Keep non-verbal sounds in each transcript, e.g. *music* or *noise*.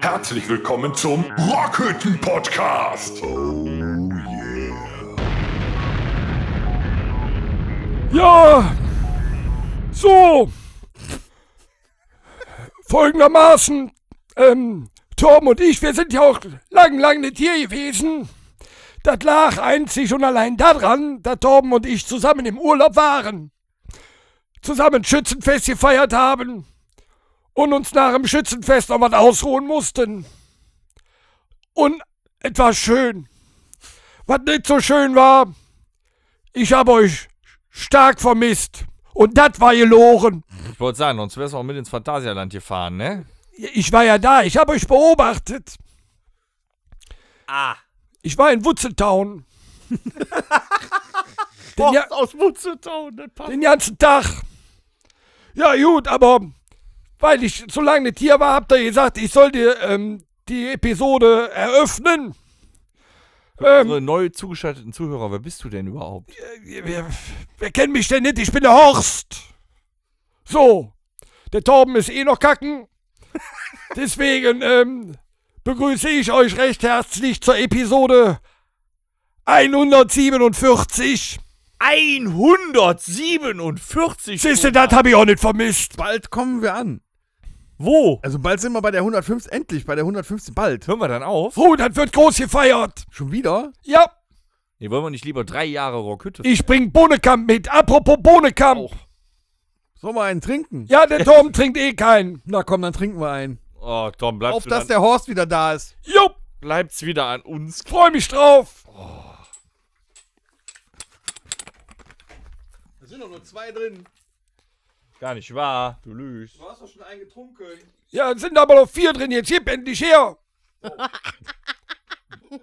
Herzlich willkommen zum Rockhütten Podcast. Oh yeah. Ja. So. Folgendermaßen, ähm, Tom und ich, wir sind ja auch lang, lang nicht hier gewesen. Das lag einzig und allein daran, dass Torben und ich zusammen im Urlaub waren zusammen Schützenfest gefeiert haben und uns nach dem Schützenfest noch was ausruhen mussten. Und etwas schön. Was nicht so schön war, ich habe euch stark vermisst. Und das war geloren. Ich wollte sagen, sonst wärst du auch mit ins Phantasialand gefahren, ne? Ich war ja da, ich habe euch beobachtet. Ah. Ich war in Wutzeltown. *laughs* den, ja aus Wutzeltown, ne, den ganzen Tag ja gut, aber weil ich so lange nicht hier war, habt ihr gesagt, ich soll dir ähm, die Episode eröffnen. ähm, unsere neu zugeschalteten Zuhörer, wer bist du denn überhaupt? Äh, wer, wer, wer kennt mich denn nicht? Ich bin der Horst. So, der Torben ist eh noch kacken. *laughs* Deswegen ähm, begrüße ich euch recht herzlich zur Episode 147. 147. Siehst du, das habe ich auch nicht vermisst. Bald kommen wir an. Wo? Also bald sind wir bei der 150, endlich bei der 150, bald. Hören wir dann auf? Oh, das wird groß gefeiert. Schon wieder? Ja. Nee, wollen wir nicht lieber drei Jahre Rockhütte. Ich bring Bohnekamp mit. Apropos Bohnekamp. Auch. Sollen wir einen trinken? Ja, der Tom *laughs* trinkt eh keinen. Na komm, dann trinken wir einen. Oh, Tom, bleibst Auf, dass an. der Horst wieder da ist. Jupp. Bleibt's wieder an uns. Freu mich drauf. Oh. doch nur zwei drin. Gar nicht wahr, du lügst. Du hast doch schon einen getrunken. Ja, es sind aber noch vier drin. Jetzt gib endlich her. Oh. *laughs*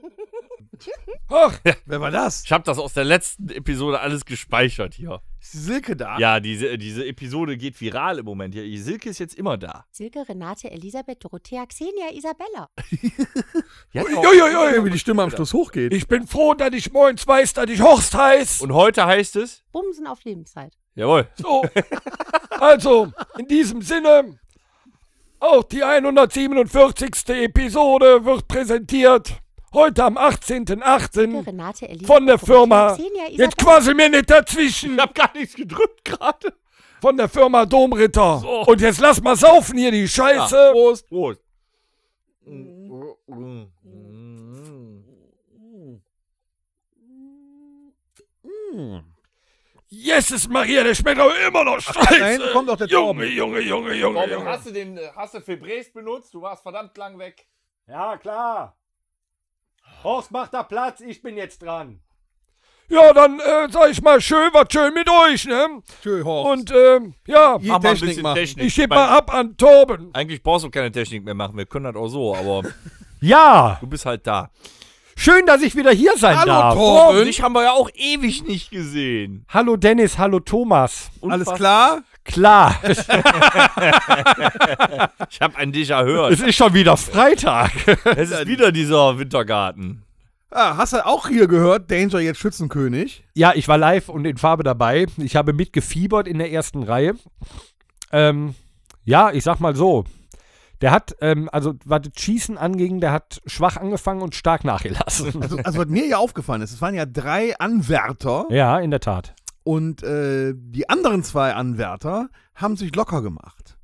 Hoch, wer war das? Ich habe das aus der letzten Episode alles gespeichert hier. Ist die Silke da? Ja, diese, diese Episode geht viral im Moment. Ja, Silke ist jetzt immer da. Silke, Renate, Elisabeth, Dorothea, Xenia, Isabella. Uiuiui, *laughs* wie die Stimme am Schluss hochgeht. Ich bin froh, dass ich moins weiß, dass ich Horst heiß. Und heute heißt es? Bumsen auf Lebenszeit. Jawohl. So. *laughs* also, in diesem Sinne, auch die 147. Episode wird präsentiert Heute am 18.08. von der Firma. Jetzt quasi mir nicht dazwischen. Ich hab gar nichts gedrückt gerade. Von der Firma Domritter. So. Und jetzt lass mal saufen hier die Scheiße. Ja, Prost, Prost. Jesus Maria, der schmeckt aber immer noch scheiße. Da hinten kommt doch der Junge, Junge, Junge, Junge, Warum Junge. Hast du den, äh, hast du Febrés benutzt? Du warst verdammt lang weg. Ja, klar. Horst, mach da Platz, ich bin jetzt dran. Ja, dann äh, sag ich mal schön, was schön mit euch, ne? Schön, Horst. Und ähm, ja, die Technik ein bisschen machen. Technik. ich gebe mal ab an Torben. Eigentlich brauchst du keine Technik mehr machen, wir können das auch so, aber *laughs* ja, du bist halt da. Schön, dass ich wieder hier sein hallo, darf. Hallo Torben. Dich haben wir ja auch ewig nicht gesehen. Hallo Dennis, hallo Thomas. Unfassbar. Alles klar? Klar. *laughs* ich habe an dich erhört. Es ist schon wieder Freitag. Es ist wieder dieser Wintergarten. Ah, hast du auch hier gehört, Danger jetzt Schützenkönig? Ja, ich war live und in Farbe dabei. Ich habe mitgefiebert in der ersten Reihe. Ähm, ja, ich sag mal so. Der hat, ähm, also was das Schießen anging, der hat schwach angefangen und stark nachgelassen. Also, also was mir ja aufgefallen ist, es waren ja drei Anwärter. Ja, in der Tat. Und äh, die anderen zwei Anwärter haben sich locker gemacht.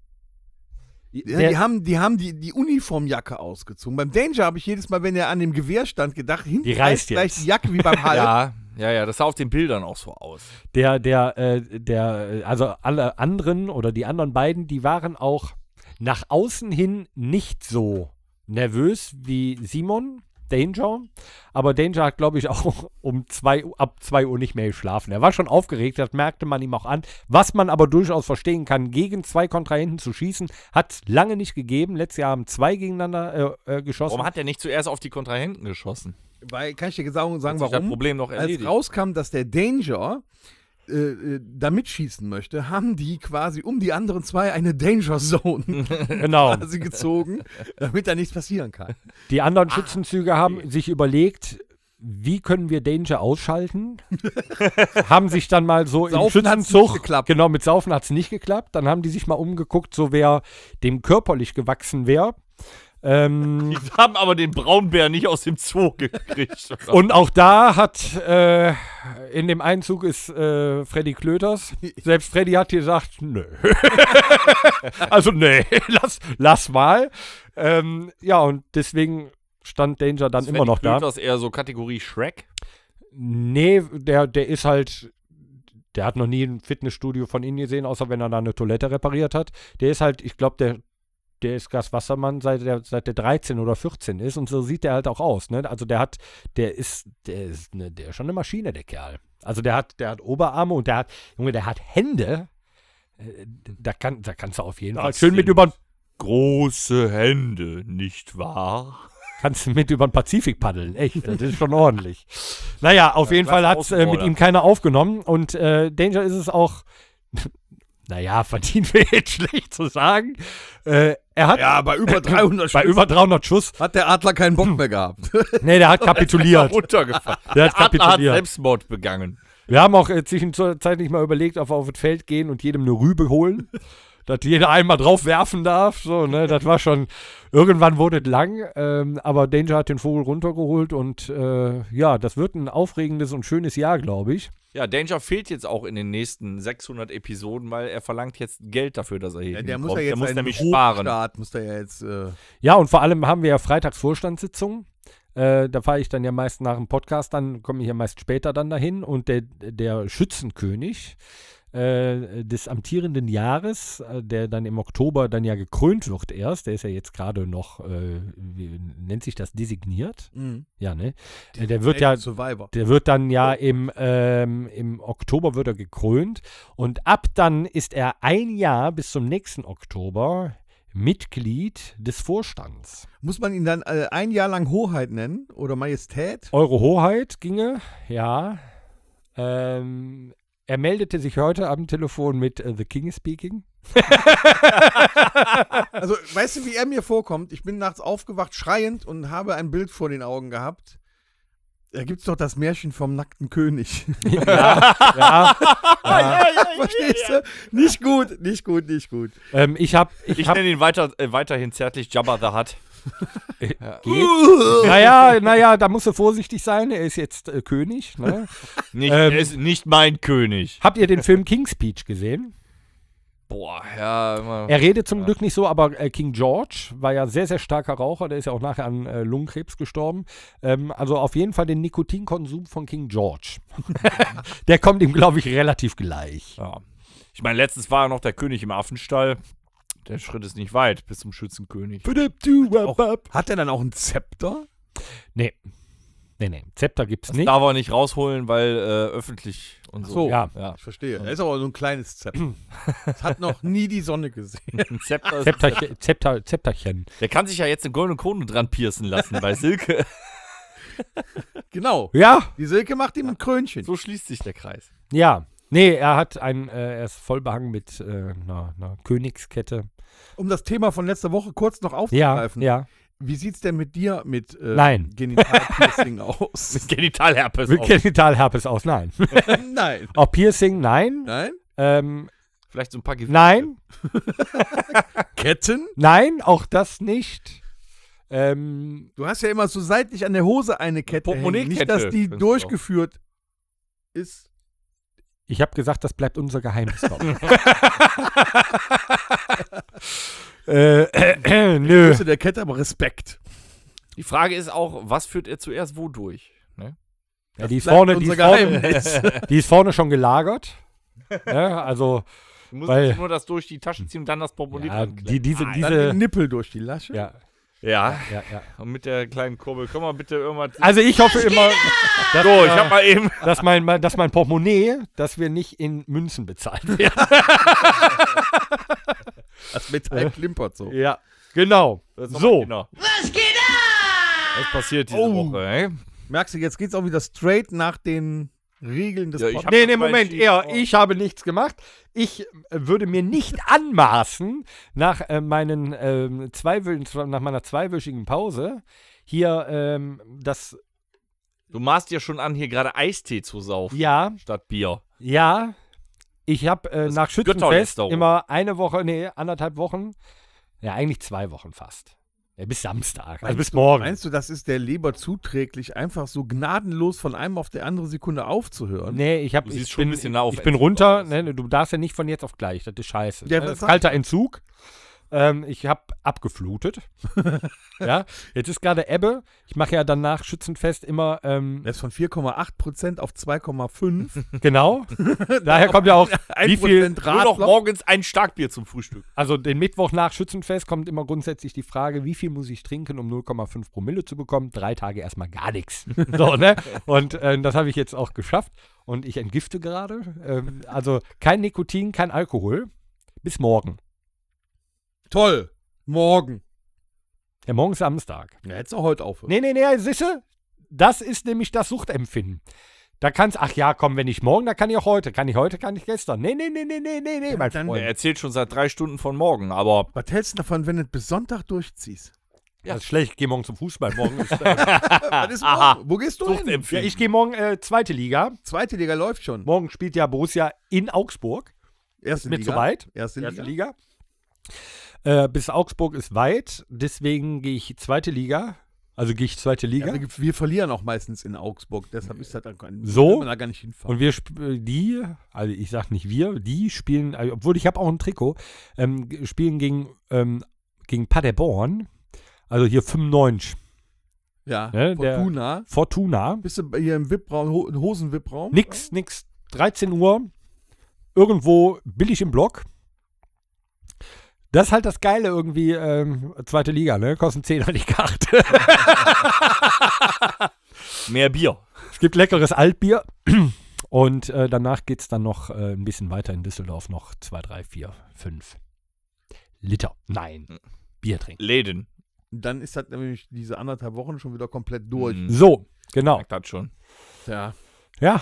Ja, ne, die haben, die, haben die, die Uniformjacke ausgezogen. Beim Danger habe ich jedes Mal, wenn er an dem Gewehr stand, gedacht, hinten die reißt gleich die Jacke wie beim *laughs* Hall. ja, ja, ja, das sah auf den Bildern auch so aus. Der, der, äh, der, also alle anderen oder die anderen beiden, die waren auch nach außen hin nicht so nervös wie Simon. Danger. Aber Danger hat, glaube ich, *laughs* auch um zwei, ab 2 Uhr nicht mehr geschlafen. Er war schon aufgeregt, das merkte man ihm auch an. Was man aber durchaus verstehen kann, gegen zwei Kontrahenten zu schießen, hat es lange nicht gegeben. Letztes Jahr haben zwei gegeneinander äh, äh, geschossen. Warum hat er nicht zuerst auf die Kontrahenten geschossen? Weil, kann ich dir sagen, warum? Das Problem noch erledigt. Als rauskam, dass der Danger äh, äh, da mitschießen möchte, haben die quasi um die anderen zwei eine Danger Zone *laughs* genau. quasi gezogen, damit da nichts passieren kann. Die anderen ah. Schützenzüge ah, haben okay. sich überlegt, wie können wir Danger ausschalten? *laughs* haben sich dann mal so Saufen im Schützenzug geklappt. Genau, mit Saufen hat es nicht geklappt. Dann haben die sich mal umgeguckt, so wer dem körperlich gewachsen wäre. Ähm, die haben aber den Braunbär nicht aus dem Zoo gekriegt. und auch da hat äh, in dem Einzug ist äh, Freddy Klöters. Selbst Freddy hat gesagt, nö. *laughs* also nee, *laughs* lass, lass mal. Ähm, ja, und deswegen stand Danger dann ist immer Freddy noch Klöters da. Klöters eher so Kategorie Shrek? Nee, der, der ist halt der hat noch nie ein Fitnessstudio von ihnen gesehen, außer wenn er da eine Toilette repariert hat. Der ist halt, ich glaube, der der ist Gaswassermann seit der, seit der 13 oder 14 ist und so sieht der halt auch aus. Ne? Also der hat, der ist, der ist, ne, der ist schon eine Maschine, der Kerl. Also der hat, der hat Oberarme und der hat, Junge, der hat Hände. Äh, da, kann, da kannst du auf jeden Fall schön mit über große Hände, nicht wahr? Kannst du mit über den Pazifik paddeln, echt, das ist schon ordentlich. Naja, auf ja, jeden Fall hat es äh, mit ihm keiner aufgenommen und äh, Danger ist es auch naja, verdient wir *laughs* jetzt schlecht zu sagen. Äh, er hat, ja, bei über 300 *clears throat* Schuss. Bei über 300 Schuss. Hat der Adler keinen Bock hm. mehr gehabt. *laughs* nee, der hat *laughs* kapituliert. runtergefallen. Der, hat Adler hat Selbstmord begangen. Wir haben auch äh, zwischenzeitlich mal überlegt, ob wir auf das Feld gehen und jedem eine Rübe holen dass jeder einmal drauf werfen darf. So, ne? Das war schon, irgendwann wurde es lang, ähm, aber Danger hat den Vogel runtergeholt und äh, ja, das wird ein aufregendes und schönes Jahr, glaube ich. Ja, Danger fehlt jetzt auch in den nächsten 600 Episoden, weil er verlangt jetzt Geld dafür, dass er hier ja, der muss ja jetzt der muss nämlich sparen. muss er ja jetzt. Äh ja, und vor allem haben wir ja freitags Vorstandssitzungen. Äh, da fahre ich dann ja meist nach dem Podcast, dann komme ich ja meist später dann dahin. Und der, der Schützenkönig, äh, des amtierenden Jahres, äh, der dann im Oktober dann ja gekrönt wird erst, der ist ja jetzt gerade noch, äh, wie nennt sich das, designiert? Mhm. Ja, ne? Die der wird ja, Survivor. der wird dann ja im, ähm, im Oktober wird er gekrönt und ab dann ist er ein Jahr bis zum nächsten Oktober Mitglied des Vorstands. Muss man ihn dann äh, ein Jahr lang Hoheit nennen oder Majestät? Eure Hoheit ginge, ja. Ähm, er meldete sich heute am Telefon mit uh, The King is Speaking. *laughs* also, weißt du, wie er mir vorkommt? Ich bin nachts aufgewacht, schreiend und habe ein Bild vor den Augen gehabt. Da gibt es doch das Märchen vom nackten König. *laughs* *laughs* Ja, ja, ja. ja, Verstehst du? Nicht gut, nicht gut, nicht gut. Ähm, ich hab, ich, ich nenne ihn weiter, äh, weiterhin zärtlich Jabba the Hutt. Äh, ja. *laughs* naja, naja, da musst du vorsichtig sein. Er ist jetzt äh, König. Ne? *laughs* Nicht, ähm, er ist nicht mein König. Habt ihr den Film King's Speech gesehen? Boah, ja. Er redet zum ja. Glück nicht so, aber äh, King George war ja sehr, sehr starker Raucher. Der ist ja auch nachher an äh, Lungenkrebs gestorben. Ähm, also auf jeden Fall den Nikotinkonsum von King George. *laughs* der kommt ihm, glaube ich, relativ gleich. Ja. Ich meine, letztens war er noch der König im Affenstall der Schritt ist nicht weit bis zum Schützenkönig. Auch, hat er dann auch ein Zepter? Nee. Nee, nee. Zepter gibt's das nicht. Darf er nicht rausholen, weil äh, öffentlich und so. so. Ja. ja. Ich verstehe. Er ist aber so ein kleines Zepter. das hat noch nie die Sonne gesehen. *laughs* Ein Zepter Zepterchen, Zepter, Zepterchen. Der kann sich ja jetzt eine goldene Krone dran piercen lassen bei Silke. *laughs* genau. Ja. Die Silke macht ihm ein Krönchen. So schließt sich der Kreis. Ja. Nee, er hat ein, äh, er ist voll behangen mit äh, einer, einer Königskette um das Thema von letzter Woche kurz noch aufzugreifen. Ja, ja. Wie sieht's denn mit dir mit äh, nein. Genitalpiercing aus? *laughs* Mit Genitalherpes mit aus. Mit Genitalherpes aus, nein. *laughs* nein. Auch Piercing, nein. Nein. Ähm, Vielleicht so ein paar Gewichte. Nein. *laughs* Ketten? Nein, auch das nicht. Ähm, du hast ja immer so seitlich an der Hose eine Kette. Hängen. Nicht, dass die durchgeführt ist. Ich habe gesagt, das bleibt unser Geheimnis. *laughs* äh, äh, äh, nö. Ich der Kette, aber Respekt. Die Frage ist auch, was führt er zuerst wodurch? Ne? Ja, die, ist vorne, die, vorne, *laughs* die, ist vorne, schon gelagert. ja, ne? also. Du musst weil, nur das durch die Tasche ziehen und dann das Portemonnaie ja, die, diese, ah, diese Nippel durch die Lasche. Ja, ja. ja, ja, Und mit der kleinen Kurbel, komm mal bitte irgendwas. Also ich hoffe immer, dass, so, ich hab mal eben. *laughs* dass, mein, dass mein Portemonnaie, dass wir nicht in Münzen bezahlen. werden. *laughs* das Metall klimpert so. Ja, genau. So. Genau. Was geht ab? Was passiert diese oh. Woche, ey? Merkst du, jetzt geht's auch wieder straight nach den Regeln des ja, Podcasts. Nee, nee, Moment, eher, ich habe nichts gemacht. Ich äh, würde mir nicht *laughs* anmaßen, nach, äh, meinen, ähm, zwei, nach meiner zweiwöchigen Pause hier ähm, das. Du maßt dir schon an, hier gerade Eistee zu saufen. Ja. Statt Bier. Ja. Ich habe äh, nach Schützenfest immer eine Woche, nee, anderthalb Wochen, ja, eigentlich zwei Wochen fast. Ja, bis Samstag. Also bis morgen. Meinst du, das ist der Leber zuträglich, einfach so gnadenlos von einem auf der andere Sekunde aufzuhören? Nee, ich habe ich, bin, ich bin runter. Nee, du darfst ja nicht von jetzt auf gleich. Das ist scheiße. Ja, das, kalter Entzug. Ähm, ich habe abgeflutet. *laughs* ja, jetzt ist gerade Ebbe. Ich mache ja danach Schützenfest immer. Ähm, das ist von 4,8% auf 2,5%. *laughs* Genau. *laughs* Daher kommt ja auch, wie viel. Nur noch morgens ein Starkbier zum Frühstück. Also den Mittwoch nach Schützenfest kommt immer grundsätzlich die Frage, wie viel muss ich trinken, um 0,5 Promille zu bekommen? Drei Tage erstmal gar nichts. So, ne? Und äh, das habe ich jetzt auch geschafft. Und ich entgifte gerade. Ähm, also kein Nikotin, kein Alkohol. Bis morgen. Toll. Morgen. Ja, morgen ist Samstag. Ja, jetzt auch heute aufhören. Nee, nee, nee, also siehste, das ist nämlich das Suchtempfinden. Da kannst ach ja, komm, wenn ich morgen, dann kann ich auch heute. Kann ich heute, kann ich gestern. Nee, nee, nee, nee, nee, nee, nee, mein Freund. Er erzählt schon seit drei Stunden von morgen, aber. Was hältst du davon, wenn du bis Sonntag durchziehst? Ja, das ist schlecht, ich gehe morgen zum Fußball. Morgen ist, äh, *laughs* *laughs* ist morgen? Aha. Wo gehst du hin? Ja, ich gehe morgen äh, zweite Liga. Zweite Liga läuft schon. Morgen spielt ja Borussia in Augsburg. Erste ist mir Liga. zu weit. Erste Liga. Erste Liga. Äh, bis Augsburg ist weit, deswegen gehe ich zweite Liga. Also gehe ich zweite Liga. Ja, wir verlieren auch meistens in Augsburg, deshalb ist das dann so, man da gar nicht hinfahren. Und wir äh, die, also ich sage nicht wir, die spielen, also obwohl ich habe auch ein Trikot, ähm, spielen gegen, ähm, gegen Paderborn, also hier 95. Ja, ne, Fortuna. Fortuna. Bist du hier im vip raum Nix, nix. 13 Uhr, irgendwo billig im Block. Das ist halt das Geile irgendwie, ähm, zweite Liga, ne? Kosten 10 an die Karte. *laughs* Mehr Bier. Es gibt leckeres Altbier. Und äh, danach geht es dann noch äh, ein bisschen weiter in Düsseldorf, noch 2, 3, 4, 5 Liter. Nein, hm. Bier trinken. Läden. Dann ist das nämlich diese anderthalb Wochen schon wieder komplett durch. Hm. So, genau. Merkt das schon. Ja. Ja,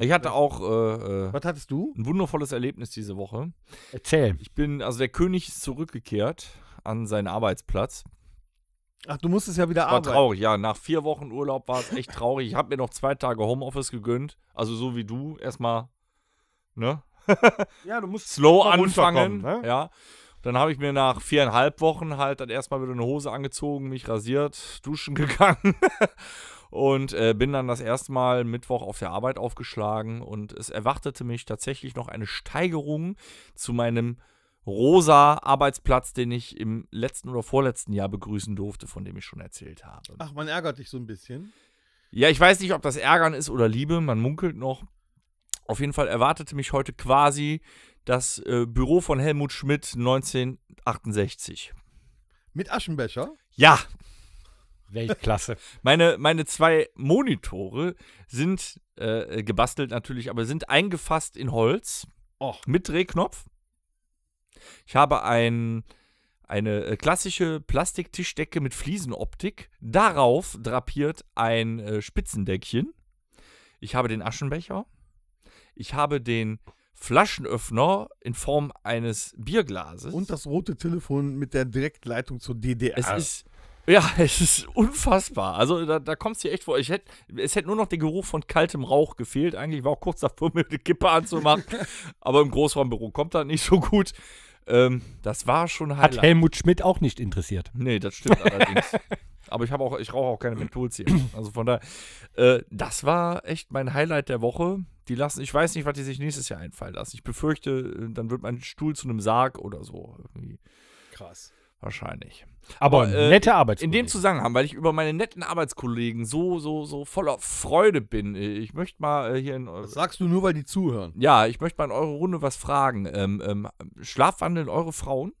ich hatte äh, auch. Äh, äh, Was hattest du? Ein wundervolles Erlebnis diese Woche. Erzähl. Ich bin, also der König ist zurückgekehrt an seinen Arbeitsplatz. Ach, du musstest ja wieder war arbeiten. War traurig, ja. Nach vier Wochen Urlaub war es echt traurig. Ich habe mir noch zwei Tage Homeoffice gegönnt. Also so wie du erstmal, ne? *laughs* ja, du musst slow anfangen. Ne? Ja. Dann habe ich mir nach viereinhalb Wochen halt dann erstmal wieder eine Hose angezogen, mich rasiert, duschen *laughs* gegangen und äh, bin dann das erste Mal Mittwoch auf der Arbeit aufgeschlagen und es erwartete mich tatsächlich noch eine Steigerung zu meinem rosa Arbeitsplatz, den ich im letzten oder vorletzten Jahr begrüßen durfte, von dem ich schon erzählt habe. Ach, man ärgert dich so ein bisschen. Ja, ich weiß nicht, ob das Ärgern ist oder Liebe, man munkelt noch. Auf jeden Fall erwartete mich heute quasi das äh, Büro von Helmut Schmidt 1968. Mit Aschenbecher? Ja. Weltklasse. *laughs* meine, meine zwei Monitore sind äh, gebastelt natürlich, aber sind eingefasst in Holz oh. mit Drehknopf. Ich habe ein, eine äh, klassische Plastiktischdecke mit Fliesenoptik. Darauf drapiert ein äh, Spitzendeckchen. Ich habe den Aschenbecher. Ich habe den Flaschenöffner in Form eines Bierglases. Und das rote Telefon mit der Direktleitung zur DDR. Es ist ja, *laughs* es ist unfassbar. Also da, da kommst du dir echt vor. Ich hätt, es hätte nur noch der Geruch von kaltem Rauch gefehlt. Eigentlich war auch kurz davor, *laughs* mir eine Kippe anzumachen. *laughs* Aber im Großraumbüro kommt das nicht so gut. Ähm, das war schon Highlight. Hat Helmut Schmidt auch nicht interessiert. Nee, das stimmt allerdings. Aber ich, ich rauche auch keine Menthols hier. Also von daher, äh, das war echt mein Highlight der Woche. Die lassen, ich weiß nicht, was die sich nächstes Jahr einfallen lassen. Ich befürchte, äh, dann wird mein Stuhl zu einem Sarg oder so. Irgendwie. Krass. Wahrscheinlich. Aber, äh, nette Arbeitskollegen. In dem Zusammenhang, weil ich über meine netten Arbeitskollegen so, so, so voller Freude bin. Äh, ich möchte mal äh, hier in eure. Das sagst du nur, weil die zuhören. Ja, ich möchte mal in eure Runde was fragen. Ähm, ähm, schlafwandeln eure Frauen?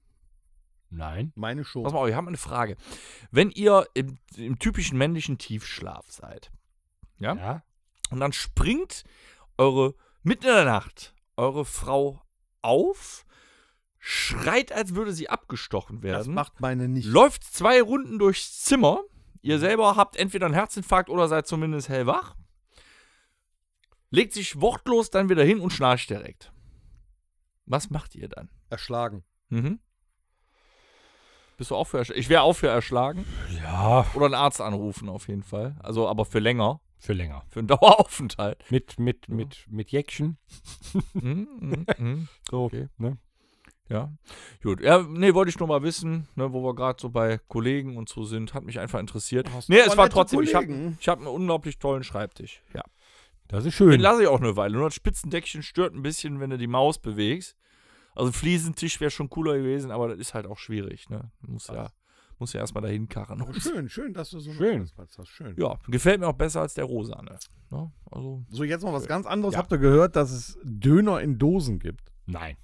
Nein. Meine schon. Pass mal auf, ich habe eine Frage. Wenn ihr im, im typischen männlichen Tiefschlaf seid, ja? ja? Und dann springt eure, mitten in der Nacht, eure Frau auf schreit, als würde sie abgestochen werden. Das macht meine nicht. Läuft zwei Runden durchs Zimmer. Ihr selber habt entweder einen Herzinfarkt oder seid zumindest hellwach. Legt sich wortlos dann wieder hin und schnarcht direkt. Was macht ihr dann? Erschlagen. Mhm. Bist du auch für erschlagen? Ich wäre auch für erschlagen. Ja. Oder einen Arzt anrufen auf jeden Fall. Also, aber für länger. Für länger. Für einen *laughs* Daueraufenthalt. Mit, mit, ja. mit, mit Jäckchen. Mhm, mm, mm. So, okay. ne? Ja, gut. Ja, nee, wollte ich nur mal wissen, ne, wo wir gerade so bei Kollegen und so sind. Hat mich einfach interessiert. Hast nee, es war trotzdem, Kollegen. ich habe hab einen unglaublich tollen Schreibtisch. Ja. Das ist schön. Den lasse ich auch eine Weile. Nur das Spitzendeckchen stört ein bisschen, wenn du die Maus bewegst. Also Fliesentisch wäre schon cooler gewesen, aber das ist halt auch schwierig. Ne? Muss ja, ja erstmal dahin karren. Oh, schön, schön, dass du so einen Platz hast. Schön. Ja, gefällt mir auch besser als der Rosane. Ne? Also, so, jetzt mal was ganz anderes. Ja. Habt ihr gehört, dass es Döner in Dosen gibt? Nein.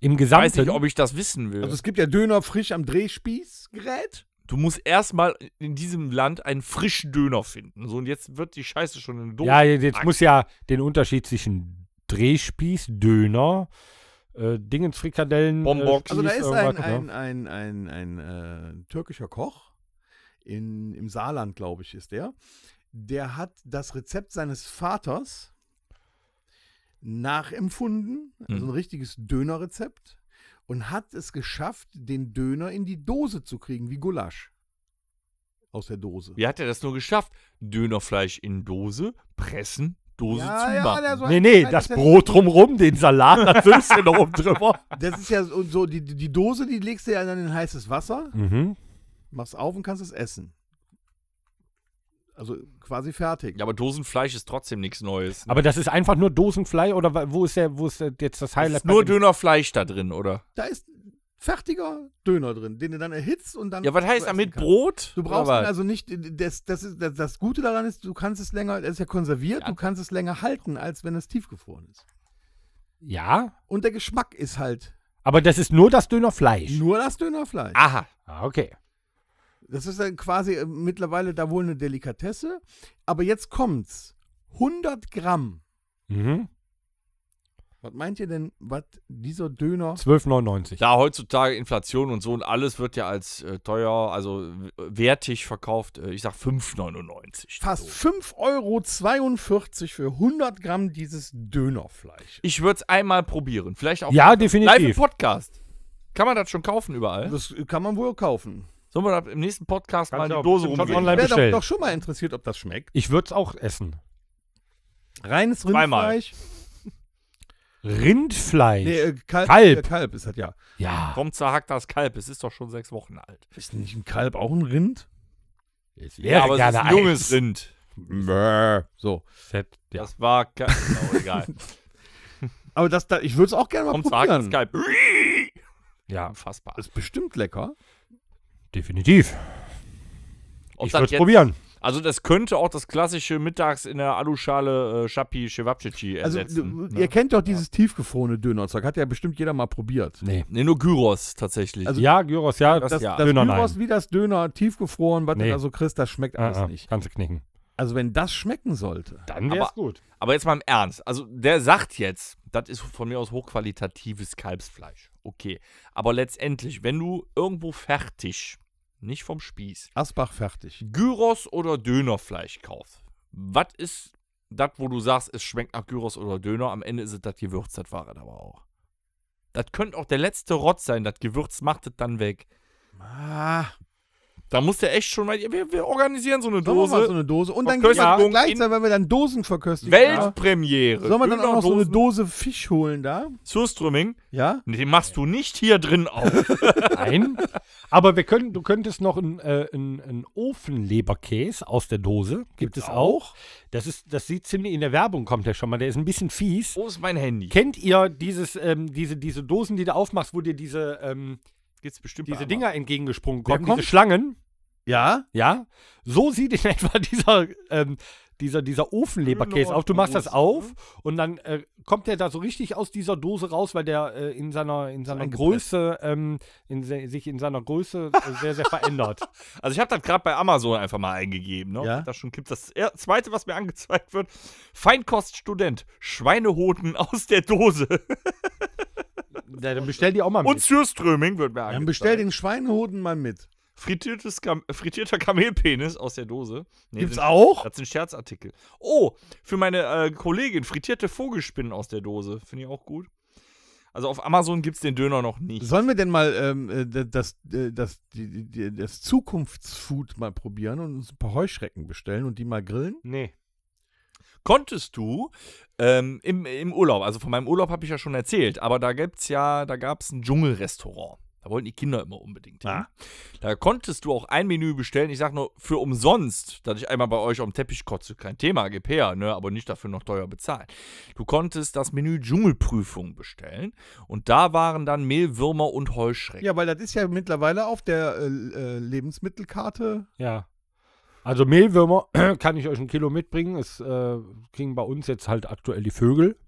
Im Gesamten. Ich weiß nicht, ob ich das wissen will. Also es gibt ja Döner frisch am Drehspießgerät. Du musst erstmal in diesem Land einen frischen Döner finden. So, und jetzt wird die Scheiße schon in Dose. Ja, jetzt muss ja den Unterschied zwischen Drehspieß, Döner, äh, Dingensfrikadellen. Bombox. Äh, also da ist ein, ne? ein, ein, ein, ein äh, türkischer Koch in, im Saarland, glaube ich, ist der. Der hat das Rezept seines Vaters nachempfunden, also mhm. ein richtiges Dönerrezept, und hat es geschafft, den Döner in die Dose zu kriegen, wie Gulasch. Aus der Dose. Wie hat er das nur geschafft? Dönerfleisch in Dose, pressen, Dose ja, zu ja, machen. So nee, nee, das, das Brot drumrum, den Salat, das Würstchen *laughs* rum drüber. Das ist ja so, die, die Dose, die legst du ja dann in heißes Wasser, mhm. machst auf und kannst es essen. Also quasi fertig. Ja, aber Dosenfleisch ist trotzdem nichts Neues. Ne? Aber das ist einfach nur Dosenfleisch oder wo ist der, wo ist der jetzt das Highlight? Ist nur Dönerfleisch da drin, oder? Da ist fertiger Döner drin, den du dann erhitzt und dann. Ja, was heißt damit Brot? Du brauchst also nicht. Das, das, ist, das, das, Gute daran ist, du kannst es länger, es ist ja konserviert, ja. du kannst es länger halten, als wenn es tiefgefroren ist. Ja. Und der Geschmack ist halt. Aber das ist nur das Dönerfleisch. Nur das Dönerfleisch. Aha. Ah, okay. Das ist dann quasi äh, mittlerweile da wohl eine Delikatesse. Aber jetzt kommt's. 100 Gramm. Mhm. Was meint ihr denn, was dieser Döner? 12,99. Ja, heutzutage Inflation und so und alles wird ja als äh, teuer, also wertig verkauft. Äh, ich sag 5,99. Fast so. 5,42 Euro für 100 Gramm dieses Dönerfleisch. Ich würde es einmal probieren. Vielleicht auch ja, definitiv. live im Podcast. Kann man das schon kaufen überall? Das äh, kann man wohl kaufen. Sollen wir da im nächsten Podcast Kannst mal die Dose rumgeben? ich wäre doch, doch, schon mal interessiert, ob das schmeckt. Ich würde es auch essen. Reines Rindfleisch. Rindfleisch. Nee, äh, Kalb. Äh, Kalb. Kalb ist das ja. Ja. Komm, zerhackt das Kalb. Es ist doch schon sechs Wochen alt. Ist nicht ein Kalb auch ein Rind? Es wäre ja, aber gerne es ist ein junges Eis. Rind. Bäh. So. Fett, ja. Das war Kalb. oh, egal. *laughs* aber das, da, ich würde es auch gerne mal Komm, probieren. Komm, zerhackt das Kalb. ja. Unfassbar. Ist bestimmt lecker. Definitiv. Ob ich würde es probieren. Also das könnte auch das klassische mittags in der Aluschale äh, Schappi Schewabschici also, ersetzen. Also, ne? Ihr kennt doch dieses ja. tiefgefrorene Dönerzeug. Hat ja bestimmt jeder mal probiert. Nee, nee nur Gyros tatsächlich. Also, ja, Gyros, ja. Das, das, ja. das Döner, Gyros nein. wie das Döner, tiefgefroren, was nee. du da so kriegst, das schmeckt ah, alles ah, ah, nicht. Kannst du knicken. Also wenn das schmecken sollte, dann wäre es gut. Aber jetzt mal im Ernst. Also der sagt jetzt, das ist von mir aus hochqualitatives Kalbsfleisch okay. Aber letztendlich, wenn du irgendwo fertig, nicht vom Spieß, Asbach fertig, Gyros oder Dönerfleisch kaufst, was ist das, wo du sagst, es schmeckt nach Gyros oder Döner? Am Ende ist es das Gewürz, das war es aber auch. Das könnte auch der letzte Rott sein, das Gewürz macht es dann weg. Ah. Da muss der echt schon mal. Wir, wir organisieren so eine Dose. Sollen wir so eine Dose. Und dann ja, gleichzeitig, weil wir dann Dosen verköstigen. Weltpremiere. Sollen wir dann auch noch Dosen? so eine Dose Fisch holen da? Surströmming? Ja. Den machst du nicht hier drin auf. *laughs* Nein. Aber wir können, du könntest noch einen äh, ein, ein Ofenleberkäse aus der Dose. Gibt, Gibt es auch. auch. Das, ist, das sieht ziemlich in der Werbung, kommt der schon mal. Der ist ein bisschen fies. Wo ist mein Handy? Kennt ihr dieses, ähm, diese, diese Dosen, die du aufmachst, wo dir diese. Ähm, Geht's bestimmt diese Dinger entgegengesprungen kommen, diese Schlangen. Ja? Ja. So sieht in *laughs* etwa dieser, ähm, dieser, dieser Ofenleberkäse auf. Du machst das auf ne? und dann äh, kommt der da so richtig aus dieser Dose raus, weil der äh, in seiner, in seiner Größe, ähm, in sich in seiner Größe äh, sehr, sehr verändert. *laughs* Also ich habe das gerade bei Amazon einfach mal eingegeben. Ne? Ja? Das schon gibt. Das zweite, was mir angezeigt wird, Feinkoststudent, Schweinehoden aus der Dose. *laughs* Ja, dann bestell die auch mal mit. Und Sürströming wird mir angezeigt. Dann bestell den Schweinehoden mal mit. Frittiertes Kam äh, frittierter Kamelpenis aus der Dose. Nee, Gibt's sind, auch? Das sind Scherzartikel. Oh, für meine äh, Kollegin frittierte Vogelspinnen aus der Dose. Finde ich auch gut. Also auf Amazon gibt es den Döner noch nicht. Sollen wir denn mal ähm, äh, das, äh, das, das, das Zukunftsfood mal probieren und uns ein paar Heuschrecken bestellen und die mal grillen? Nee konntest du ähm, im, im Urlaub, also von meinem Urlaub habe ich ja schon erzählt, aber da gibt's ja, da gab es ein Dschungelrestaurant. Da wollten die Kinder immer unbedingt hin. Ah. Da konntest du auch ein Menü bestellen. Ich sag nur, für umsonst, dass ich einmal bei euch auf dem Teppich kotze, kein Thema, gib her, ne, aber nicht dafür noch teuer bezahlen. Du konntest das Menü Dschungelprüfung bestellen und da waren dann Mehlwürmer und Heuschrecken. Ja, weil das ist ja mittlerweile auf der äh, äh Lebensmittelkarte. Ja. Also Mehlwürmer *clears throat* kann ich euch ein Kilo mitbringen. Es äh, kriegen bei uns jetzt halt aktuell die Vögel.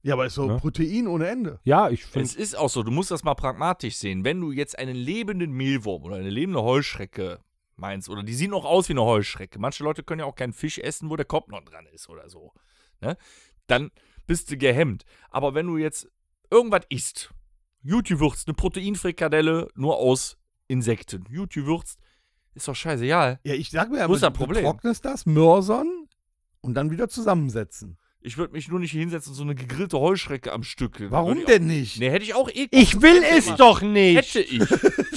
Ja, aber ist so ne? Protein ohne Ende. Ja, ich finde. Es ist auch so, du musst das mal pragmatisch sehen. Wenn du jetzt einen lebenden Mehlwurm oder eine lebende Heuschrecke meinst, oder die sieht auch aus wie eine Heuschrecke. Manche Leute können ja auch keinen Fisch essen, wo der Kopf noch dran ist oder so. Ne? Dann bist du gehemmt. Aber wenn du jetzt irgendwas isst, Jutti würzt, eine Proteinfrikadelle nur aus Insekten, Jutti würzt, ist doch scheißegal. Ja, ich sag mir ja, Wo ist das Problem? du trocknest das, mörsern und dann wieder zusammensetzen. Ich würde mich nur nicht hinsetzen und so eine gegrillte Heuschrecke am Stück. Warum denn nicht? Nee, hätte ich auch eh. Ich will es doch nicht. Hätte ich.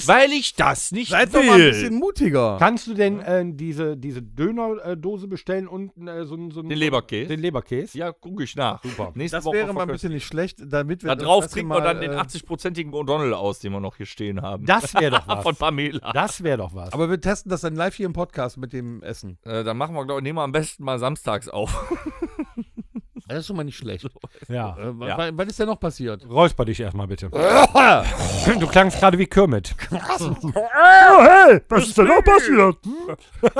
Weil ich das nicht Seid will. Doch mal ein bisschen mutiger. Kannst du denn äh, diese, diese Dönerdose bestellen und äh, so, so, Den Leberkäse? Den Leberkäse? Ja, gucke ich nach. Super. *laughs* Nächste das Woche wäre mal ein bisschen nicht schlecht, damit wir. Da drauf kriegen wir dann den 80-prozentigen äh, O'Donnell aus, den wir noch hier stehen haben. Das wäre doch *laughs* was. Von Pamela. Das wäre doch was. Aber wir testen das dann live hier im Podcast mit dem Essen. Äh, dann machen wir, glaube ich, nehmen wir am besten mal samstags auf. *laughs* Das ist schon mal nicht schlecht. Ja. Äh, wa- Was ist denn noch passiert? Räusper dich erstmal bitte. Du klangst gerade wie Kermit. Oh, hey, was ist denn noch passiert?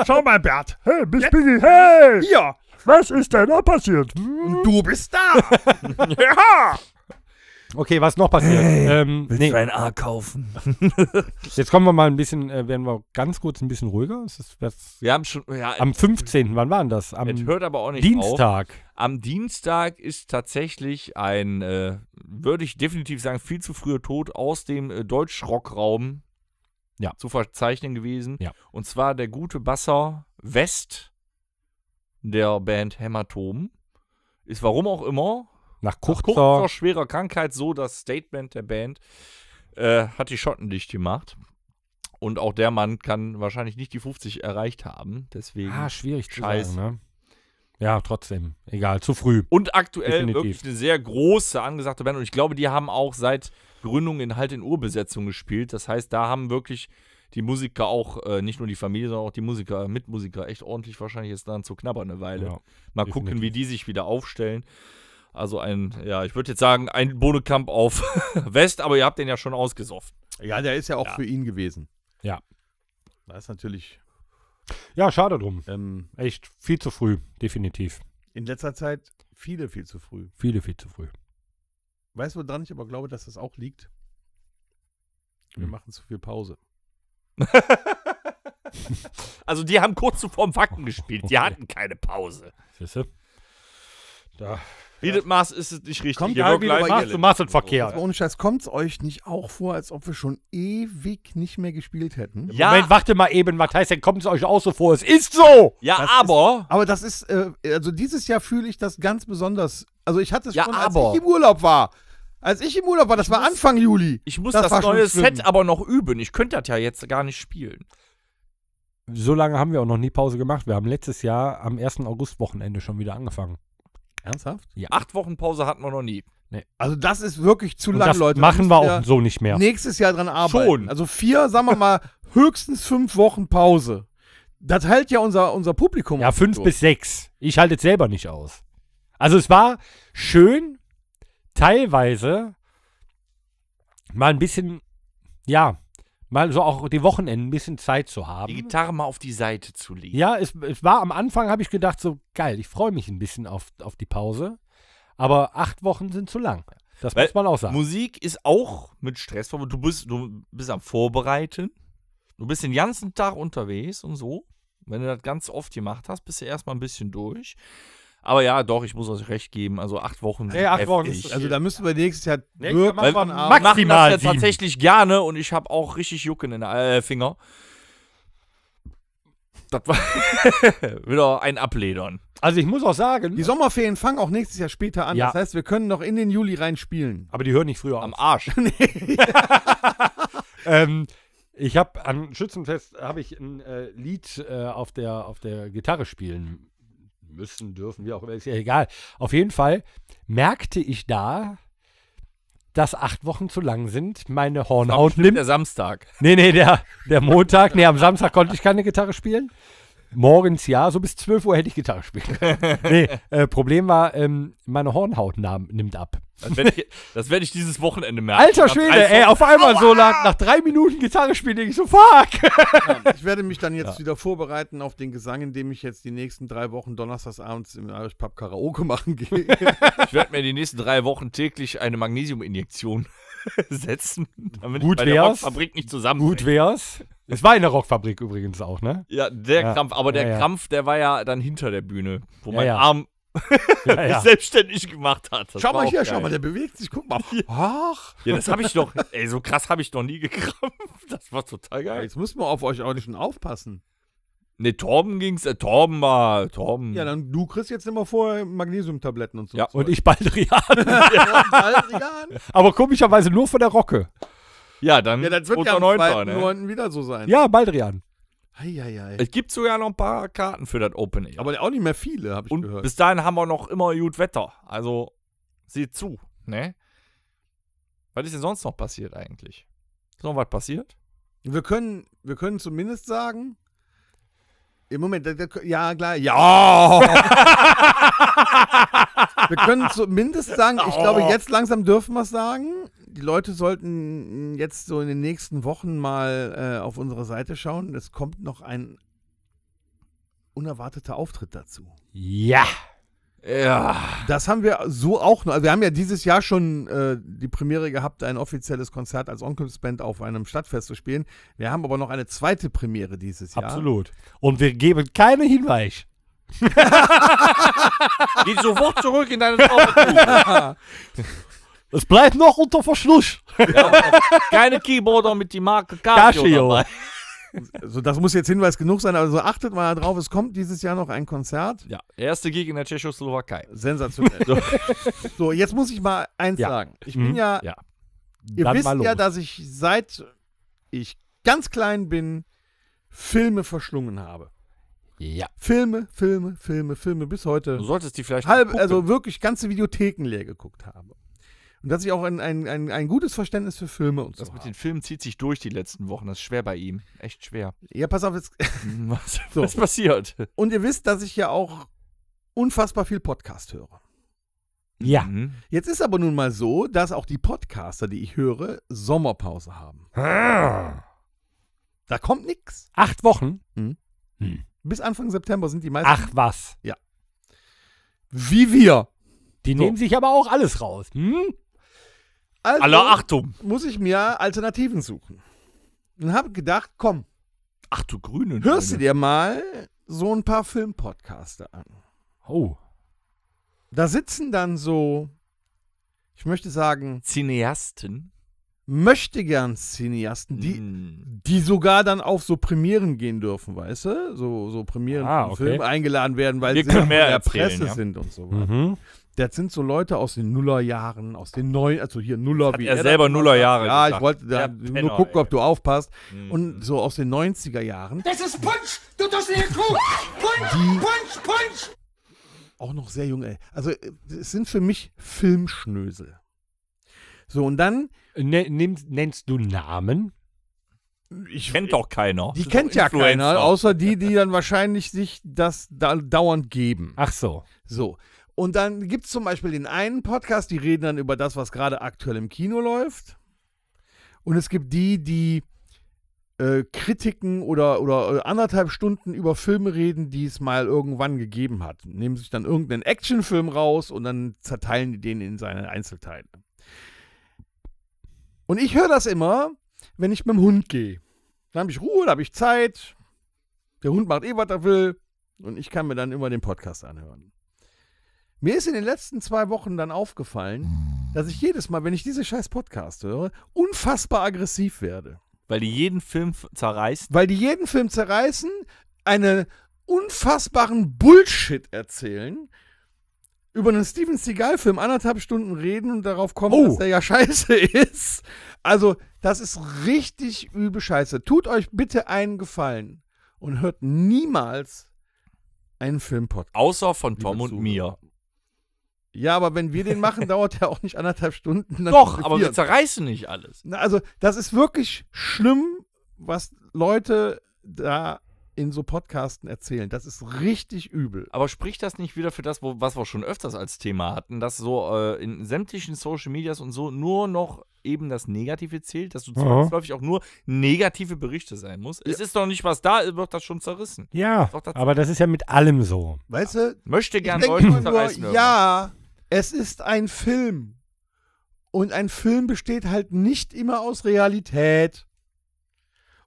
Schau mal, Bert. Hey, Miss Piggy, hey! Hier, Was ist denn noch passiert? du bist da. *laughs* ja, Okay, was noch passiert? Hey, ähm, willst nee. du ein A kaufen? *laughs* Jetzt kommen wir mal ein bisschen, äh, werden wir ganz kurz ein bisschen ruhiger. Das, das wir haben schon, ja, am 15., wann war denn das? Am es hört aber auch nicht Dienstag. Auf. Am Dienstag ist tatsächlich ein, äh, würde ich definitiv sagen, viel zu früher Tod aus dem äh, Deutschrockraum ja. zu verzeichnen gewesen. Ja. Und zwar der gute Basser West der Band Hämatom. Ist warum auch immer nach kurzer, Nach kurzer schwerer Krankheit, so das Statement der Band, äh, hat die Schotten dicht gemacht. Und auch der Mann kann wahrscheinlich nicht die 50 erreicht haben. Deswegen. Ah, schwierig scheiße. zu sagen, ne? Ja, trotzdem. Egal, zu früh. Und aktuell Definitiv. wirklich eine sehr große angesagte Band. Und ich glaube, die haben auch seit Gründung in Halt in Urbesetzung gespielt. Das heißt, da haben wirklich die Musiker auch, äh, nicht nur die Familie, sondern auch die Musiker, Mitmusiker, echt ordentlich wahrscheinlich jetzt dran zu knabbern eine Weile. Ja, Mal definitiv. gucken, wie die sich wieder aufstellen. Also ein, ja, ich würde jetzt sagen, ein Bodekamp auf *laughs* West, aber ihr habt den ja schon ausgesoffen. Ja, der ist ja auch ja. für ihn gewesen. Ja. Da ist natürlich. Ja, schade drum. Ähm, Echt viel zu früh, definitiv. In letzter Zeit viele viel zu früh. Viele viel zu früh. Weißt du, woran ich aber glaube, dass das auch liegt? Wir hm. machen zu viel Pause. *laughs* also die haben kurz zuvor im Wacken gespielt. Die hatten keine Pause. Siehst du? Da wie das Maß ist es nicht richtig. Kommt ja, wie gleich machst, du machst es verkehrt. Also ohne Scheiß, kommt es euch nicht auch vor, als ob wir schon ewig nicht mehr gespielt hätten? Ja. Moment, warte mal eben, was heißt denn, kommt es euch auch so vor? Es ist so! Ja, das aber... Ist, aber das ist, äh, also dieses Jahr fühle ich das ganz besonders. Also ich hatte es ja, schon, als ich im Urlaub war. Als ich im Urlaub war, das ich war muss, Anfang Juli. Ich muss das, das neue Set aber noch üben. Ich könnte das ja jetzt gar nicht spielen. So lange haben wir auch noch nie Pause gemacht. Wir haben letztes Jahr am 1. August-Wochenende schon wieder angefangen. Ernsthaft? Ja. Acht Wochen Pause hatten wir noch nie. Nee. Also das ist wirklich zu Und lang, das Leute. Machen wir auch so nicht mehr. Nächstes Jahr dran arbeiten. Schon. Also vier, sagen wir mal, *laughs* höchstens fünf Wochen Pause. Das hält ja unser, unser Publikum. Ja, fünf durch. bis sechs. Ich halte es selber nicht aus. Also es war schön, teilweise mal ein bisschen, ja, mal so auch die Wochenenden ein bisschen Zeit zu haben. Die Gitarre mal auf die Seite zu legen. Ja, es, es war am Anfang, habe ich gedacht, so geil, ich freue mich ein bisschen auf, auf die Pause. Aber acht Wochen sind zu lang. Das Weil muss man auch sagen. Musik ist auch mit Stress verbunden. Du bist, du bist am Vorbereiten. Du bist den ganzen Tag unterwegs und so. Wenn du das ganz oft gemacht hast, bist du erstmal ein bisschen durch. Aber ja, doch, ich muss euch recht geben. Also acht Wochen. Hey, acht Wochen ist Also da müssen wir nächstes Jahr nee, wirklich machen, maximal das ja tatsächlich gerne und ich habe auch richtig Jucken in den äh, Finger. Das war *laughs* wieder ein Abledern. Also ich muss auch sagen. Die Sommerferien fangen auch nächstes Jahr später an. Ja. Das heißt, wir können noch in den Juli rein spielen. Aber die hören nicht früher Am Arsch. *laughs* nee. *laughs* ähm, ich habe an Schützenfest habe ich ein äh, Lied äh, auf, der, auf der Gitarre spielen müssen, dürfen, wie auch immer, ist ja egal. Auf jeden Fall merkte ich da, dass acht Wochen zu lang sind. Meine Hornhaut nimmt. Der Samstag. Nee, nee, der, der Montag. Nee, am Samstag konnte ich keine Gitarre spielen. Morgens ja, so bis 12 Uhr hätte ich Gitarre spielen. *laughs* nee, äh, Problem war, ähm, meine Hornhaut nahm, nimmt ab. Das werde ich, werd ich dieses Wochenende merken. Alter Schwede, ey, auf einmal Aua! so nach, nach drei Minuten Gitarre spielen, denke ich so, fuck. Ja, ich werde mich dann jetzt ja. wieder vorbereiten auf den Gesang, indem ich jetzt die nächsten drei Wochen donnerstags abends im Irish Pub Karaoke machen gehe. Ich werde mir die nächsten drei Wochen täglich eine Magnesiuminjektion *laughs* setzen, damit Gut ich wär's. Fabrik nicht zusammen. Gut wär's. Es war in der Rockfabrik übrigens auch, ne? Ja, der ja. Krampf, aber der ja, ja. Krampf, der war ja dann hinter der Bühne, wo mein Arm ja, *laughs* ja. selbstständig gemacht hat. Das schau mal hier, geil. schau mal, der bewegt sich, guck mal. Ach. Ja, das habe ich doch, ey, so krass habe ich noch nie gekrampft. *laughs* Das war total geil. Jetzt müssen wir auf euch auch nicht schon aufpassen. Ne, Torben ging's, äh, Torben war, Torben. Ja, dann du kriegst jetzt immer vorher Magnesiumtabletten und so. Ja, und ich Baldrian. *laughs* ja, Baldrian. Aber komischerweise nur von der Rocke. Ja, dann ja, das wird ja 9. Ne? wieder so sein. Ja, Baldrian. Eieiei. Es gibt sogar noch ein paar Karten für das Open Air. Aber auch nicht mehr viele, habe ich Und gehört. Bis dahin haben wir noch immer gut Wetter. Also seht zu, ne? Was ist denn sonst noch passiert eigentlich? Ist noch was passiert? Wir können, wir können zumindest sagen. Im Moment, ja, klar, ja. *laughs* *laughs* wir können zumindest sagen, ich glaube, oh. jetzt langsam dürfen wir es sagen. Die Leute sollten jetzt so in den nächsten Wochen mal äh, auf unsere Seite schauen. Es kommt noch ein unerwarteter Auftritt dazu. Ja. Ja. Das haben wir so auch noch. Also wir haben ja dieses Jahr schon äh, die Premiere gehabt, ein offizielles Konzert als Onkelsband auf einem Stadtfest zu spielen. Wir haben aber noch eine zweite Premiere dieses Jahr. Absolut. Und wir geben keinen Hinweis. *laughs* Geh sofort zurück in deine Zaubertube. Es bleibt noch unter Verschluss. Ja, keine Keyboarder mit die Marke Casio, dabei. Also das muss jetzt Hinweis genug sein, also achtet mal drauf, es kommt dieses Jahr noch ein Konzert. Ja, erste Gig in der Tschechoslowakei. Sensationell. so. so, jetzt muss ich mal eins ja. sagen. Ich mhm. bin ja, ja. ihr Dann wisst ja, dass ich seit ich ganz klein bin, Filme verschlungen habe. Ja. Filme, Filme, Filme, Filme bis heute. Du solltest die vielleicht halb, also wirklich ganze Videotheken leer geguckt haben. Und dass ich auch ein, ein, ein, ein gutes Verständnis für Filme und so. Das mit habe. den Filmen zieht sich durch die letzten Wochen. Das ist schwer bei ihm. Echt schwer. Ja, pass auf, jetzt. *laughs* Was, *laughs* so. was passiert? Und ihr wisst, dass ich ja auch unfassbar viel Podcast höre. Ja. Mhm. Jetzt ist aber nun mal so, dass auch die Podcaster, die ich höre, Sommerpause haben. Ah. Da kommt nichts. Acht Wochen? Hm. Hm. Bis Anfang September sind die meisten. Ach was. Ja. Wie wir. Die so. nehmen sich aber auch alles raus. Hm? Also Aller Achtung. Muss ich mir Alternativen suchen. Und habe gedacht, komm. Ach du Grüne. Hörst du dir mal so ein paar Filmpodcaster an. Oh. Da sitzen dann so, ich möchte sagen. Cineasten? möchte gern Cineasten, die, mm. die sogar dann auf so Premieren gehen dürfen, weißt du? So, so Premieren ah, okay. Filme eingeladen werden, weil Wir sie in der Presse ja. sind und so weiter. Mhm. Das sind so Leute aus den Nullerjahren, aus den neuen, also hier Nuller Hat wie er, er selber Nullerjahre. Ja, gesagt. ich wollte da Penner, nur gucken, ey. ob du aufpasst. Mhm. Und so aus den 90er Jahren. Das ist Punch! Du tust nicht klug! Punch, Punch, Punch! Auch noch sehr jung, ey. Also, äh, es sind für mich Filmschnösel. So, und dann. N ne, nennst du Namen? Ich, kennt doch keiner. Die kennt ja keiner, außer die, die dann wahrscheinlich sich das da dauernd geben. Ach so. So. Und dann gibt es zum Beispiel den einen Podcast, die reden dann über das, was gerade aktuell im Kino läuft. Und es gibt die, die äh, Kritiken oder, oder äh, anderthalb Stunden über Filme reden, die es mal irgendwann gegeben hat. Nehmen sich dann irgendeinen Actionfilm raus und dann zerteilen die den in seine Einzelteile. Und ich höre das immer, wenn ich mit dem Hund gehe. Dann habe ich Ruhe, da habe ich Zeit. Der Hund macht eh, was er will. Und ich kann mir dann immer den Podcast anhören. Mir ist in den letzten zwei Wochen dann aufgefallen, dass ich jedes Mal, wenn ich diese scheiß Podcast höre, unfassbar aggressiv werde. Weil die jeden Film zerreißen? Weil die jeden Film zerreißen, einen unfassbaren Bullshit erzählen, über einen Steven Seagal-Film anderthalb Stunden reden und darauf kommen, oh. dass der ja *laughs* scheiße ist. Also, das ist richtig übel scheiße. Tut euch bitte einen Gefallen und hört niemals einen Filmpodcast. Außer von Tom und mir. Ja, aber wenn wir den machen, *laughs* dauert der auch nicht anderthalb Stunden. Doch, aber wir zerreißen nicht alles. Also, das ist wirklich schlimm, was Leute da in so Podcasten erzählen. Das ist richtig übel. Aber spricht das nicht wieder für das, wo, was wir schon öfters als Thema hatten, dass so äh, in sämtlichen Social Medias und so nur noch eben das Negative zählt, dass du ja. zwangsläufig auch nur negative Berichte sein musst? Ja. Es ist doch nicht was da, wird das schon zerrissen. Ja, das aber das ist ja mit allem so. Weißt du? Ja. Möchte gern Leute unterreißen. Nur, ja, es ist ein Film. Und ein Film besteht halt nicht immer aus Realität.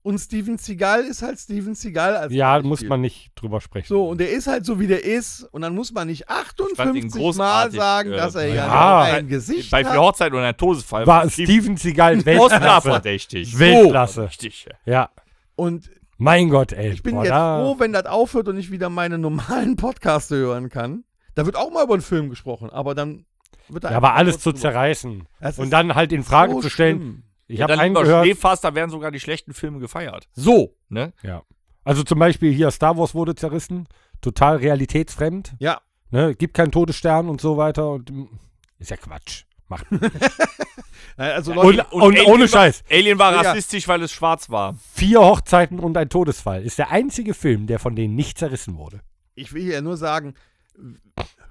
Und Steven Seagal ist halt Steven Seagal. Als ja, muss man nicht drüber sprechen. So, und der ist halt so, wie der ist. Und dann muss man nicht 58 Mal sagen, äh, dass er äh, ja ein Gesicht bei, hat. Bei Hochzeit oder einem Todesfall war Steven Seagal Weltklasse. Weltklasse. Richtig. Ja. Und mein Gott, ey. Ich bin boah, jetzt froh, wenn das aufhört und ich wieder meine normalen Podcasts hören kann. Da wird auch mal über einen Film gesprochen, aber dann wird da ja, aber alles zu zerreißen und dann halt in Frage so zu stellen, schlimm. Ich ja, habe einen gehört. Schneefast, da werden sogar die schlechten Filme gefeiert. So, ne? Ja. Also zum Beispiel hier Star Wars wurde zerrissen, total realitätsfremd. Ja. Ne? Gibt keinen Todesstern und so weiter. Und, mm, ist ja Quatsch. Macht. *laughs* Äh, also Leute, und, und, und ohne Scheiß. Alien war rassistisch, ja. weil es schwarz war. Vier Hochzeiten und ein Todesfall ist der einzige Film, der von denen nicht zerrissen wurde. Ich will hier nur sagen,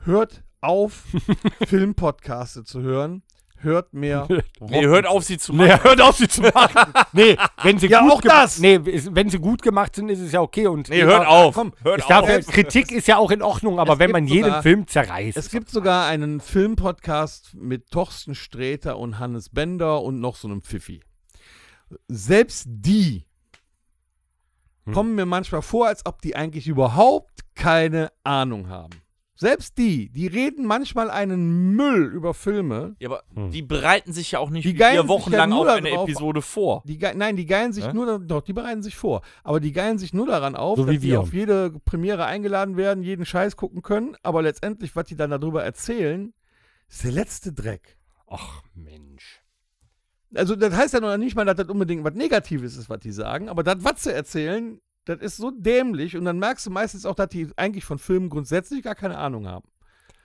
hört auf, *laughs* Filmpodcaste zu hören hört mehr. *laughs* nee, hört auf sie zu machen. Nee, hört auf sie zu *laughs* machen. nee, wenn sie ja, gut auch das. Nee, wenn sie gut gemacht sind, ist es ja okay und Nee, hört auf. Komm, hört auf. Darf, Kritik ist ja auch in Ordnung, aber es wenn man jeden Film zerreißt. Es gibt sogar einen Filmpodcast mit Thorsten Sträter und Hannes Bender und noch so einem Pfiffi. Selbst die hm. kommen mir manchmal vor, als ob die eigentlich überhaupt keine Ahnung haben. Selbst die, die reden manchmal einen Müll über Filme. Ja, aber hm. die bereiten sich ja auch nicht vier Wochen lang auf eine drauf, Episode vor. Die, nein, die geilen sich äh? nur, doch, die bereiten sich vor. Aber die geilen sich nur daran auf, so dass wir. die auf jede Premiere eingeladen werden, jeden Scheiß gucken können. Aber letztendlich, was die dann darüber erzählen, ist der letzte Dreck. Ach, Mensch. Also, das heißt ja noch nicht mal, dass das unbedingt was Negatives ist, was die sagen. Aber das, was sie erzählen, das ist so dämlich und dann merkst du meistens auch, dass die eigentlich von Filmen grundsätzlich gar keine Ahnung haben.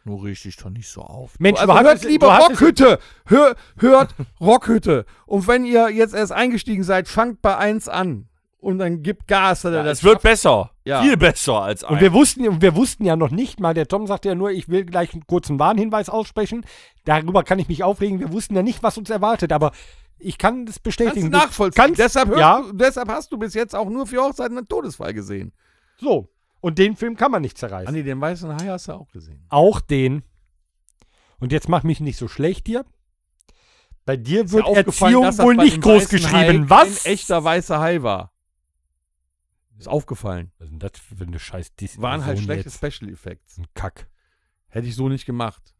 Nur richte dich doch nicht so auf. Mensch, also hört es, lieber Rockhütte. Hör, hört Rockhütte. Und wenn ihr jetzt erst eingestiegen seid, fangt bei 1 an. Und dann gibt Gas. Ja, es wird besser. Ja. Viel besser als 1. Und wir wussten, wir wussten ja noch nicht mal, der Tom sagte ja nur, ich will gleich einen kurzen Warnhinweis aussprechen. Darüber kann ich mich aufregen. Wir wussten ja nicht, was uns erwartet. Aber ich kann das bestätigen. Kannst du nachvollziehen. Kannst, deshalb, ja. du, deshalb hast du bis jetzt auch nur für Hochzeiten einen Todesfall gesehen. So. Und den Film kann man nicht zerreißen. Andi, ah, den weißen Hai hast du auch gesehen. Auch den. Und jetzt mach mich nicht so schlecht hier. Bei dir wird ja Erziehung das wohl nicht groß geschrieben. Hai Was? Ein echter weißer Hai war. Ist aufgefallen. Was ist das für eine scheiß Disney? Waren halt schlechte jetzt. Special Effects. Ein Kack. Hätte ich so nicht gemacht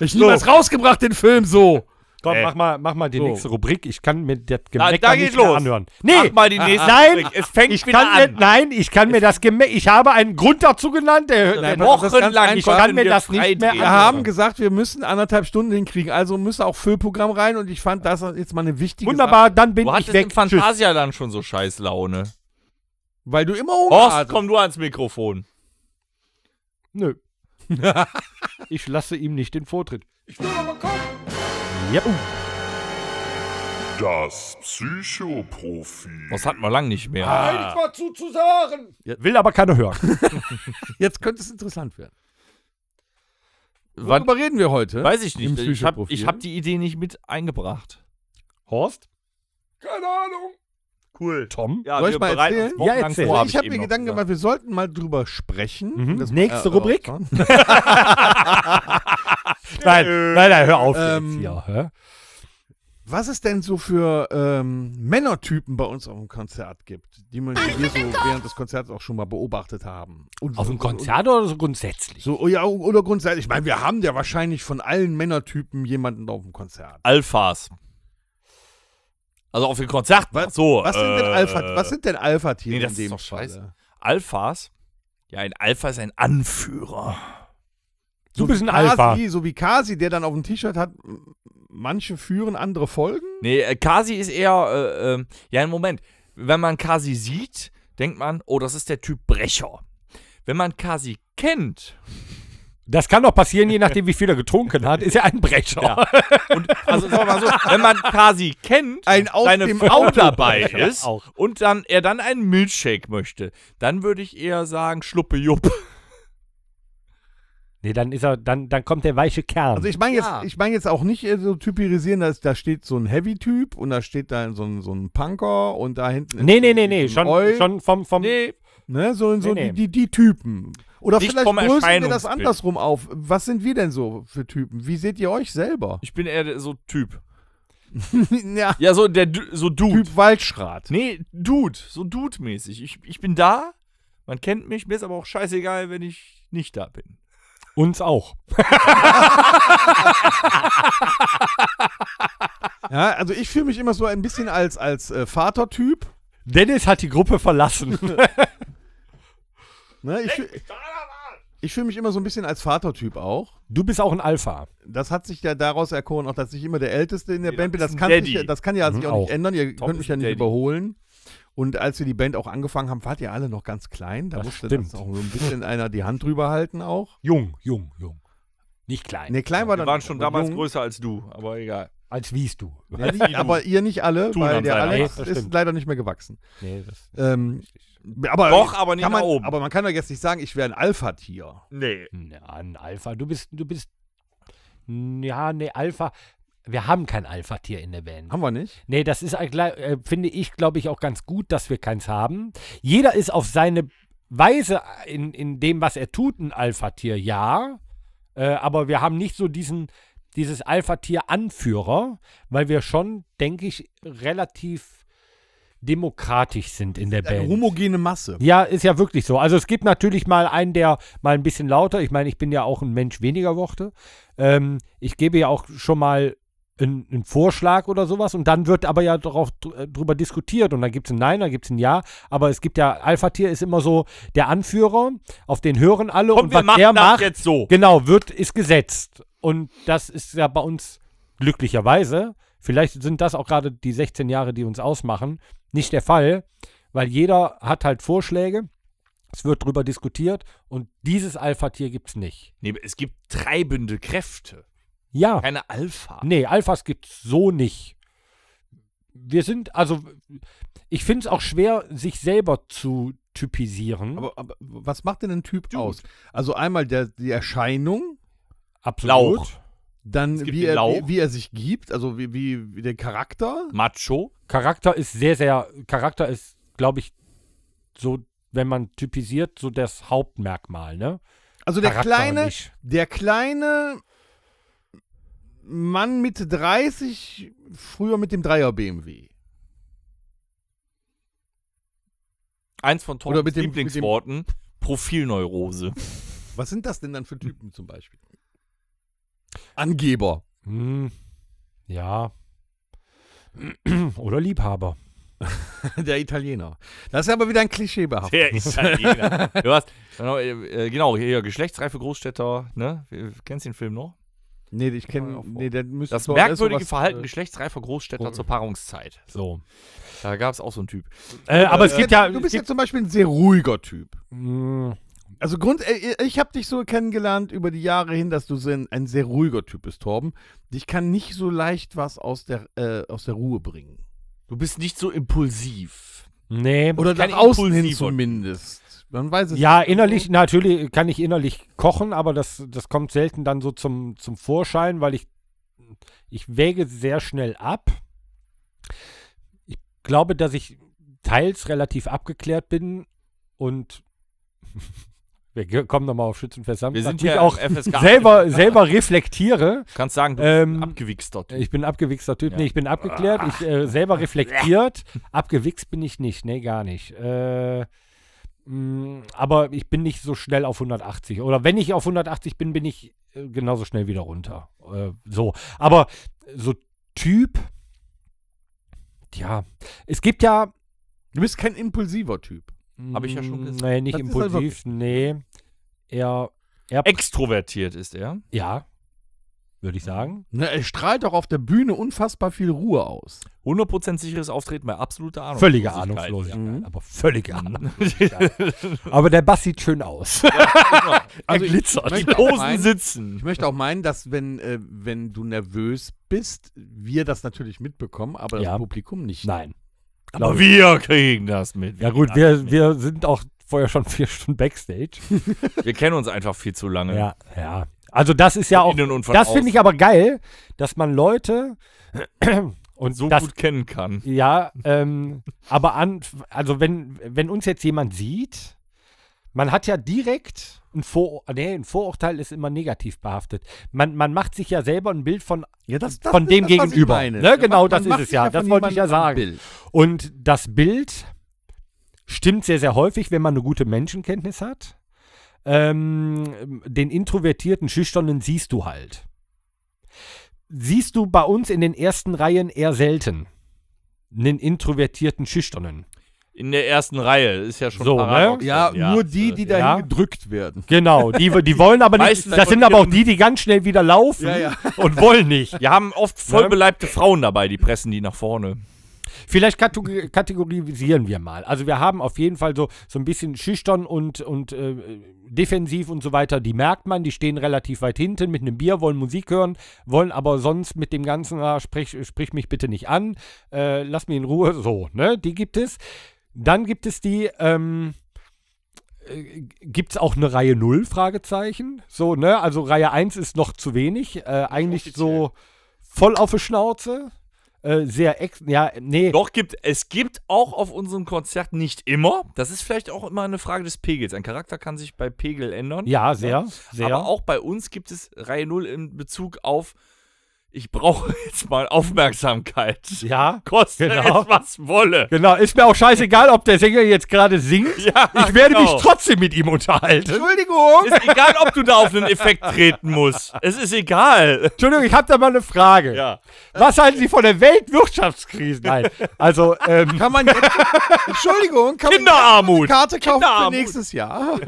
ich so. niemals rausgebracht, den Film so. Komm, äh. mach mal, mach mal die so. nächste Rubrik. Ich kann mir das Gemecker da, da nicht los. anhören. Nee, mach mal die nächste nein, Rubrik. Es fängt ich wieder kann an. Mir, nein, ich kann mir das Gemecker. Ich habe einen Grund dazu genannt. Der, nein, wochenlang ich kann mir das nicht mehr. Wir haben gesagt, wir müssen anderthalb Stunden hinkriegen. Also müsste auch Füllprogramm rein. Und ich fand das jetzt mal eine wichtige. Wunderbar, dann bin du ich weg. Fantasia Tschüss. dann schon so scheiß Laune. Weil du immer Hunger Horst, hast. komm du ans Mikrofon. Nö. *laughs* ich lasse ihm nicht den Vortritt. Ich will aber kommen. Yep. Das Psychoprofi. Das hatten wir lang nicht mehr. Nein, ich ah. war zu, zu sagen. Will aber keiner hören. *laughs* *laughs* Jetzt könnte es interessant werden. Worüber Wann, reden wir heute? Weiß ich nicht. Ich habe hab ne? die Idee nicht mit eingebracht. Horst? Keine Ahnung. Cool. Tom, ja, soll ich mal erzählen? Ja, erzähl. Vor, ich habe mir Gedanken gemacht, ja. wir sollten mal drüber sprechen. Mhm. Nächste äh, Rubrik. *laughs* *laughs* nein, nein, nein, hör auf ähm, jetzt hier. Hä? Was es denn so für ähm, Männertypen bei uns auf dem Konzert gibt, die man hier so während des Konzerts auch schon mal beobachtet haben. Und, auf dem Konzert und, oder so grundsätzlich? So, ja, oder grundsätzlich. Ich meine, wir haben ja wahrscheinlich von allen Männertypen jemanden auf dem Konzert. Alphas. Also auf dem Konzert. Was, so, was, äh, sind, denn äh, Alpha, was sind denn Alpha, Tiere nee, das in dem ist doch Scheiße. Alphas? Ja, ein Alpha ist ein Anführer. So, bist ein Kasi, Alpha. So wie Kasi, der dann auf dem T-Shirt hat, manche führen, andere folgen? Nee, äh, Kasi ist eher, äh, äh, ja, einen Moment. Wenn man Kasi sieht, denkt man, oh, das ist der Typ Brecher. Wenn man Kasi kennt, das kann doch passieren, je nachdem, wie viel er getrunken hat. Ist ja ein Brecher. Ja. Und also, sagen wir mal so, wenn man quasi kennt, ein auf seine dem Frau Auto. dabei ist ja, und dann er dann einen Milchshake möchte, dann würde ich eher sagen Schluppe Jupp. Nee, dann ist er, dann, dann kommt der weiche Kern. Also ich meine jetzt, ja. ich meine jetzt auch nicht äh, so typisieren, dass da steht so ein Heavy-Typ und da steht da so ein, so ein Punker und da hinten. Nee, nee, nee, nee, schon, schon vom, vom nee. Ne? So, nee, so nee. Die, die, die, Typen. Oder Nicht vielleicht lösen wir das andersrum auf. Was sind wir denn so für Typen? Wie seht ihr euch selber? Ich bin eher so Typ. *laughs* ja. ja, so der so Dude. Typ Waldschrat. Nee, Dude. So Dude-mäßig. Ich, ich bin da, man kennt mich, mir ist aber auch scheißegal, wenn ich nicht da bin. Uns auch. *laughs* ja, also ich fühle mich immer so ein bisschen als, als äh, Vatertyp. Dennis hat die Gruppe verlassen. *laughs* Ne, ich ich fühle mich immer so ein bisschen als Vatertyp auch. Du bist auch ein Alpha. Das hat sich ja daraus erkoren, auch dass ich immer der Älteste in der nee, Band bin. Das kann, sich, das kann ja mhm, sich auch, auch, nicht ändern. Ihr Tom könnt mich ja nicht Daddy. überholen. Und als wir die Band auch angefangen haben, wart ihr alle noch ganz klein. Da das musste stimmt. das auch so ein bisschen einer die Hand drüber halten auch. Jung, jung, jung. Nicht klein. Nee, klein war Wir dann, waren schon damals jung. größer als du, aber egal. Als wiest du. Ja, nicht, aber ihr nicht alle, Tun weil der Alex ist leider nicht mehr gewachsen. Nee, das ähm, aber Doch, aber nicht man, oben. Aber man kann doch jetzt nicht sagen, ich wäre ein Alpha-Tier. Nee. Na, ein Alpha. Du bist, du bist. Ja, nee, Alpha. Wir haben kein Alpha-Tier in der Band. Haben wir nicht? Nee, das ist, äh, äh finde ich, glaube ich, auch ganz gut, dass wir keins haben. Jeder ist auf seine Weise äh, in, in dem, was er tut, ein Alpha-Tier, ja. Äh, aber wir haben nicht so diesen dieses Alpha-Tier-Anführer, weil wir schon, denke ich, relativ demokratisch sind in der Band. Eine homogene Masse. Ja, ist ja wirklich so. Also es gibt natürlich mal einen, der mal ein bisschen lauter. Ich meine, ich bin ja auch ein Mensch weniger Worte. Ähm, ich gebe ja auch schon mal ein Vorschlag oder sowas und dann wird aber ja darauf äh, drüber diskutiert und dann gibt es ein Nein, dann gibt es ein Ja, aber es gibt ja, Alpha-Tier ist immer so der Anführer, auf den hören alle Komm, und was der macht, jetzt so. genau, wird, ist gesetzt und das ist ja bei uns glücklicherweise, vielleicht sind das auch gerade die 16 Jahre, die uns ausmachen, nicht der Fall, weil jeder hat halt Vorschläge, es wird drüber diskutiert und dieses Alpha-Tier gibt es nicht. Nee, es gibt treibende Kräfte. Ja. Keine Alpha. Nee, Alphas gibt es so nicht. Wir sind, also, ich finde es auch schwer, sich selber zu typisieren. Aber, aber was macht denn ein Typ Dude. aus? Also einmal der, die Erscheinung. Absolut. Lauch. Dann wie er, wie, wie er, sich gibt, also wie, wie, wie der Charakter. Macho. Charakter ist sehr, sehr, Charakter ist, glaube ich, so, wenn man typisiert, so das Hauptmerkmal, ne? Also der Charakter kleine, nicht. der kleine Mann Mitte 30, früher mit dem Dreier BMW. Eins von Toms Lieblingsworten, Profilneurose. *laughs* Was sind das denn dann für Typen zum Beispiel? Angeber. Hm, ja. *clears throat* Oder Liebhaber. *laughs* Der Italiener. Das ist aber wieder ein Klischee behaftet. Der Italiener. Du hast, genau, äh, genau hier, Geschlechtsreife Großstädter, ne? Kennst den Film noch? Nee, ich kenne. Nee, das merkwürdige Verhalten äh, geschlechtsreifer Großstädter zur Paarungszeit. So. Da gab es auch so einen Typ. Äh, äh aber äh, es gibt ja. Du bist ja zum Beispiel ein sehr ruhiger Typ. Mm. Also Grund, äh, äh, ich habe dich so kennengelernt über die Jahre hin, dass du ein sehr ruhiger Typ bist, Torben. Dich kann nicht so leicht was aus der, aus der Ruhe bringen. Du bist nicht so impulsiv. Nee. Oder nach außen hin zumindest. Man weiß es ja, nicht. innerlich, natürlich kann ich innerlich kochen, aber das, das kommt selten dann so zum, zum Vorschein, weil ich, ich wäge sehr schnell ab. Ich glaube, dass ich teils relativ abgeklärt bin und *laughs* wir kommen nochmal auf Schützenfest Wir sind hier auch FSK *laughs* selber, *laughs* selber reflektiere. kannst sagen, du ähm, bist abgewichster Typ. Ich bin abgewichster Typ. Ja. Nee, ich bin abgeklärt. Ich äh, selber reflektiert. Abgewichst bin ich nicht. Nee, gar nicht. Äh, Mm, aber ich bin nicht so schnell auf 180. Oder wenn ich auf 180 bin, bin ich äh, genauso schnell wieder runter. Äh, so. Aber so Typ. Ja. Es gibt ja. Du bist kein impulsiver Typ. Habe ich ja schon mm, gesagt. Nee, nicht das also impulsiv. Halt nee. er. Extrovertiert ist er. Ja würde ich sagen. Na, er strahlt doch auf der Bühne unfassbar viel Ruhe aus. 100% sicheres Auftreten bei absoluter Ahnung. Völlige Ahnungslosigkeit. Mhm. mhm. Aber völlige Ahnungslosigkeit. *laughs* *laughs* aber der Bass sieht schön aus. Ja, genau. *laughs* Also er glitzert. Die Hosen sitzen. Ich möchte auch meinen, dass wenn, äh, wenn du nervös bist, wir das natürlich mitbekommen, aber ja. das Publikum nicht. Nein. Aber Glaube wir kriegen das mit. Ja gut, wir, wir sind auch vorher schon vier Stunden Backstage. wir kennen uns einfach viel zu lange. Ja, ja. Also das ist ja auch, das finde ich aber geil, dass man Leute *clears throat* und so das, gut kennen kann. Ja, ähm, aber an, also wenn, wenn uns jetzt jemand sieht, man hat ja direkt ein, Vor nee, ein Vorurteil ist immer negativ behaftet. Man, man macht sich ja selber ein Bild von, ja, das, das von dem das, Gegenüber. Ne, genau, man, das ist es ja. Das wollte ich ja sagen. Und das Bild stimmt sehr, sehr häufig, wenn man eine gute Menschenkenntnis hat ähm, den introvertierten, schüchternen siehst du halt. Siehst du bei uns in den ersten Reihen eher selten. Einen introvertierten, schüchternen. In der ersten Reihe ist ja schon so, ne? ja, ja, nur die, äh, die dahin ja. gedrückt werden. Genau, die, die *laughs* wollen aber nicht. Meistens das sind aber auch die, die ganz schnell wieder laufen ja, und wollen nicht. Wir haben oft ne? vollbeleibte Frauen dabei, die pressen die nach vorne. Vielleicht kategorisieren wir mal. Also wir haben auf jeden Fall so, so ein bisschen schüchtern und, und äh, defensiv und so weiter. Die merkt man, die stehen relativ weit hinten mit einem Bier, wollen Musik hören, wollen aber sonst mit dem ganzen, ah, sprich, sprich mich bitte nicht an, äh, lass mich in Ruhe, so, ne? Die gibt es. Dann gibt es die, ähm, äh, gibt es auch eine Reihe 0? Fragezeichen. So, ne? Also Reihe 1 ist noch zu wenig. Äh, eigentlich so voll auf die Schnauze. Äh, sehr ex ja nee doch gibt es gibt auch auf unserem Konzert nicht immer das ist vielleicht auch immer eine Frage des Pegels ein Charakter kann sich bei Pegel ändern ja sehr ja. Ne? sehr aber auch bei uns gibt es Reihe 0 in Bezug auf ich brauche *laughs* jetzt mal Aufmerksamkeit. Ja. Kostet genau. es was wolle. Genau, ist mir auch scheißegal, ob der Sänger jetzt gerade singt. *laughs* Ja, ich werde genau. mich trotzdem mit ihm unterhalten. Entschuldigung. Ist egal, ob du da auf einen Effekt treten musst. Es ist egal. Entschuldigung, ich habe da mal eine Frage. Ja. Was halten Sie von der Weltwirtschaftskrise? Nein. Also, ähm, Kann man jetzt, Entschuldigung, kann Kinderarmut. man eine Karte kaufen für nächstes Jahr?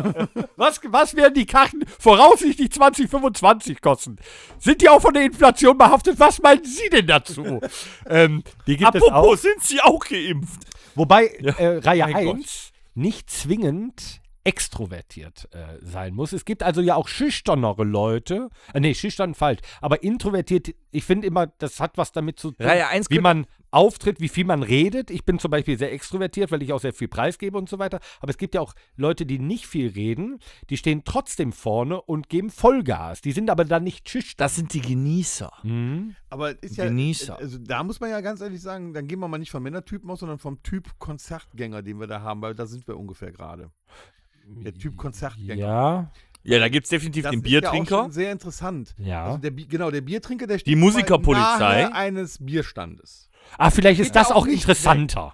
Was, was werden die Karten voraussichtlich 2025 kosten? Sind die auch von der Inflation behaftet? verhaftet. Was meinen Sie denn dazu? *laughs* ähm, Apropos, sind Sie auch geimpft? Wobei ja. äh, Reihe mein 1 Gott. nicht zwingend extrovertiert äh, sein muss. Es gibt also ja auch schüchternere Leute. Äh, nee, schüchtern falsch. Aber introvertiert, ich finde immer, das hat was damit zu tun, Reihe 1 wie man auftritt, wie viel man redet. Ich bin zum Beispiel sehr extrovertiert, weil ich auch sehr viel preisgebe und so weiter. Aber es gibt ja auch Leute, die nicht viel reden, die stehen trotzdem vorne und geben Vollgas. Die sind aber dann nicht schüchtern. Das sind die Genießer. Mhm. Aber ist ja, Genießer. Also da muss man ja ganz ehrlich sagen, dann gehen wir mal nicht vom Männertypen aus, sondern vom Typ Konzertgänger, den wir da haben, weil da sind wir ungefähr gerade. Der Typ Konzertgänger. Ja. Ja, da gibt es definitiv das den Biertrinker. Ja auch sehr interessant. Ja. Also der, genau, der Biertrinker, der steht die Musikerpolizei nahe eines Bierstandes. Ah, vielleicht ist das auch, auch interessanter.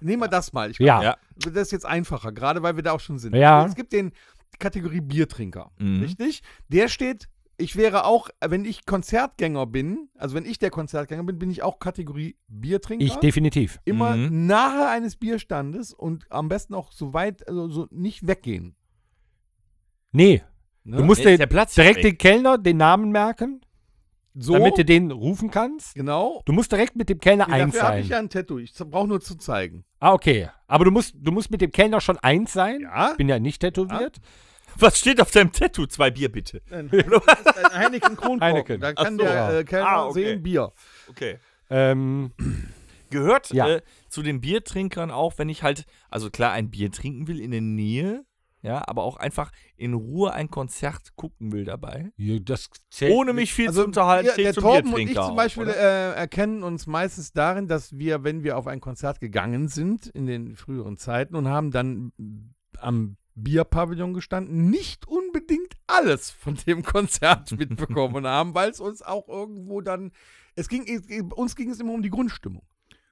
Weg. Nehmen wir das mal. Ich glaub, ja. Das ist jetzt einfacher, gerade weil wir da auch schon sind. Ja. Es gibt den Kategorie Biertrinker, mhm. richtig? Der steht, ich wäre auch, wenn ich Konzertgänger bin, also wenn ich der Konzertgänger bin, bin ich auch Kategorie Biertrinker. Ich definitiv. Immer mhm. nahe eines Bierstandes und am besten auch so weit, also so nicht weggehen. Nee. Ne? Du musst dir direkt den Kellner den Namen merken. So? Damit du den rufen kannst? Genau. Du musst direkt mit dem Kellner nee, eins dafür sein. Dafür habe ich ja ein Tattoo. Ich brauche nur zu zeigen. Ah, okay. Aber du musst, du musst mit dem Kellner schon eins sein. Ja. Ich bin ja nicht tätowiert. Ja. Was steht auf deinem Tattoo? Zwei Bier bitte. Äh, *laughs* ein, ein Heineken Kronkorken. Heineken. Da kann so, der ah, äh, Kellner ah, okay. sehen Bier. Okay. Ähm. Gehört ja. äh, zu den Biertrinkern auch, wenn ich halt, also klar, ein Bier trinken will in der Nähe ja, aber auch einfach in Ruhe ein Konzert gucken will dabei. Ja, das zählt Ohne mich viel also, zu unterhalten, ja, der Torben und ich zum Beispiel auch, äh, erkennen uns meistens darin, dass wir, wenn wir auf ein Konzert gegangen sind in den früheren Zeiten und haben dann am Bierpavillon gestanden, nicht unbedingt alles von dem *laughs* Konzert mitbekommen haben, weil es uns auch irgendwo dann, es ging, uns ging es immer um die Grundstimmung.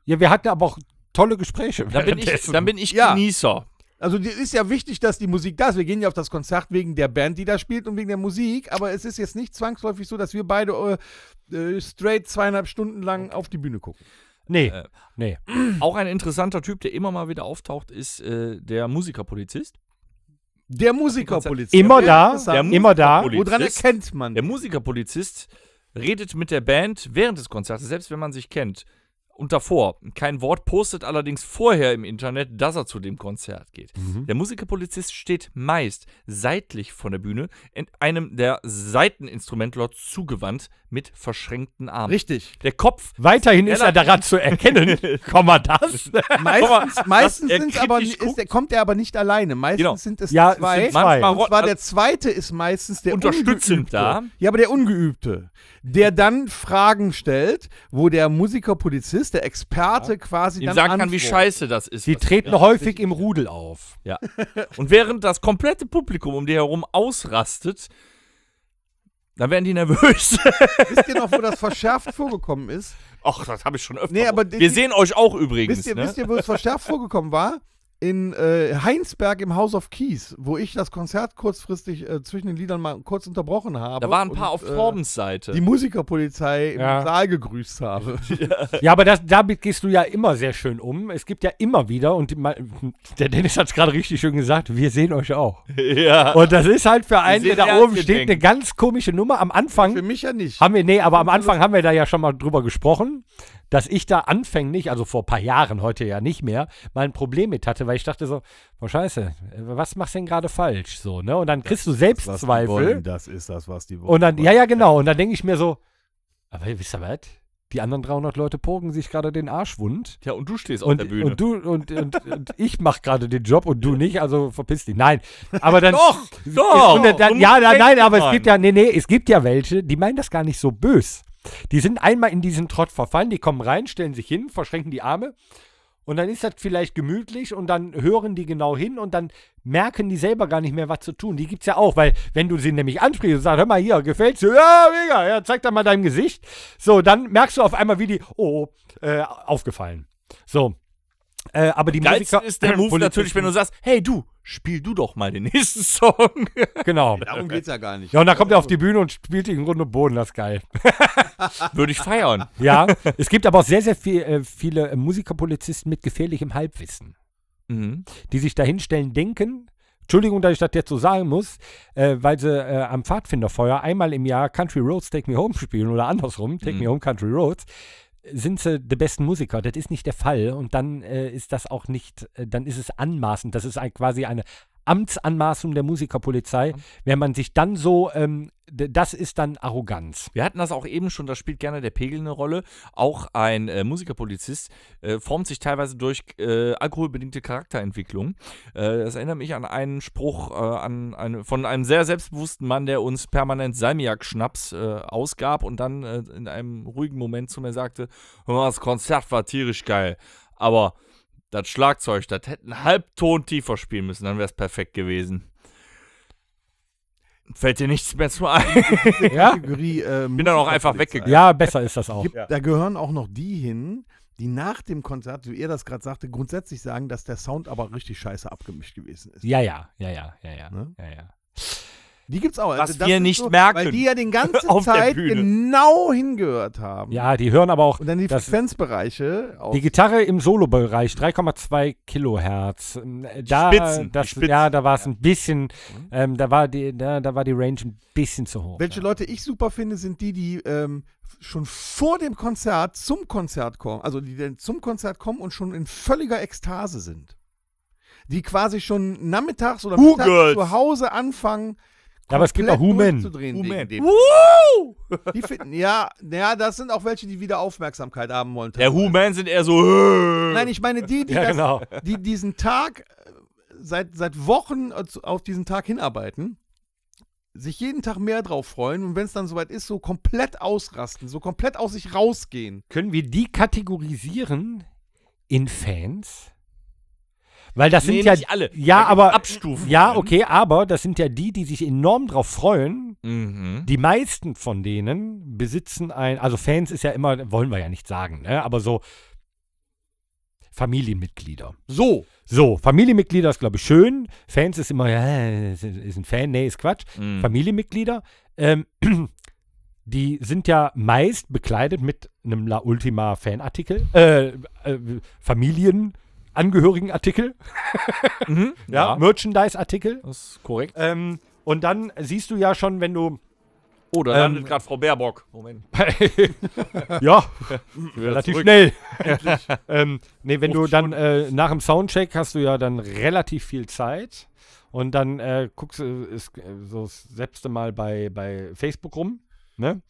Ja, wir hatten aber auch tolle Gespräche. Dann bin ich, dann bin ich ja. Genießer. Also es ist ja wichtig, dass die Musik da ist. Wir gehen ja auf das Konzert wegen der Band, die da spielt und wegen der Musik, aber es ist jetzt nicht zwangsläufig so, dass wir beide äh, äh straight zweieinhalb Stunden lang auf die Bühne gucken. Nee, äh, nee. *clears throat* Auch ein interessanter Typ, der immer mal wieder auftaucht, ist äh, der Musikerpolizist. Der Musikerpolizist. Immer da, der immer da. Woran erkennt man? Der Musikerpolizist redet mit der Band während des Konzertes, selbst wenn man sich kennt und davor. Kein Wort postet allerdings vorher im Internet, dass er zu dem Konzert geht. Mhm. Der Musikerpolizist steht meist seitlich von der Bühne, in einem der Seiteninstrumentler zugewandt, mit verschränkten Armen. Richtig. Der Kopf. Weiterhin ist er daran zu erkennen. Komm mal das. *laughs* Meistens, meistens das aber, ist, kommt er aber nicht alleine. Meistens genau. sind es ja, zwei. sind manchmal, und zwar der zweite ist meistens der Unterstützend Ungeübte. da. Ja, aber der Ungeübte der dann Fragen stellt, wo der Musikerpolizist, der Experte ja. quasi Ihm dann sagen kann, wie scheiße das ist. Die treten ja, häufig im Rudel auf. Ja. Und während das komplette Publikum um die herum ausrastet, dann werden die nervös. *laughs* Wisst ihr noch, wo das verschärft vorgekommen ist? Ach, das habe ich schon öfter. Nee, aber Wir die, sehen euch auch übrigens. Wisst ihr, ne? wisst ihr, wo es verschärft vorgekommen war? in äh, Heinsberg im House of Keys, wo ich das Konzert kurzfristig äh, zwischen den Liedern mal kurz unterbrochen habe. Da waren ein paar und, auf äh, Torbens Seite. Die Musikerpolizei im Saal gegrüßt habe. *laughs* Ja, ja aber das, damit gehst du ja immer sehr schön um. Es gibt ja immer wieder, und die, der Dennis hat es gerade richtig schön gesagt, wir sehen euch auch. Ja. Und das ist halt für einen, der da oben steht, denken. eine ganz komische Nummer. Am Anfang. Für mich ja nicht. Haben wir, nee, aber am also Anfang haben wir da ja schon mal drüber gesprochen dass ich da anfänglich, also vor ein paar Jahren, heute ja nicht mehr, mal ein Problem mit hatte, weil ich dachte so, oh Scheiße, was machst du denn gerade falsch? So, ne? Und dann kriegst das du Selbstzweifel. Das, wollen, das ist das, was die wollen. Und dann, ja, ja, genau. Und dann denke ich mir so, aber wisst ihr was? Die anderen 300 Leute pogen sich gerade den Arsch wund. Ja, und du stehst und, auf der Bühne. Und du und, und, und ich mache gerade den Job und du nicht, also verpiss dich. Nein, aber dann doch, *laughs* doch. Dann, ja, nein, aber es gibt ja nee, nee, es gibt ja welche, die meinen das gar nicht so bös. Die sind einmal in diesen Trott verfallen, die kommen rein, stellen sich hin, verschränken die Arme und dann ist das vielleicht gemütlich und dann hören die genau hin und dann merken die selber gar nicht mehr, was zu tun. Die gibt es ja auch, weil wenn du sie nämlich ansprichst und sagst, hör mal hier, gefällt's dir? Ja, mega, ja, zeig da mal dein Gesicht. So, dann merkst du auf einmal, wie die, oh, äh, aufgefallen. So. Äh, aber die Geilsten Musiker ist der *clears throat* Move natürlich, wenn du sagst, hey du, spiel du doch mal den *laughs* nächsten Song. Genau. Darum geht's ja gar nicht. Ja, und dann kommt er auf die Bühne und spielt die Runde Boden, das ist geil. *laughs* Würde ich feiern. Ja, es gibt aber auch sehr, sehr viel, äh, viele Musikerpolizisten mit gefährlichem Halbwissen, mhm. die sich dahinstellen, denken, Entschuldigung, dass ich das jetzt so sagen muss, äh, weil sie äh, am Pfadfinderfeuer einmal im Jahr Country Roads Take Me Home spielen oder andersrum, Take mhm. Me Home Country Roads sind sie die besten Musiker. Das ist nicht der Fall. Und dann äh, ist das auch nicht, äh, dann ist es anmaßend. Das ist ein, quasi eine Amtsanmaßung der Musikerpolizei, wenn man sich dann so, ähm, das ist dann Arroganz. Wir hatten das auch eben schon, da spielt gerne der Pegel eine Rolle. Auch ein äh, Musikerpolizist äh, formt sich teilweise durch äh, alkoholbedingte Charakterentwicklung. Äh, das erinnert mich an einen Spruch äh, an, an, von einem sehr selbstbewussten Mann, der uns permanent Salmiak-Schnaps äh, ausgab und dann in einem ruhigen Moment zu mir sagte: Das Konzert war tierisch geil, aber das Schlagzeug, das hätte einen Halbton tiefer spielen müssen, dann wäre es perfekt gewesen. Fällt dir nichts mehr zu ein. *laughs* Ja? Kategorie, äh, Bin dann auch einfach weggegangen. Ja, besser ist das auch. Gibt, ja. Da gehören auch noch die hin, die nach dem Konzert, wie ihr das gerade sagte, grundsätzlich sagen, dass der Sound aber richtig scheiße abgemischt gewesen ist. Ja, ja, ja, ja, ja, ja. Ne? ja, ja. Die gibt's auch. Was also wir nicht so, merken. Weil die ja den ganzen *laughs* Zeit genau hingehört haben. Ja, die hören aber auch. Und dann die Frequenzbereiche. Die Gitarre im Solobereich, 3,2 Kilohertz. Ähm, äh, da, Spitzen, das, Spitzen. Ja, da war es ein bisschen, mhm. ähm, da, war die, da, da war die Range ein bisschen zu hoch. Welche ja. Leute ich super finde, sind die, die ähm, schon vor dem Konzert zum Konzert kommen, also die dann zum Konzert kommen und schon in völliger Ekstase sind. Die quasi schon nachmittags oder mittags zu Hause anfangen, ja, aber es gibt auch Human. Human. Die finden, ja, ja, das sind auch welche, die wieder Aufmerksamkeit haben wollen. Der Human sind eher so. Nein, ich meine die, die, *laughs* ja, das, genau. die diesen Tag äh, seit, seit Wochen auf diesen Tag hinarbeiten sich jeden Tag mehr drauf freuen und wenn es dann soweit ist, so komplett ausrasten, so komplett aus sich rausgehen. Können wir die kategorisieren in Fans? Weil das nee, sind ja nicht alle. Ja, aber Abstufen. Ja, okay, aber das sind ja die, die sich enorm drauf freuen. Mhm. Die meisten von denen besitzen ein, also Fans ist ja immer, wollen wir ja nicht sagen, ne? aber so Familienmitglieder. So. So, Familienmitglieder ist, glaube ich, schön. Fans ist immer, ja, ist ein Fan, nee, ist Quatsch. Mhm. Familienmitglieder, ähm, *clears throat* die sind ja meist bekleidet mit einem La Ultima Fanartikel, äh, äh Familien. Angehörigenartikel. Artikel. Mhm, *laughs* ja, ja. Merchandise-Artikel. Das ist korrekt. Ähm, und dann siehst du ja schon, wenn du. Oh, da ähm, landet gerade Frau Baerbock. Moment. *laughs* ja, *laughs* relativ zurück. schnell. ähm, nee, wenn oh, du dann äh, nach dem Soundcheck hast du ja dann relativ viel Zeit und dann äh, guckst du äh, äh, so das Mal bei, bei Facebook rum Ne?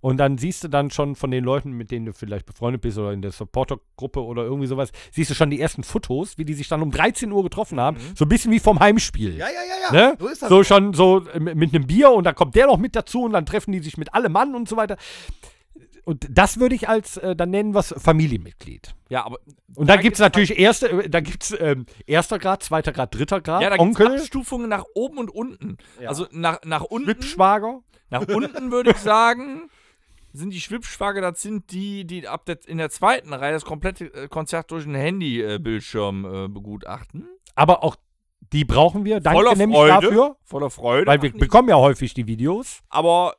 Und dann siehst du dann schon von den Leuten, mit denen du vielleicht befreundet bist oder in der Supportergruppe oder irgendwie sowas, siehst du schon die ersten Fotos, wie die sich dann um 13 Uhr getroffen haben. Mhm. So ein bisschen wie vom Heimspiel. Ja, ja, ja, ja. Ne? So ist das. So schon so äh, mit einem Bier und dann kommt der noch mit dazu und dann treffen die sich mit allem Mann und so weiter und das würde ich als äh, dann nennen was Familienmitglied. Ja, aber und da, gibt es natürlich erste, äh, da gibt's ähm, erster Grad, zweiter Grad, dritter Grad. Ja, da Onkel. es Abstufungen nach oben und unten. Ja. Also nach, nach unten. Schwibschwager. Nach unten würde ich sagen, sind die Schwibschwager, das sind die, die ab der, in der zweiten Reihe das komplette äh, Konzert durch einen Handybildschirm äh, begutachten. Aber auch die brauchen wir. Danke Voller nämlich Freude. dafür. Voller Freude. Weil wir bekommen ja häufig die Videos. Aber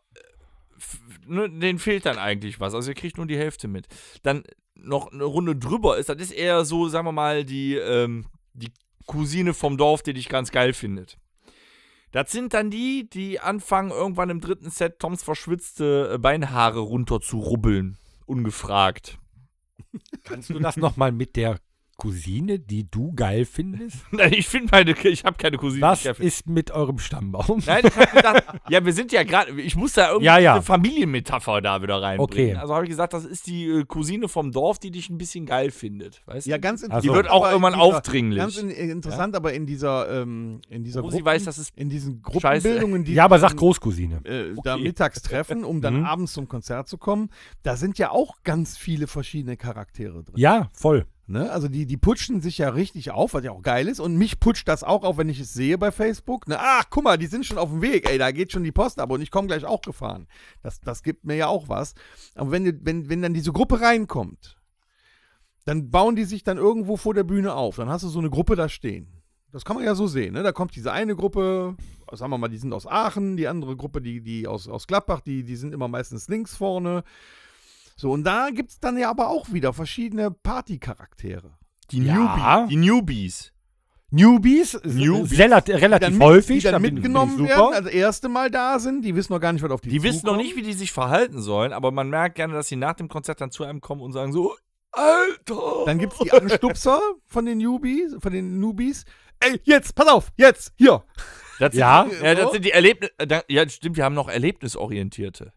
ne, denen fehlt dann eigentlich was. Also ihr kriegt nur die Hälfte mit. Dann noch eine Runde drüber ist, das ist eher so, sagen wir mal, die, ähm, die Cousine vom Dorf, die dich ganz geil findet. Das sind dann die, die anfangen, irgendwann im dritten Set Toms verschwitzte äh, Beinhaare runter zu rubbeln. Ungefragt. Kannst du das nochmal mit der Cousine, die du geil findest? *laughs* Nein, ich finde meine, ich habe keine Cousine. Was ist mit eurem Stammbaum? Nein, ich habe gedacht, *laughs* ja, wir sind ja gerade, ich muss da irgendwie ja, ja. eine Familienmetapher da wieder reinbringen. Okay. Also habe ich gesagt, das ist die äh, Cousine vom Dorf, die dich ein bisschen geil findet. Weißt ja, ganz interessant. Also die wird auch irgendwann dieser, aufdringlich. Ganz äh, interessant, ja? aber in dieser, ähm, in dieser Wo Gruppen, sie weiß, dass es in diesen Gruppenbildungen, die Ja, aber sag Großcousine. Äh, okay. Da mittags treffen, um dann mhm. abends zum Konzert zu kommen, da sind ja auch ganz viele verschiedene Charaktere drin. Ja, voll. Ne? Also die, die putschen sich ja richtig auf, was ja auch geil ist. Und mich putscht das auch auf, wenn ich es sehe bei Facebook. Ne? Ach, guck mal, die sind schon auf dem Weg. Ey, da geht schon die Post ab und ich komme gleich auch gefahren. Das, das gibt mir ja auch was. Aber wenn, wenn, wenn dann diese Gruppe reinkommt, dann bauen die sich dann irgendwo vor der Bühne auf. Dann hast du so eine Gruppe da stehen. Das kann man ja so sehen. Ne? Da kommt diese eine Gruppe, sagen wir mal, die sind aus Aachen, die andere Gruppe, die, die aus, aus Gladbach, die, die sind immer meistens links vorne. So, und da gibt es dann ja aber auch wieder verschiedene Partycharaktere. Die, ja. die Newbies. Newbies, Newbies relativ mit, häufig, die dann mitgenommen bin, werden, also erste Mal da sind, die wissen noch gar nicht, was auf die Die wissen noch nicht, wie die sich verhalten sollen, aber man merkt gerne, dass sie nach dem Konzert dann zu einem kommen und sagen so, Alter! Dann gibt es die Anstupser von den Newbies, von den Newbies. Ey, jetzt, pass auf, jetzt, hier. Das ja, ja, das sind die Erlebnisse, äh, ja, stimmt, wir haben noch Erlebnisorientierte.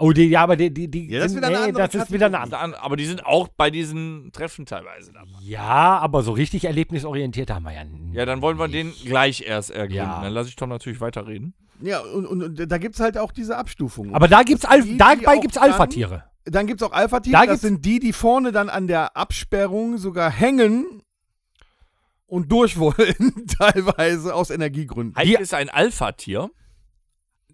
Oh, die, ja, aber die, die, die ja, das, sind, ist wieder, nee, das ist wieder eine andere. Aber die sind auch bei diesen Treffen teilweise dabei. Ja, aber so richtig erlebnisorientiert haben wir ja nicht. Ja, dann wollen wir den gleich erst ergründen. Ja. Dann lasse ich Tom natürlich weiterreden. Ja, und, und, und da gibt es halt auch diese Abstufung. Aber da gibt's Alpha, die, dabei gibt es Alpha-Tiere. Dann gibt es auch Alpha-Tiere. Da das sind die, die vorne dann an der Absperrung sogar hängen und durchwollen, *laughs* teilweise aus Energiegründen. Hier ist ein Alpha-Tier.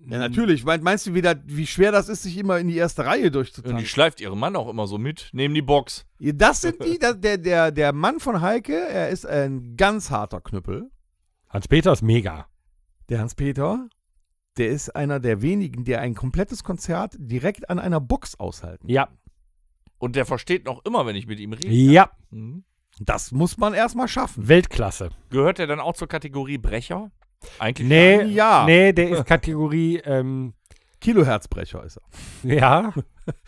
Ja, mhm. natürlich. Meinst du wieder, wie schwer das ist, sich immer in die erste Reihe durchzutanzen? Und die schleift ihren Mann auch immer so mit, neben die Box. Ja, das sind *laughs* die, der, der, der Mann von Heike, er ist ein ganz harter Knüppel. Hans-Peter ist mega. Der Hans-Peter, der ist einer der wenigen, der ein komplettes Konzert direkt an einer Box aushalten kann. Ja. Und der versteht noch immer, wenn ich mit ihm rede. Ja. Mhm. Das muss man erstmal schaffen. Weltklasse. Gehört er dann auch zur Kategorie Brecher? Eigentlich nee, ja. Nee, der ist Kategorie ähm, Kiloherzbrecher ist er. Ja,